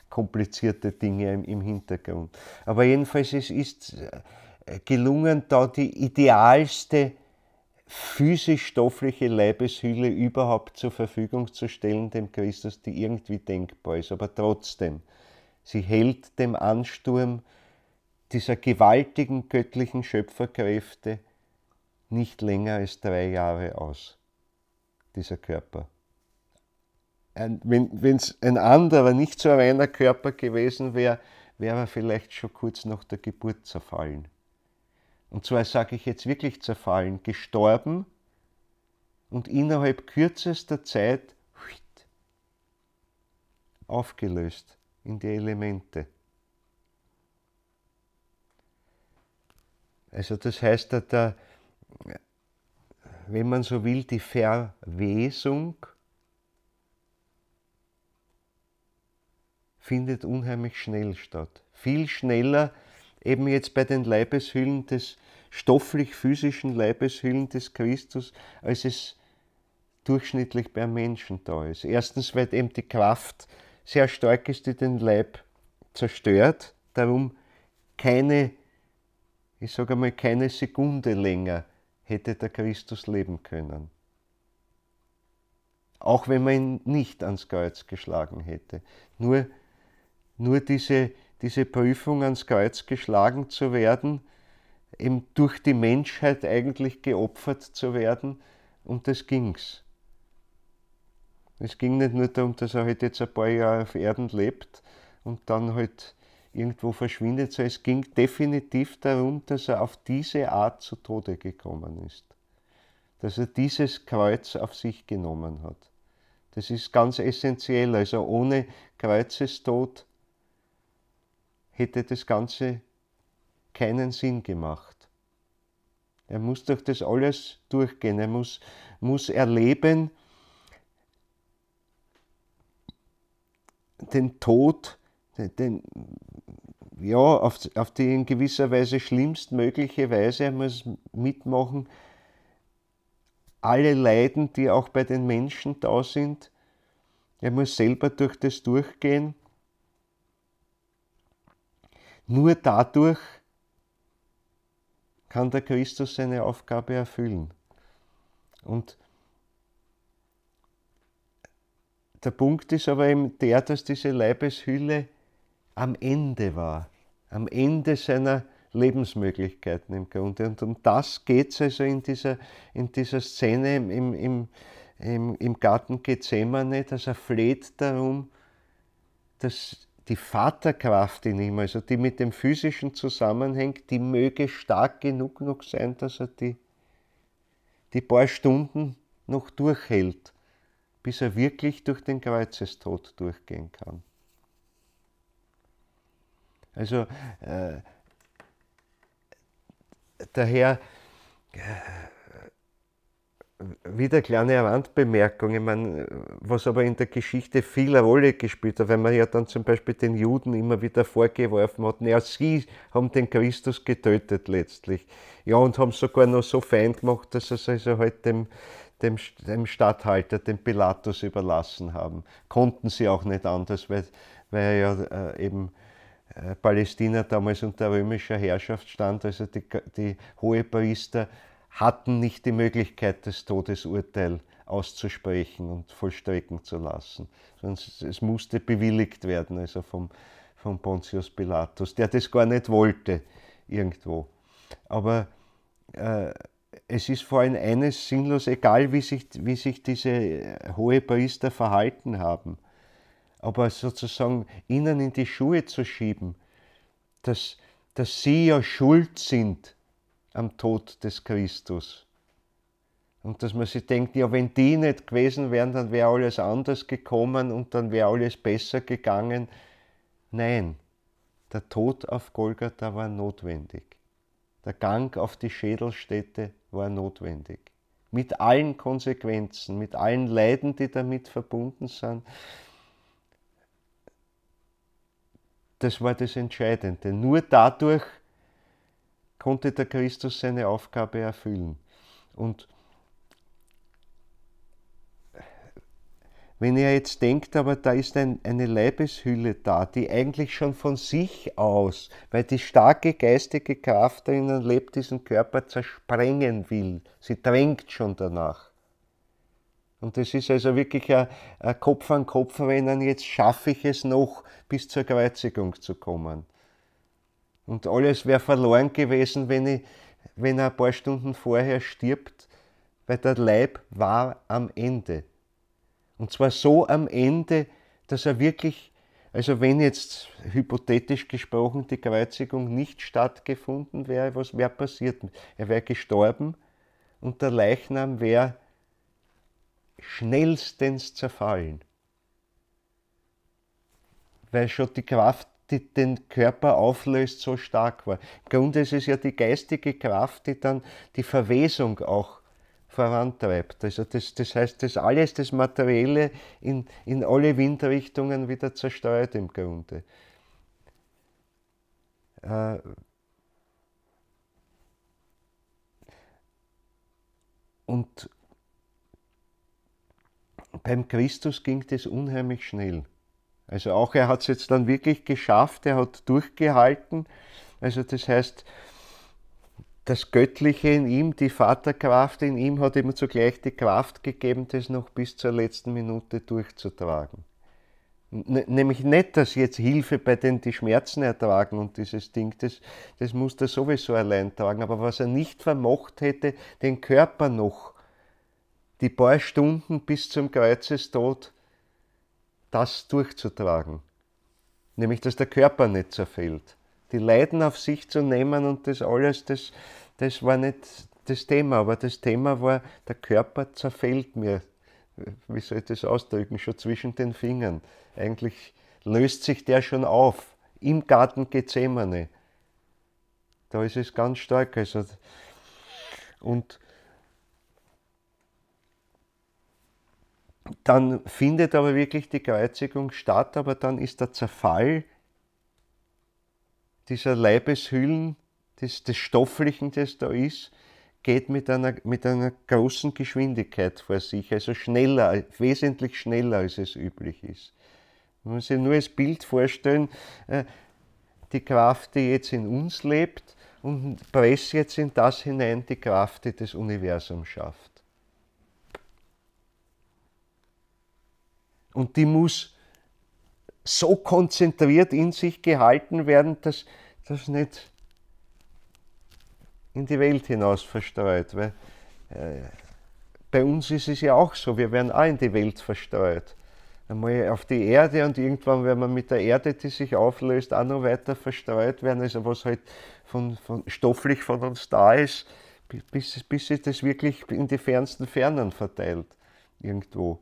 komplizierte Dinge im, im, Hintergrund. Aber jedenfalls, es ist äh, gelungen, da die idealste physisch-stoffliche Leibeshülle überhaupt zur Verfügung zu stellen, dem Christus, die irgendwie denkbar ist. Aber trotzdem, sie hält dem Ansturm, dieser gewaltigen göttlichen Schöpferkräfte nicht länger als drei Jahre aus, dieser Körper. Wenn es ein anderer, nicht so reiner Körper gewesen wäre, wäre er vielleicht schon kurz nach der Geburt zerfallen. Und zwar sage ich jetzt wirklich zerfallen, gestorben und innerhalb kürzester Zeit aufgelöst in die Elemente. Also das heißt, dass der, wenn man so will, die Verwesung findet unheimlich schnell statt. Viel schneller, eben jetzt bei den Leibeshüllen des stofflich-physischen Leibeshüllen des Christus, als es durchschnittlich beim Menschen da ist. Erstens, weil eben die Kraft sehr stark ist, die den Leib zerstört, darum keine ich sage einmal, keine Sekunde länger hätte der Christus leben können. Auch wenn man ihn nicht ans Kreuz geschlagen hätte. Nur, nur diese, diese Prüfung, ans Kreuz geschlagen zu werden, eben durch die Menschheit eigentlich geopfert zu werden, und das ging's. Es ging nicht nur darum, dass er halt jetzt ein paar Jahre auf Erden lebt und dann halt irgendwo verschwindet, sondern es ging definitiv darum, dass er auf diese Art zu Tode gekommen ist. Dass er dieses Kreuz auf sich genommen hat. Das ist ganz essentiell. Also ohne Kreuzestod hätte das Ganze keinen Sinn gemacht. Er muss durch das alles durchgehen. Er muss, muss erleben den Tod, den, ja, auf, auf die in gewisser Weise schlimmstmögliche Weise muss mitmachen, alle Leiden, die auch bei den Menschen da sind. Er muss selber durch das durchgehen. Nur dadurch kann der Christus seine Aufgabe erfüllen. Und der Punkt ist aber eben der, dass diese Leibeshülle am Ende war, am Ende seiner Lebensmöglichkeiten im Grunde. Und um das geht es also in dieser, in dieser Szene im, im, im, im Garten Gethsemane, dass er fleht darum, dass die Vaterkraft in ihm, also die mit dem Physischen zusammenhängt, die möge stark genug noch sein, dass er die, die paar Stunden noch durchhält, bis er wirklich durch den Kreuzestod durchgehen kann. Also äh, daher äh, wieder kleine Randbemerkung, ich meine, was aber in der Geschichte viel eine Rolle gespielt hat, weil man ja dann zum Beispiel den Juden immer wieder vorgeworfen hat, ja, sie haben den Christus getötet letztlich. Ja, und haben sogar noch so fein gemacht, dass es also halt dem, dem, dem Statthalter, dem Pilatus überlassen haben. Konnten sie auch nicht anders, weil, weil er ja äh, eben äh, Palästina damals unter römischer Herrschaft stand, also die, die Priester hatten nicht die Möglichkeit, das Todesurteil auszusprechen und vollstrecken zu lassen, sondern es musste bewilligt werden, also vom, vom Pontius Pilatus, der das gar nicht wollte irgendwo. Aber äh, es ist vor allem eines sinnlos, egal wie sich, wie sich diese Hohepriester verhalten haben aber sozusagen ihnen in die Schuhe zu schieben, dass, dass sie ja schuld sind am Tod des Christus. Und dass man sich denkt, ja, wenn die nicht gewesen wären, dann wäre alles anders gekommen und dann wäre alles besser gegangen. Nein, der Tod auf Golgatha war notwendig. Der Gang auf die Schädelstätte war notwendig. Mit allen Konsequenzen, mit allen Leiden, die damit verbunden sind, das war das Entscheidende. Nur dadurch konnte der Christus seine Aufgabe erfüllen. Und wenn ihr jetzt denkt, aber da ist ein, eine Leibeshülle da, die eigentlich schon von sich aus, weil die starke geistige Kraft drinnen lebt, diesen Körper zersprengen will. Sie drängt schon danach. Und das ist also wirklich ein, ein Kopf an Kopf rennen, jetzt schaffe ich es noch, bis zur Kreuzigung zu kommen. Und alles wäre verloren gewesen, wenn, ich, wenn er ein paar Stunden vorher stirbt, weil der Leib war am Ende. Und zwar so am Ende, dass er wirklich, also wenn jetzt hypothetisch gesprochen die Kreuzigung nicht stattgefunden wäre, was wäre passiert? Er wäre gestorben und der Leichnam wäre schnellstens zerfallen, weil schon die Kraft, die den Körper auflöst, so stark war. Im Grunde ist es ja die geistige Kraft, die dann die Verwesung auch vorantreibt. Also das, das heißt, dass alles, das Materielle in, in alle Windrichtungen wieder zerstört im Grunde. Äh, und, beim Christus ging das unheimlich schnell. Also auch er hat es jetzt dann wirklich geschafft, er hat durchgehalten. Also das heißt, das Göttliche in ihm, die Vaterkraft in ihm hat ihm zugleich die Kraft gegeben, das noch bis zur letzten Minute durchzutragen. Nämlich nicht, dass jetzt Hilfe bei denen die Schmerzen ertragen und dieses Ding, das, das muss er sowieso allein tragen. Aber was er nicht vermocht hätte, den Körper noch die paar Stunden bis zum Kreuzestod das durchzutragen. Nämlich, dass der Körper nicht zerfällt. Die Leiden auf sich zu nehmen und das alles, das, das war nicht das Thema. Aber das Thema war, der Körper zerfällt mir. Wie soll ich das ausdrücken? Schon zwischen den Fingern. Eigentlich löst sich der schon auf. Im Garten Gethsemane. Eh da ist es ganz stark. Also, und dann findet aber wirklich die Kreuzigung statt, aber dann ist der Zerfall dieser Leibeshüllen, des, des Stofflichen, das da ist, geht mit einer, mit einer großen Geschwindigkeit vor sich, also schneller, wesentlich schneller, als es üblich ist. Man muss sich nur als Bild vorstellen, äh, die Kraft, die jetzt in uns lebt und presst jetzt in das hinein die Kraft, die das Universum schafft. Und die muss so konzentriert in sich gehalten werden, dass das nicht in die Welt hinaus verstreut. Weil, äh, bei uns ist es ja auch so, wir werden auch in die Welt verstreut. Einmal auf die Erde und irgendwann werden wir mit der Erde, die sich auflöst, auch noch weiter verstreut werden. Also was halt von, von stofflich von uns da ist, bis, bis sich das wirklich in die fernsten Fernen verteilt irgendwo.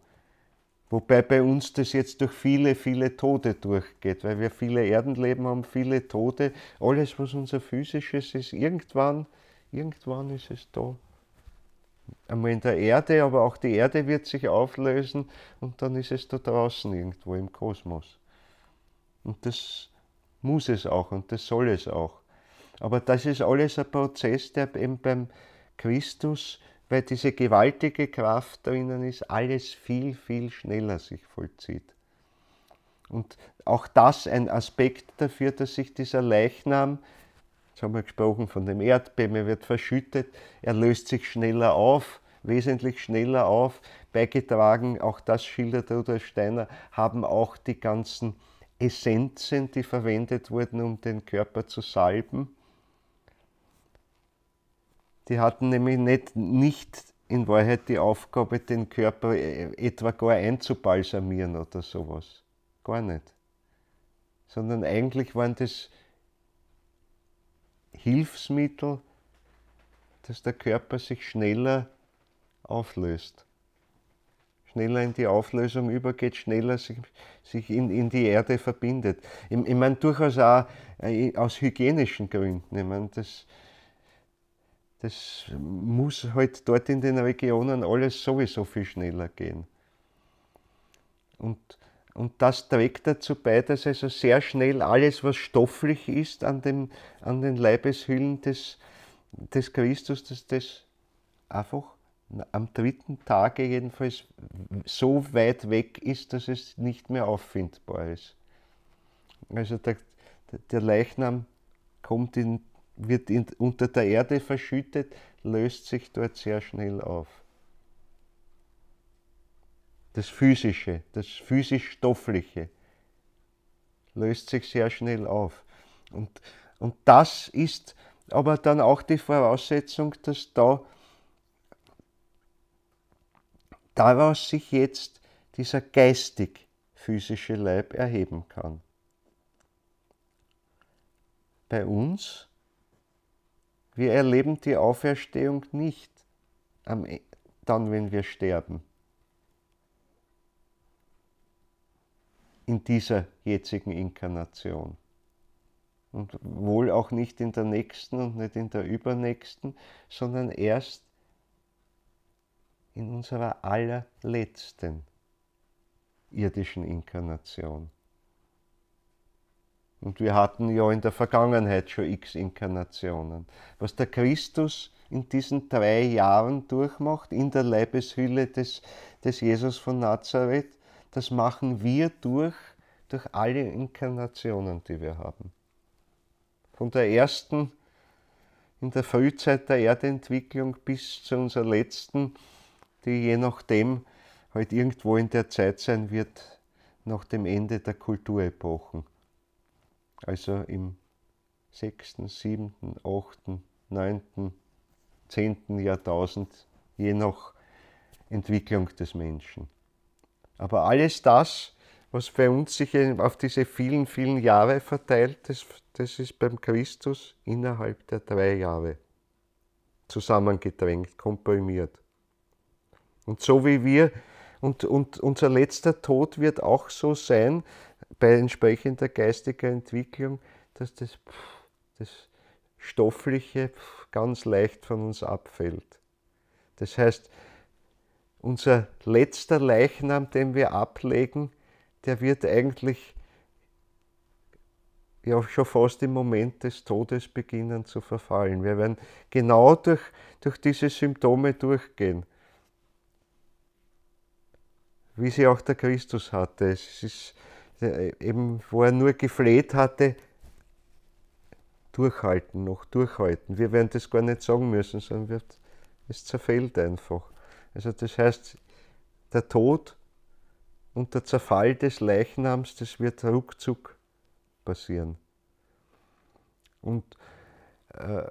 Wobei bei uns das jetzt durch viele, viele Tode durchgeht, weil wir viele Erdenleben haben, viele Tode. Alles, was unser physisches ist, irgendwann, irgendwann ist es da. Einmal in der Erde, aber auch die Erde wird sich auflösen und dann ist es da draußen irgendwo im Kosmos. Und das muss es auch und das soll es auch. Aber das ist alles ein Prozess, der eben beim Christus weil diese gewaltige Kraft drinnen ist, alles viel, viel schneller sich vollzieht. Und auch das ein Aspekt dafür, dass sich dieser Leichnam, jetzt haben wir gesprochen von dem Erdbeben, er wird verschüttet, er löst sich schneller auf, wesentlich schneller auf, beigetragen, auch das schildert Rudolf Steiner, haben auch die ganzen Essenzen, die verwendet wurden, um den Körper zu salben, die hatten nämlich nicht, nicht in Wahrheit die Aufgabe, den Körper e, etwa gar einzubalsamieren oder sowas. Gar nicht. Sondern eigentlich waren das Hilfsmittel, dass der Körper sich schneller auflöst. Schneller in die Auflösung übergeht, schneller sich, sich in, in die Erde verbindet. Ich, ich meine, durchaus auch äh, aus hygienischen Gründen. Ich meine, das, das muss halt dort in den Regionen alles sowieso viel schneller gehen. Und, und das trägt dazu bei, dass also sehr schnell alles, was stofflich ist, an, dem, an den Leibeshüllen des, des Christus, dass das einfach am dritten Tage jedenfalls so weit weg ist, dass es nicht mehr auffindbar ist. Also der, der Leichnam kommt in wird in, unter der Erde verschüttet, löst sich dort sehr schnell auf. Das Physische, das physisch-stoffliche löst sich sehr schnell auf. Und, und das ist aber dann auch die Voraussetzung, dass da daraus sich jetzt dieser geistig-physische Leib erheben kann. Bei uns wir erleben die Auferstehung nicht am, e, dann, wenn wir sterben. In dieser jetzigen Inkarnation. Und wohl auch nicht in der nächsten und nicht in der übernächsten, sondern erst in unserer allerletzten irdischen Inkarnation. Und wir hatten ja in der Vergangenheit schon x Inkarnationen. Was der Christus in diesen drei Jahren durchmacht, in der Leibeshülle des, des Jesus von Nazareth, das machen wir durch, durch alle Inkarnationen, die wir haben. Von der ersten in der Frühzeit der Erdentwicklung bis zu unserer letzten, die je nachdem halt irgendwo in der Zeit sein wird, nach dem Ende der Kulturepochen also im 6., 7., 8., 9., 10. Jahrtausend, je nach Entwicklung des Menschen. Aber alles das, was bei uns sich auf diese vielen, vielen Jahre verteilt, das, das ist beim Christus innerhalb der drei Jahre zusammengedrängt, komprimiert. Und so wie wir und, und unser letzter Tod wird auch so sein, bei entsprechender geistiger Entwicklung, dass das, das Stoffliche ganz leicht von uns abfällt. Das heißt, unser letzter Leichnam, den wir ablegen, der wird eigentlich ja schon fast im Moment des Todes beginnen zu verfallen. Wir werden genau durch, durch diese Symptome durchgehen wie sie auch der Christus hatte. Es ist äh, eben, wo er nur gefleht hatte, durchhalten, noch durchhalten. Wir werden das gar nicht sagen müssen, sondern wir, es zerfällt einfach. Also das heißt, der Tod und der Zerfall des Leichnams, das wird ruckzuck passieren. Und äh,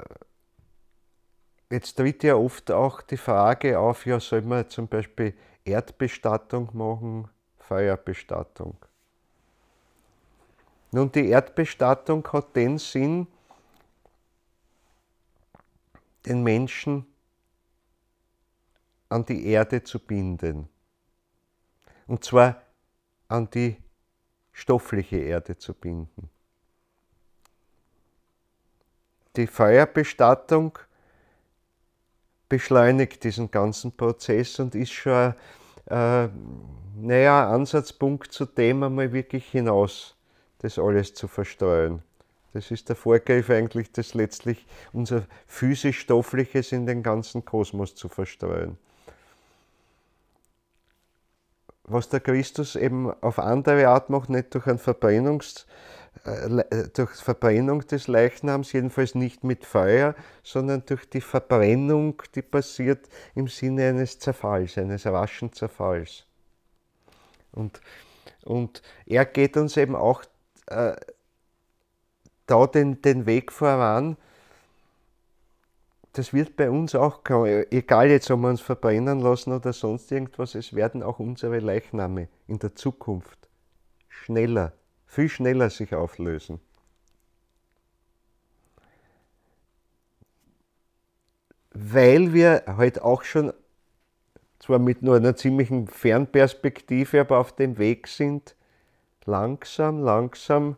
jetzt tritt ja oft auch die Frage auf, ja, soll man zum Beispiel Erdbestattung machen, Feuerbestattung. Nun, die Erdbestattung hat den Sinn, den Menschen an die Erde zu binden. Und zwar an die stoffliche Erde zu binden. Die Feuerbestattung beschleunigt diesen ganzen Prozess und ist schon äh, naja, Ansatzpunkt zu dem einmal wirklich hinaus, das alles zu versteuern. Das ist der Vorgriff eigentlich, das letztlich unser physisch-stoffliches in den ganzen Kosmos zu versteuern. Was der Christus eben auf andere Art macht, nicht durch einen Verbrennungs- äh, äh, durch Verbrennung des Leichnams, jedenfalls nicht mit Feuer, sondern durch die Verbrennung, die passiert im Sinne eines Zerfalls, eines raschen Zerfalls. Und, und er geht uns eben auch äh, da den, den Weg voran. Das wird bei uns auch, egal jetzt, ob wir uns verbrennen lassen oder sonst irgendwas, es werden auch unsere Leichname in der Zukunft schneller viel schneller sich auflösen. Weil wir halt auch schon, zwar mit nur einer ziemlichen Fernperspektive, aber auf dem Weg sind, langsam, langsam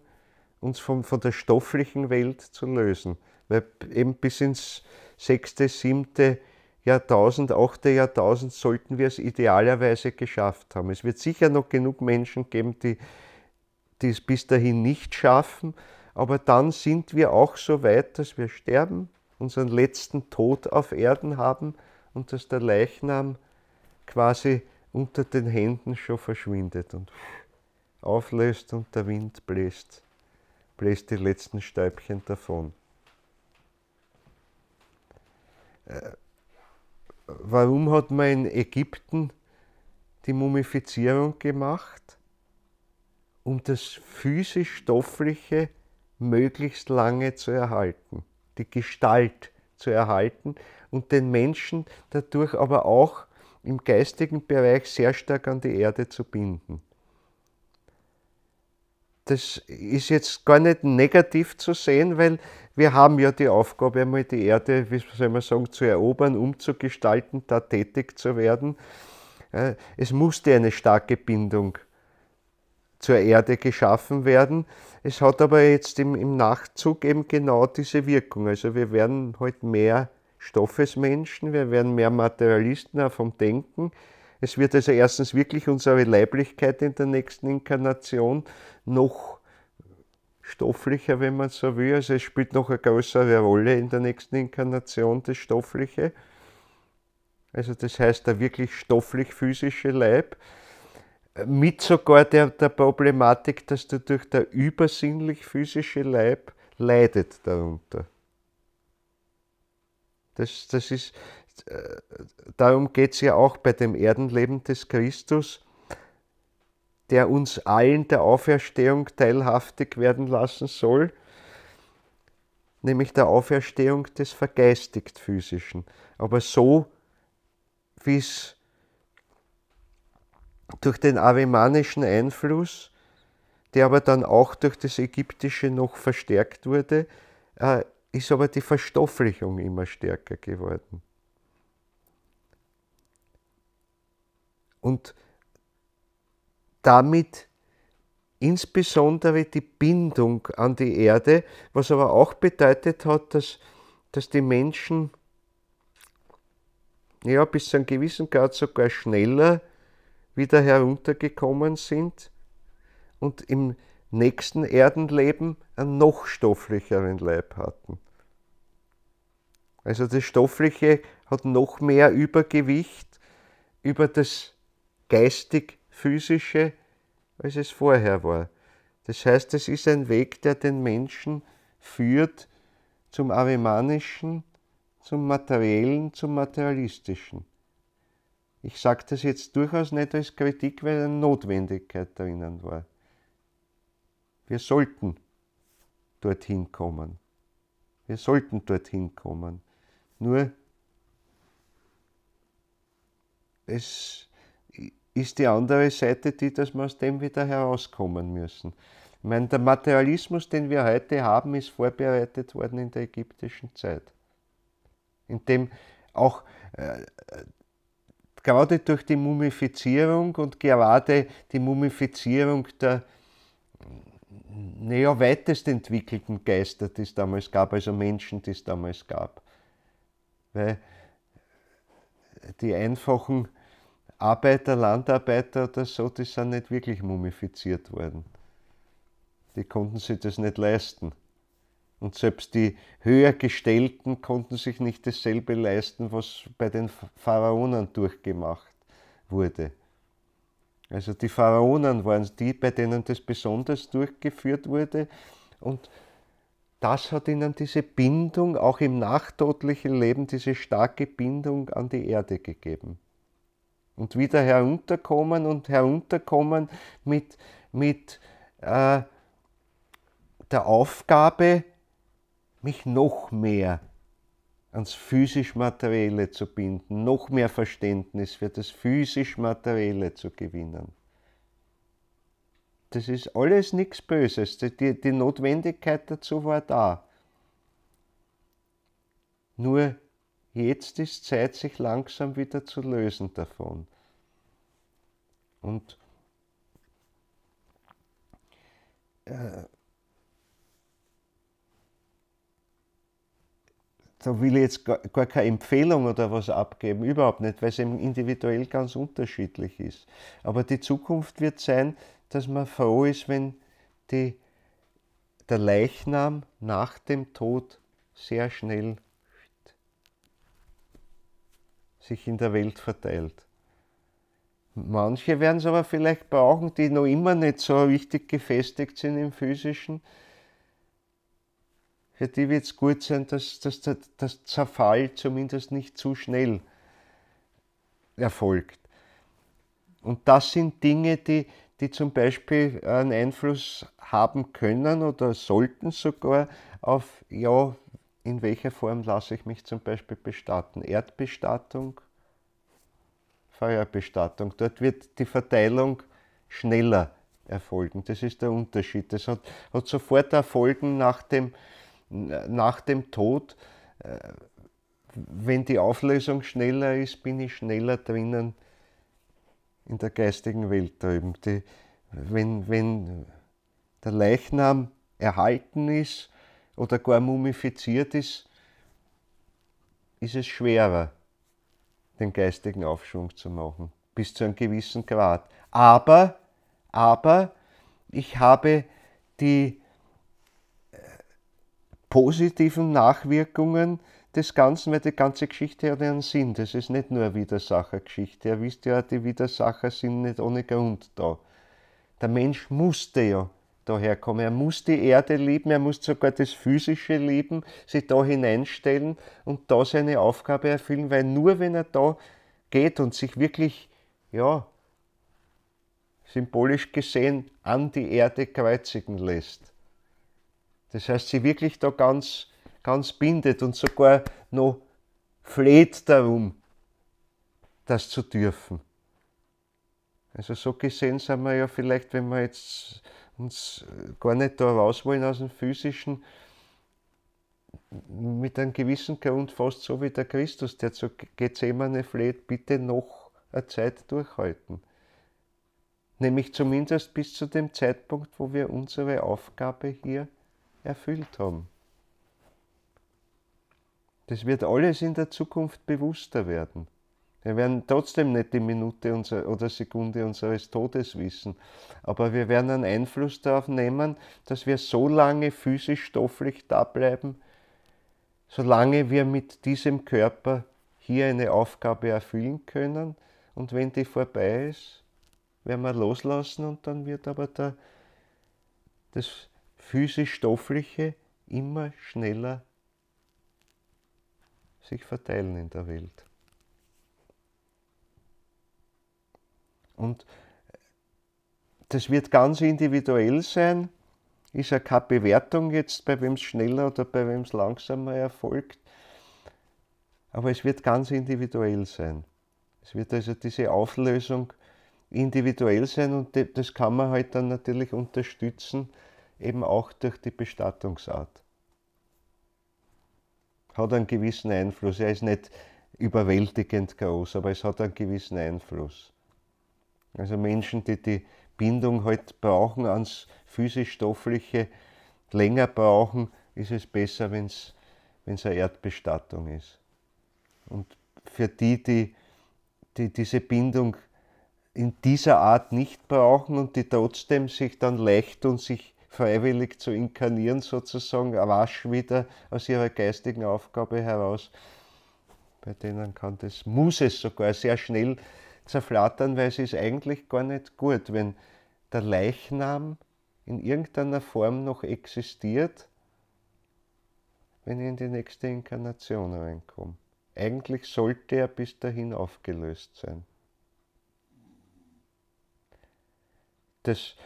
uns von, von der stofflichen Welt zu lösen. Weil eben bis ins sechste, 7. Jahrtausend, 8. Jahrtausend sollten wir es idealerweise geschafft haben. Es wird sicher noch genug Menschen geben, die die es bis dahin nicht schaffen. Aber dann sind wir auch so weit, dass wir sterben, unseren letzten Tod auf Erden haben und dass der Leichnam quasi unter den Händen schon verschwindet und auflöst und der Wind bläst, bläst die letzten Stäubchen davon. Äh, warum hat man in Ägypten die Mumifizierung gemacht? um das physisch-stoffliche möglichst lange zu erhalten, die Gestalt zu erhalten und den Menschen dadurch aber auch im geistigen Bereich sehr stark an die Erde zu binden. Das ist jetzt gar nicht negativ zu sehen, weil wir haben ja die Aufgabe, einmal die Erde, wie soll man sagen, zu erobern, umzugestalten, da tätig zu werden. Äh, es musste eine starke Bindung geben zur Erde geschaffen werden. Es hat aber jetzt im, im Nachzug eben genau diese Wirkung. Also wir werden halt mehr Stoffesmenschen, wir werden mehr Materialisten auch vom Denken. Es wird also erstens wirklich unsere Leiblichkeit in der nächsten Inkarnation noch stofflicher, wenn man so will. Also es spielt noch eine größere Rolle in der nächsten Inkarnation, das Stoffliche. Also das heißt der wirklich stofflich-physische Leib mit sogar der, der Problematik, dass dadurch der übersinnlich physische Leib leidet darunter. Das, das ist, äh, darum geht es ja auch bei dem Erdenleben des Christus, der uns allen der Auferstehung teilhaftig werden lassen soll, nämlich der Auferstehung des vergeistigt physischen, aber so, wie es durch den arimanischen Einfluss, der aber dann auch durch das Ägyptische noch verstärkt wurde, äh, ist aber die Verstofflichung immer stärker geworden. Und damit insbesondere die Bindung an die Erde, was aber auch bedeutet hat, dass, dass die Menschen ja, bis zu einem gewissen Grad sogar schneller wieder heruntergekommen sind und im nächsten Erdenleben einen noch stofflicheren Leib hatten. Also das Stoffliche hat noch mehr Übergewicht über das geistig-physische, als es vorher war. Das heißt, es ist ein Weg, der den Menschen führt zum Arimanischen, zum Materiellen, zum Materialistischen. Ich sage das jetzt durchaus nicht als Kritik, weil eine Notwendigkeit drinnen war. Wir sollten dorthin kommen. Wir sollten dorthin kommen. Nur es ist die andere Seite die, dass wir aus dem wieder herauskommen müssen. Ich meine, der Materialismus, den wir heute haben, ist vorbereitet worden in der ägyptischen Zeit, in dem auch äh, gerade durch die Mumifizierung und gerade die Mumifizierung der naja, weitest entwickelten Geister, die es damals gab, also Menschen, die es damals gab. Weil die einfachen Arbeiter, Landarbeiter oder so, die sind nicht wirklich mumifiziert worden. Die konnten sich das nicht leisten. Und selbst die Höhergestellten konnten sich nicht dasselbe leisten, was bei den Pharaonen durchgemacht wurde. Also die Pharaonen waren die, bei denen das besonders durchgeführt wurde. Und das hat ihnen diese Bindung, auch im nachtödlichen Leben, diese starke Bindung an die Erde gegeben. Und wieder herunterkommen und herunterkommen mit, mit äh, der Aufgabe, mich noch mehr ans physisch-materielle zu binden, noch mehr Verständnis für das physisch-materielle zu gewinnen. Das ist alles nichts Böses, die, die Notwendigkeit dazu war da. Nur jetzt ist Zeit, sich langsam wieder zu lösen davon. Und äh, da will ich jetzt gar, gar, keine Empfehlung oder was abgeben, überhaupt nicht, weil es eben individuell ganz unterschiedlich ist. Aber die Zukunft wird sein, dass man froh ist, wenn die, der Leichnam nach dem Tod sehr schnell sich in der Welt verteilt. Manche werden es aber vielleicht brauchen, die noch immer nicht so richtig gefestigt sind im physischen, für die wird es gut sein, dass, dass der Zerfall zumindest nicht zu schnell erfolgt. Und das sind Dinge, die, die zum Beispiel einen Einfluss haben können oder sollten sogar auf, ja, in welcher Form lasse ich mich zum Beispiel bestatten? Erdbestattung, Feuerbestattung. Dort wird die Verteilung schneller erfolgen. Das ist der Unterschied. Das hat, hat sofort Erfolgen nach dem, nach dem Tod, äh, wenn die Auflösung schneller ist, bin ich schneller drinnen in der geistigen Welt drüben. Die, wenn, wenn der Leichnam erhalten ist oder gar mumifiziert ist, ist es schwerer, den geistigen Aufschwung zu machen, bis zu einem gewissen Grad. Aber, aber ich habe die positiven Nachwirkungen des Ganzen, weil die ganze Geschichte hat einen Sinn. Das ist nicht nur eine Widersachergeschichte. Ihr wisst ja, die Widersacher sind nicht ohne Grund da. Der Mensch musste ja daherkommen. Er muss die Erde lieben, er muss sogar das physische lieben, sich da hineinstellen und da seine Aufgabe erfüllen, weil nur wenn er da geht und sich wirklich, ja, symbolisch gesehen an die Erde kreuzigen lässt, das heißt, sie wirklich da ganz, ganz bindet und sogar noch fleht darum, das zu dürfen. Also so gesehen sind wir ja vielleicht, wenn wir jetzt uns gar nicht da raus wollen aus dem Physischen, mit einem gewissen Grund fast so wie der Christus, der zu Gethsemane fleht, bitte noch eine Zeit durchhalten. Nämlich zumindest bis zu dem Zeitpunkt, wo wir unsere Aufgabe hier erfüllt haben. Das wird alles in der Zukunft bewusster werden. Wir werden trotzdem nicht die Minute unser, oder Sekunde unseres Todes wissen, aber wir werden einen Einfluss darauf nehmen, dass wir so lange physisch stofflich da bleiben, solange wir mit diesem Körper hier eine Aufgabe erfüllen können. Und wenn die vorbei ist, werden wir loslassen und dann wird aber der, das physisch-stoffliche immer schneller sich verteilen in der Welt. Und äh, das wird ganz individuell sein, ist ja keine Bewertung jetzt, bei wem es schneller oder bei wem es langsamer erfolgt, aber es wird ganz individuell sein. Es wird also diese Auflösung individuell sein und das kann man halt dann natürlich unterstützen, eben auch durch die Bestattungsart. Hat einen gewissen Einfluss. Er ist nicht überwältigend groß, aber es hat einen gewissen Einfluss. Also Menschen, die die Bindung halt brauchen ans physisch-stoffliche, länger brauchen, ist es besser, wenn es eine Erdbestattung ist. Und für die, die, die diese Bindung in dieser Art nicht brauchen und die trotzdem sich dann leicht und sich freiwillig zu inkarnieren, sozusagen, rasch wieder aus ihrer geistigen Aufgabe heraus. Bei denen kann das, muss es sogar sehr schnell zerflattern, weil es ist eigentlich gar nicht gut, wenn der Leichnam in irgendeiner Form noch existiert, wenn ich in die nächste Inkarnation reinkomme. Eigentlich sollte er bis dahin aufgelöst sein. Das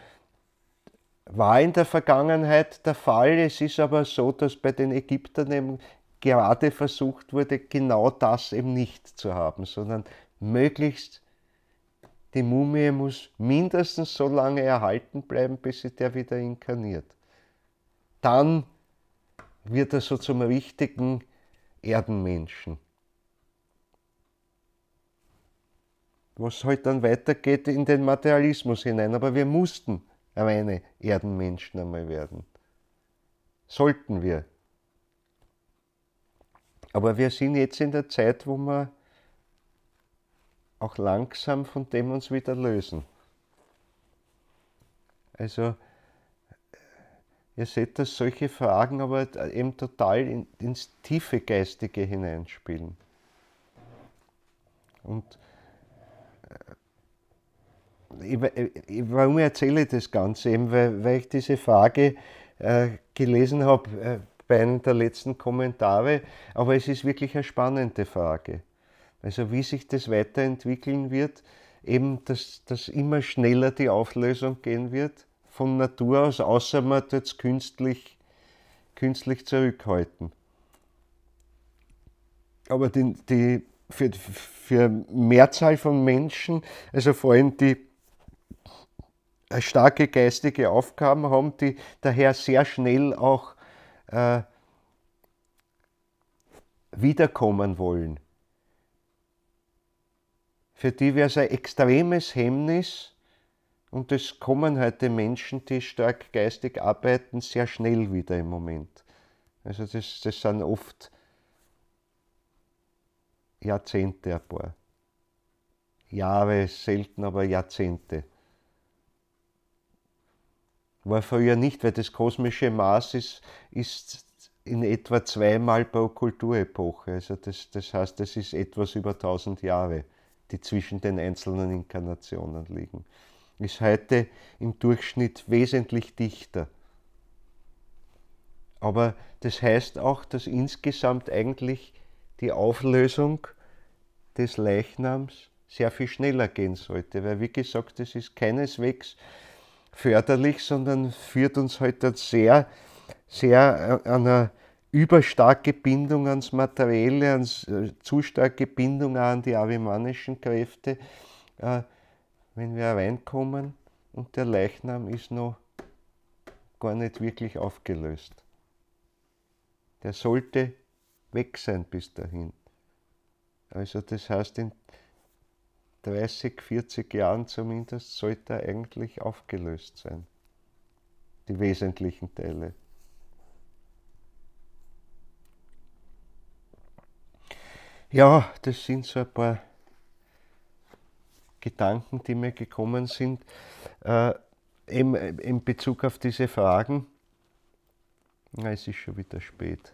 war in der Vergangenheit der Fall. Es ist aber so, dass bei den Ägyptern eben gerade versucht wurde, genau das eben nicht zu haben, sondern möglichst die Mumie muss mindestens so lange erhalten bleiben, bis sie der wieder inkarniert. Dann wird er so zum richtigen Erdenmenschen. Was heute halt dann weitergeht in den Materialismus hinein. Aber wir mussten reine Erdenmenschen einmal werden. Sollten wir. Aber wir sind jetzt in der Zeit, wo wir auch langsam von dem uns wieder lösen. Also, ihr seht, dass solche Fragen aber eben total in, ins tiefe Geistige hineinspielen. Und äh, warum erzähle ich das Ganze? Eben weil, weil ich diese Frage äh, gelesen habe äh, bei einem der letzten Kommentare. Aber es ist wirklich eine spannende Frage. Also wie sich das weiterentwickeln wird, eben dass, dass immer schneller die Auflösung gehen wird von Natur aus, außer man tut es künstlich, künstlich zurückhalten. Aber die, die für, für Mehrzahl von Menschen, also vor allem die äh, starke geistige Aufgaben haben, die daher sehr schnell auch äh, wiederkommen wollen. Für die wäre es ein extremes Hemmnis, und es kommen heute halt Menschen, die stark geistig arbeiten, sehr schnell wieder im Moment. Also das, das sind oft Jahrzehnte ein paar. Jahre selten, aber Jahrzehnte. War früher nicht, weil das kosmische Maß ist, ist in etwa zweimal pro Kulturepoche. Also das, das heißt, das ist etwas über 1000 Jahre, die zwischen den einzelnen Inkarnationen liegen. Ist heute im Durchschnitt wesentlich dichter. Aber das heißt auch, dass insgesamt eigentlich die Auflösung des Leichnams sehr viel schneller gehen sollte, weil wie gesagt, das ist keineswegs förderlich, sondern führt uns heute halt sehr, sehr äh, an eine überstarke Bindung ans Materielle, an äh, zu starke Bindung an die avimanischen Kräfte. Äh, wenn wir reinkommen und der Leichnam ist noch gar nicht wirklich aufgelöst. Der sollte weg sein bis dahin. Also das heißt, in, 30, 40 Jahren zumindest, sollte er eigentlich aufgelöst sein. Die wesentlichen Teile. Ja, das sind so ein paar Gedanken, die mir gekommen sind, äh, in, in Bezug auf diese Fragen. Na, es ist schon wieder spät.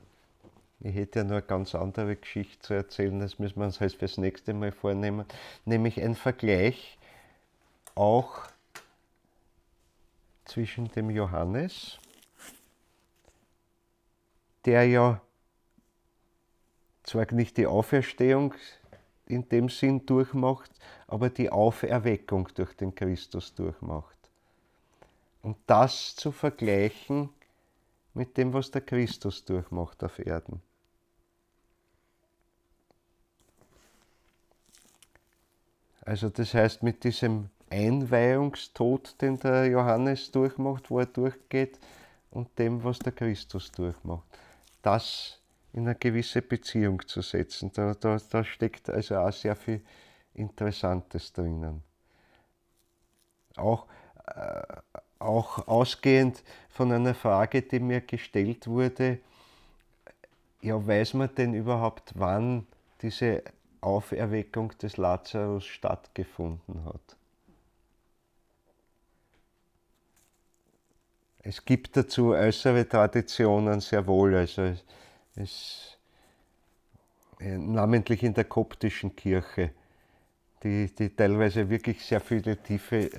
Ich hätte ja nur eine ganz andere Geschichte zu erzählen, das müssen wir uns halt fürs nächste Mal vornehmen. Nämlich ein Vergleich auch zwischen dem Johannes, der ja zwar nicht die Auferstehung in dem Sinn durchmacht, aber die Auferweckung durch den Christus durchmacht. Und das zu vergleichen mit dem, was der Christus durchmacht auf Erden. Also das heißt, mit diesem Einweihungstod, den der Johannes durchmacht, wo er durchgeht, und dem, was der Christus durchmacht, das in eine gewisse Beziehung zu setzen. Da, da, da steckt also auch sehr viel Interessantes drinnen. Auch, äh, auch ausgehend von einer Frage, die mir gestellt wurde, ja, weiß man denn überhaupt, wann diese Auferweckung des Lazarus stattgefunden hat. Es gibt dazu äußere Traditionen sehr wohl, also es, es, äh, namentlich in der koptischen Kirche, die, die teilweise wirklich sehr viele tiefe äh,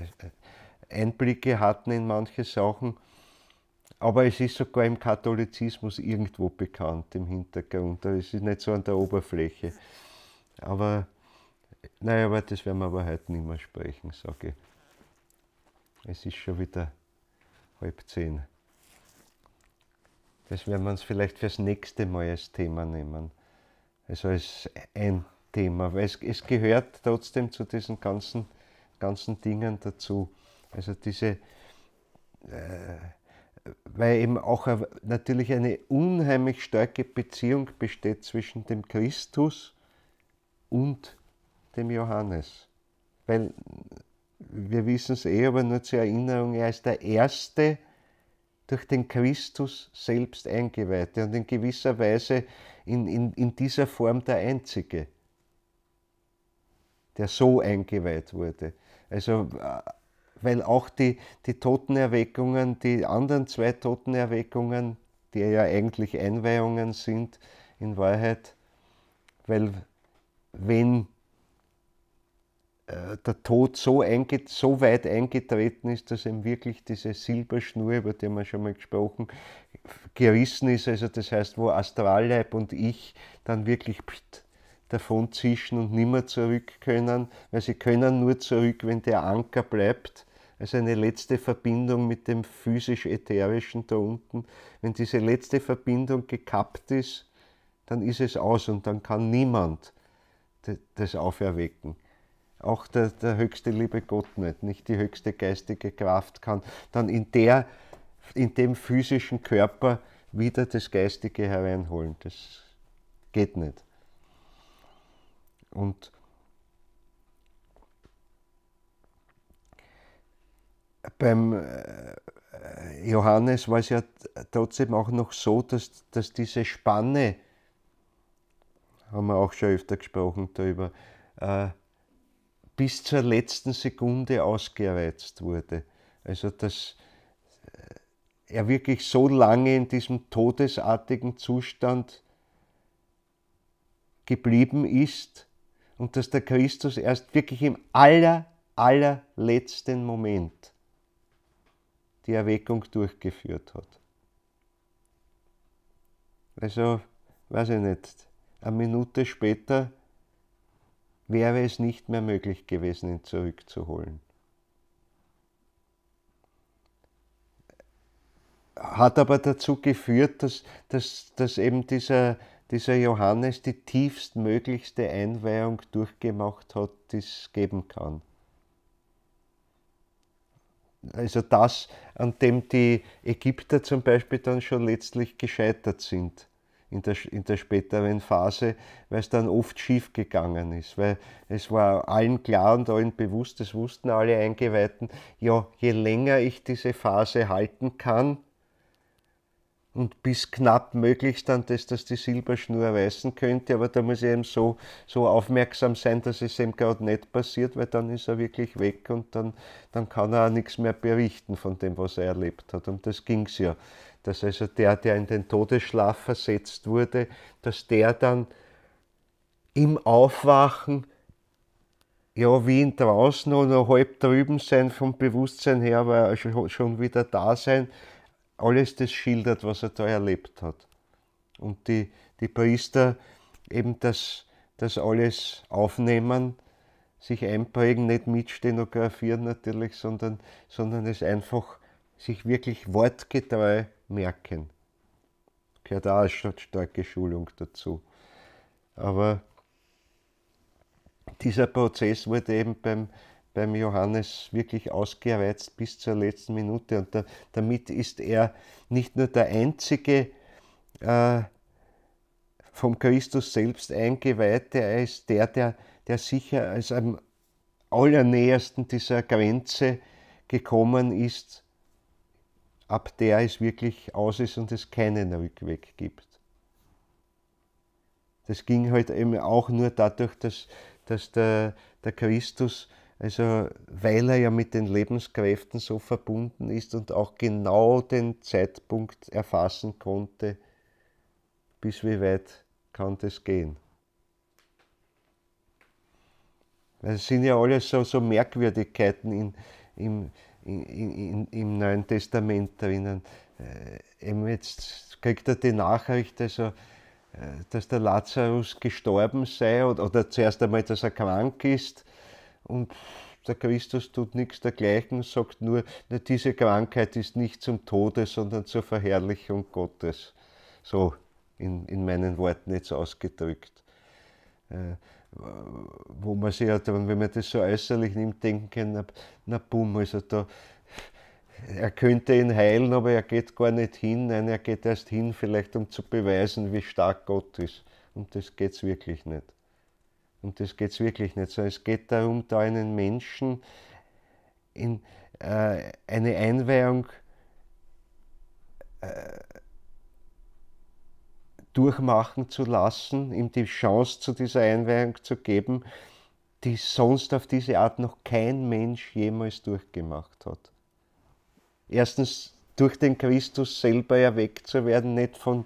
Einblicke hatten in manche Sachen. Aber es ist sogar im Katholizismus irgendwo bekannt im Hintergrund. Also es ist nicht so an der Oberfläche. Aber naja, aber das werden wir aber heute nicht mehr sprechen, sage ich. Es ist schon wieder halb zehn. Das werden wir uns vielleicht fürs nächste Mal als Thema nehmen. Also als ein Thema, weil es, es gehört trotzdem zu diesen ganzen, ganzen Dingen dazu. Also diese, äh, weil eben auch natürlich eine unheimlich starke Beziehung besteht zwischen dem Christus und dem Johannes. Weil wir wissen es eh, aber nur zur Erinnerung, er ist der Erste durch den Christus selbst eingeweihte und in gewisser Weise in, in, in dieser Form der Einzige, der so eingeweiht wurde. Also, äh, weil auch die, die Totenerweckungen, die anderen zwei Totenerweckungen, die ja eigentlich Einweihungen sind, in Wahrheit, weil wenn äh, der Tod so, einget so weit eingetreten ist, dass ihm wirklich diese Silberschnur, über die wir schon mal gesprochen, gerissen ist. Also das heißt, wo Astralleib und ich dann wirklich davon zischen und nimmer zurück können, weil sie können nur zurück, wenn der Anker bleibt. Also eine letzte Verbindung mit dem physisch-ätherischen da unten. Wenn diese letzte Verbindung gekappt ist, dann ist es aus und dann kann niemand das Auferwecken. Auch der, der höchste liebe Gott nicht, nicht die höchste geistige Kraft kann dann in, der, in dem physischen Körper wieder das Geistige hereinholen. Das geht nicht. Und beim äh, Johannes war es ja trotzdem auch noch so, dass, dass diese Spanne haben wir auch schon öfter gesprochen darüber, äh, bis zur letzten Sekunde ausgereizt wurde. Also dass äh, er wirklich so lange in diesem todesartigen Zustand geblieben ist und dass der Christus erst wirklich im aller, allerletzten Moment die Erweckung durchgeführt hat. Also, weiß ich nicht. Eine Minute später wäre es nicht mehr möglich gewesen, ihn zurückzuholen. Hat aber dazu geführt, dass, dass, dass eben dieser, dieser Johannes die tiefstmöglichste Einweihung durchgemacht hat, die es geben kann. Also das, an dem die Ägypter zum Beispiel dann schon letztlich gescheitert sind in der, in der späteren Phase, weil es dann oft schief gegangen ist. Weil es war allen klar und allen bewusst, das wussten alle Eingeweihten, ja, je länger ich diese Phase halten kann, und bis knapp möglichst dann das, dass die Silberschnur reißen könnte, aber da muss ich eben so, so aufmerksam sein, dass es eben gerade nicht passiert, weil dann ist er wirklich weg und dann, dann kann er auch nichts mehr berichten von dem, was er erlebt hat. Und das ging es ja dass also der, der in den Todesschlaf versetzt wurde, dass der dann im Aufwachen, ja, wie in draußen oder halb drüben sein vom Bewusstsein her, aber schon wieder da sein, alles das schildert, was er da erlebt hat. Und die, die Priester eben das, das alles aufnehmen, sich einprägen, nicht mitstenografieren natürlich, sondern, sondern es einfach sich wirklich wortgetreu merken. Gehört auch eine starke Schulung dazu. Aber dieser Prozess wurde eben beim, beim Johannes wirklich ausgereizt bis zur letzten Minute. Und da, damit ist er nicht nur der einzige äh, vom Christus selbst eingeweihte, er ist der, der, der sicher als am allernähersten dieser Grenze gekommen ist, ab der es wirklich aus ist und es keinen Rückweg gibt. Das ging halt eben auch nur dadurch, dass, dass der, der Christus, also weil er ja mit den Lebenskräften so verbunden ist und auch genau den Zeitpunkt erfassen konnte, bis wie weit kann das gehen. Es sind ja alles so, so Merkwürdigkeiten in, im, in, im Neuen Testament drinnen. Äh, eben jetzt kriegt er die Nachricht, also, dass der Lazarus gestorben sei oder, oder zuerst einmal, dass er krank ist und der Christus tut nichts dergleichen, sagt nur, na, diese Krankheit ist nicht zum Tode, sondern zur Verherrlichung Gottes. So in, in meinen Worten jetzt ausgedrückt. Äh, wo man sich ja halt, dann, wenn man das so äußerlich nimmt, denken kann, na, na bumm, also da, er könnte ihn heilen, aber er geht gar nicht hin, nein, er geht erst hin, vielleicht um zu beweisen, wie stark Gott ist. Und das geht es wirklich nicht. Und das geht es wirklich nicht. sondern es geht darum, da einen Menschen in äh, eine Einweihung äh, durchmachen zu lassen, ihm die Chance zu dieser Einweihung zu geben, die sonst auf diese Art noch kein Mensch jemals durchgemacht hat. Erstens durch den Christus selber erweckt zu werden, nicht von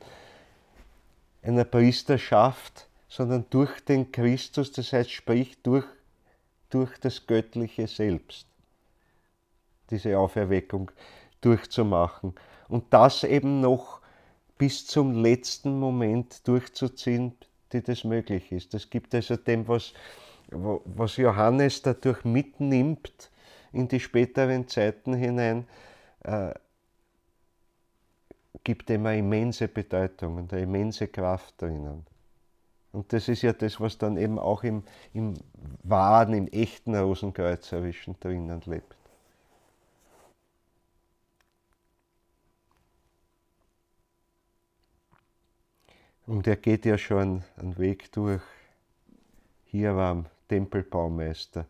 einer Priesterschaft, sondern durch den Christus, das heißt sprich durch, durch das Göttliche selbst, diese Auferweckung durchzumachen. Und das eben noch bis zum letzten Moment durchzuziehen, die das möglich ist. Das gibt also dem, was, was Johannes dadurch mitnimmt in die späteren Zeiten hinein, äh, gibt dem eine immense Bedeutung und eine immense Kraft drinnen. Und das ist ja das, was dann eben auch im, im wahren, im echten Rosenkreuzerischen drinnen lebt. Und er geht ja schon einen Weg durch. Hier war er Tempelbaumeister.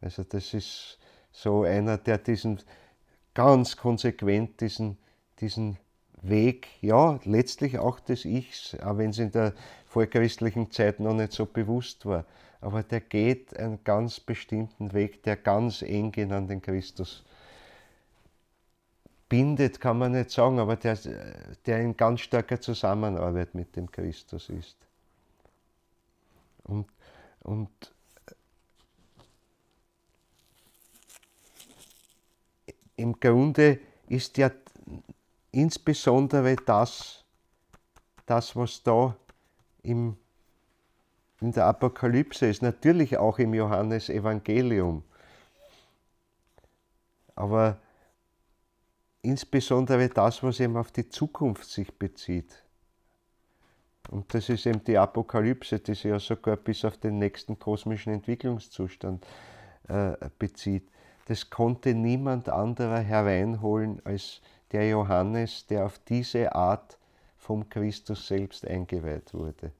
Also das ist so einer, der diesen ganz konsequent diesen, diesen Weg, ja, letztlich auch des Ichs, auch wenn es in der vorchristlichen Zeit noch nicht so bewusst war. Aber der geht einen ganz bestimmten Weg, der ganz eng geht an den Christus bindet, kann man nicht sagen, aber der, der in ganz starker Zusammenarbeit mit dem Christus ist. Und, und äh, im Grunde ist ja insbesondere das, das was da im, in der Apokalypse ist, natürlich auch im Johannesevangelium. Aber insbesondere das, was eben auf die Zukunft sich bezieht. Und das ist eben die Apokalypse, die sich ja sogar bis auf den nächsten kosmischen Entwicklungszustand äh, bezieht. Das konnte niemand anderer hereinholen als der Johannes, der auf diese Art vom Christus selbst eingeweiht wurde.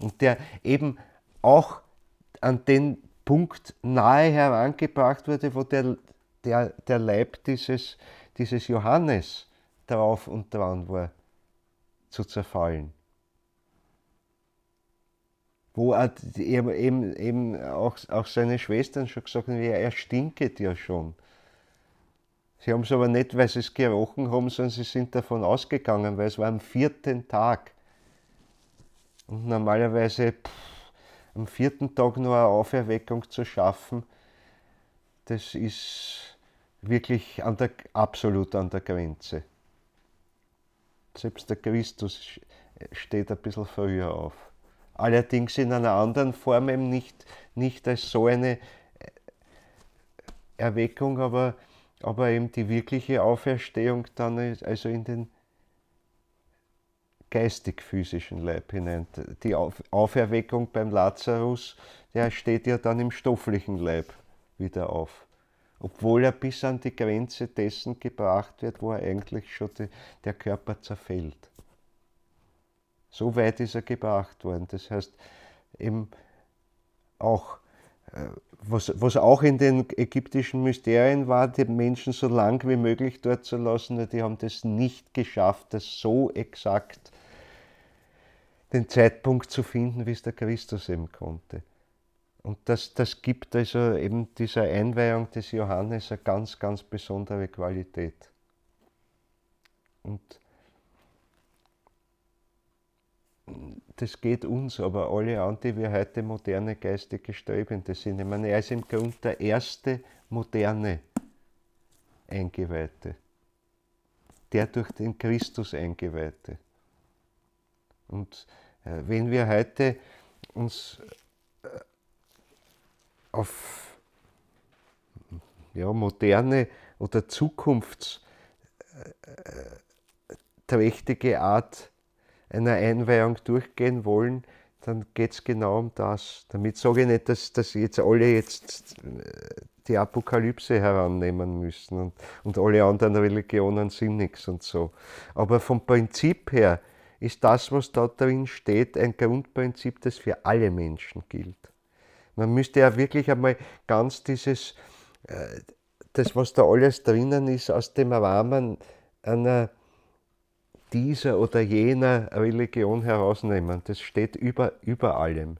Und der eben auch an den Punkt nahe herangebracht wurde, wo der, der, der Leib dieses dieses Johannes drauf und dran war, zu zerfallen. Wo er eben, eben auch, auch seine Schwestern schon gesagt haben, ja, er stinket ja schon. Sie haben es aber nicht, weil sie es gerochen haben, sondern sie sind davon ausgegangen, weil es war am vierten Tag. Und normalerweise pff, am vierten Tag nur eine Auferweckung zu schaffen, das ist wirklich an der, absolut an der Grenze. Selbst der Christus äh, steht ein bisschen früher auf. Allerdings in einer anderen Form, eben nicht, nicht als so eine äh, Erweckung, aber, aber eben die wirkliche Auferstehung dann also in den geistig-physischen Leib hinein. Die Auferweckung beim Lazarus, der steht ja dann im stofflichen Leib wieder auf obwohl er bis an die Grenze dessen gebracht wird, wo er eigentlich schon die, der Körper zerfällt. So weit ist er gebracht worden. Das heißt, eben auch, äh, was, was auch in den ägyptischen Mysterien war, die Menschen so lang wie möglich dort zu lassen, die haben das nicht geschafft, das so exakt den Zeitpunkt zu finden, wie es der Christus eben konnte. Und das, das gibt also eben dieser Einweihung des Johannes eine ganz, ganz besondere Qualität. Und das geht uns, aber alle an, die wir heute moderne geistige Strebende sind. Ich meine, er ist im Grunde der erste moderne Eingeweihte, der durch den Christus Eingeweihte. Und äh, wenn wir heute uns auf ja, moderne oder zukunftsträchtige äh, äh, Art einer Einweihung durchgehen wollen, dann geht es genau um das. Damit sage ich nicht, dass, dass jetzt alle jetzt äh, die Apokalypse herannehmen müssen und, und alle anderen Religionen sind nichts und so. Aber vom Prinzip her ist das, was da drin steht, ein Grundprinzip, das für alle Menschen gilt. Man müsste ja wirklich einmal ganz dieses, äh, das was da alles drinnen ist, aus dem Rahmen einer dieser oder jener Religion herausnehmen. Das steht über, über allem.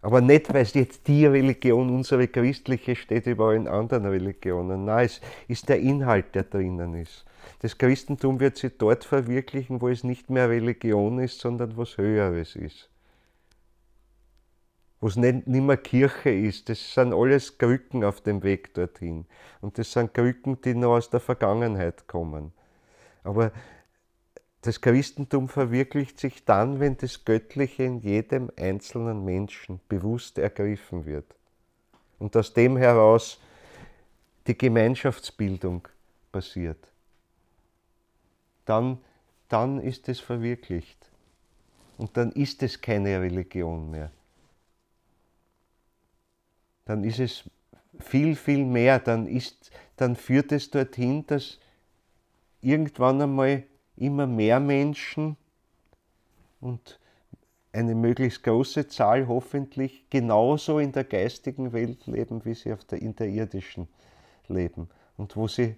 Aber nicht, weil es jetzt die Religion, unsere christliche, steht über allen anderen Religionen. Nein, es ist der Inhalt, der drinnen ist. Das Christentum wird sich dort verwirklichen, wo es nicht mehr Religion ist, sondern was Höheres ist wo es nicht, nicht mehr Kirche ist. Das sind alles Krücken auf dem Weg dorthin. Und das sind Krücken, die noch aus der Vergangenheit kommen. Aber das Christentum verwirklicht sich dann, wenn das Göttliche in jedem einzelnen Menschen bewusst ergriffen wird. Und aus dem heraus die Gemeinschaftsbildung passiert. Dann, dann ist es verwirklicht. Und dann ist es keine Religion mehr dann ist es viel, viel mehr. Dann, ist, dann führt es dorthin, dass irgendwann einmal immer mehr Menschen und eine möglichst große Zahl hoffentlich genauso in der geistigen Welt leben, wie sie auf der, in der irdischen leben. Und wo sie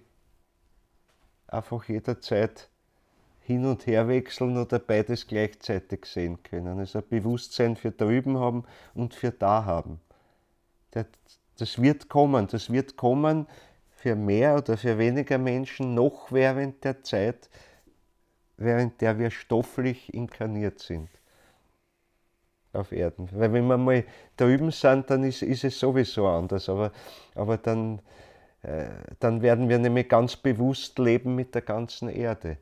einfach jederzeit hin und her wechseln oder beides gleichzeitig sehen können. Also ein Bewusstsein für drüben haben und für da haben das wird kommen, das wird kommen für mehr oder für weniger Menschen noch während der Zeit, während der wir stofflich inkarniert sind auf Erden. Weil wenn wir mal drüben sind, dann ist, ist es sowieso anders. Aber, aber dann, äh, dann werden wir nämlich ganz bewusst leben mit der ganzen Erde.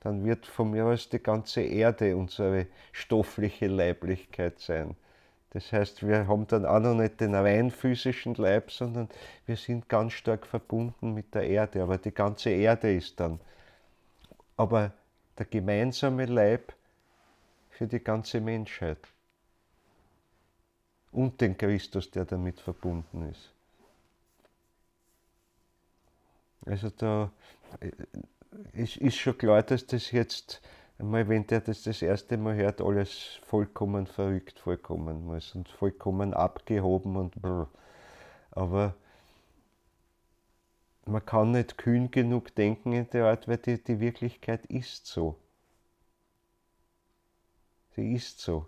Dann wird von mir aus die ganze Erde unsere stoffliche Leiblichkeit sein. Das heißt, wir haben dann auch noch nicht den rein physischen Leib, sondern wir sind ganz stark verbunden mit der Erde. Aber die ganze Erde ist dann. Aber der gemeinsame Leib für die ganze Menschheit. Und den Christus, der damit verbunden ist. Also da ist, äh, ist schon klar, dass das jetzt Mal, wenn der das das erste Mal hört, alles vollkommen verrückt vollkommen muss und vollkommen abgehoben und brr. Aber man kann nicht kühn genug denken in der Art, weil die, die Wirklichkeit ist so. Sie ist so.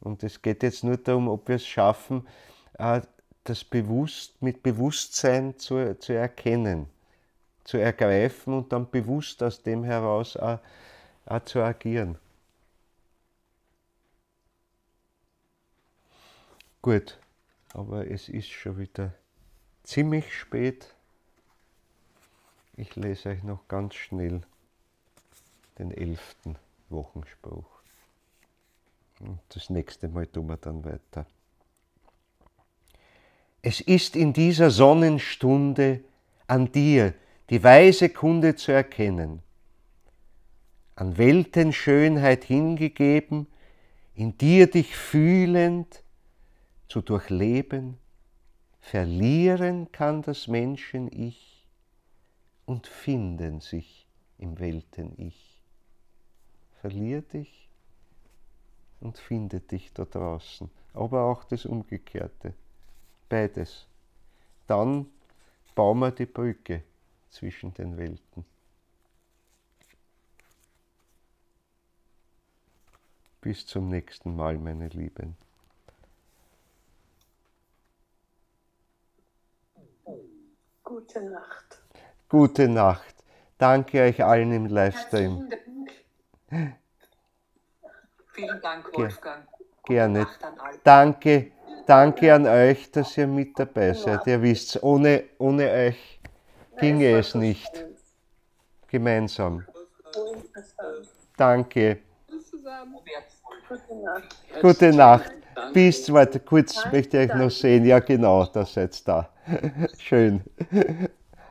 Und es geht jetzt nur darum, ob wir es schaffen, äh, das bewusst mit Bewusstsein zu, zu erkennen, zu ergreifen und dann bewusst aus dem heraus auch äh, auch zu agieren. Gut, aber es ist schon wieder ziemlich spät. Ich lese euch noch ganz schnell den elften Wochenspruch. Und das nächste Mal tun wir dann weiter. Es ist in dieser Sonnenstunde an dir die weise Kunde zu erkennen an Weltenschönheit hingegeben, in dir dich fühlend zu durchleben, verlieren kann das Menschen-Ich und finden sich im Welten-Ich. Verlier dich und finde dich da draußen, aber auch das Umgekehrte, beides. Dann bauen wir die Brücke zwischen den Welten. Bis zum nächsten Mal, meine Lieben. Gute Nacht. Gute Nacht. Danke euch allen im Livestream. Vielen Dank, Wolfgang. Gerne. Danke, danke an euch, dass ihr mit dabei seid. Ihr wisst, ohne, ohne euch ginge es nicht. Gemeinsam. Danke. Tschüss zusammen. Gute Nacht. Bis zweite, kurz Danke. möchte ich noch sehen. Ja, genau, das jetzt da. Schön.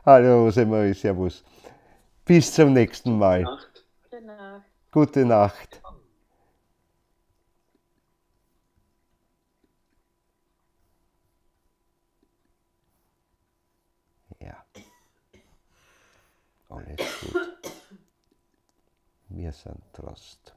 Hallo, Rosemarie, Servus. Bis zum nächsten Mal. Gute Nacht. Ja. Alles gut. Wir sind Trost.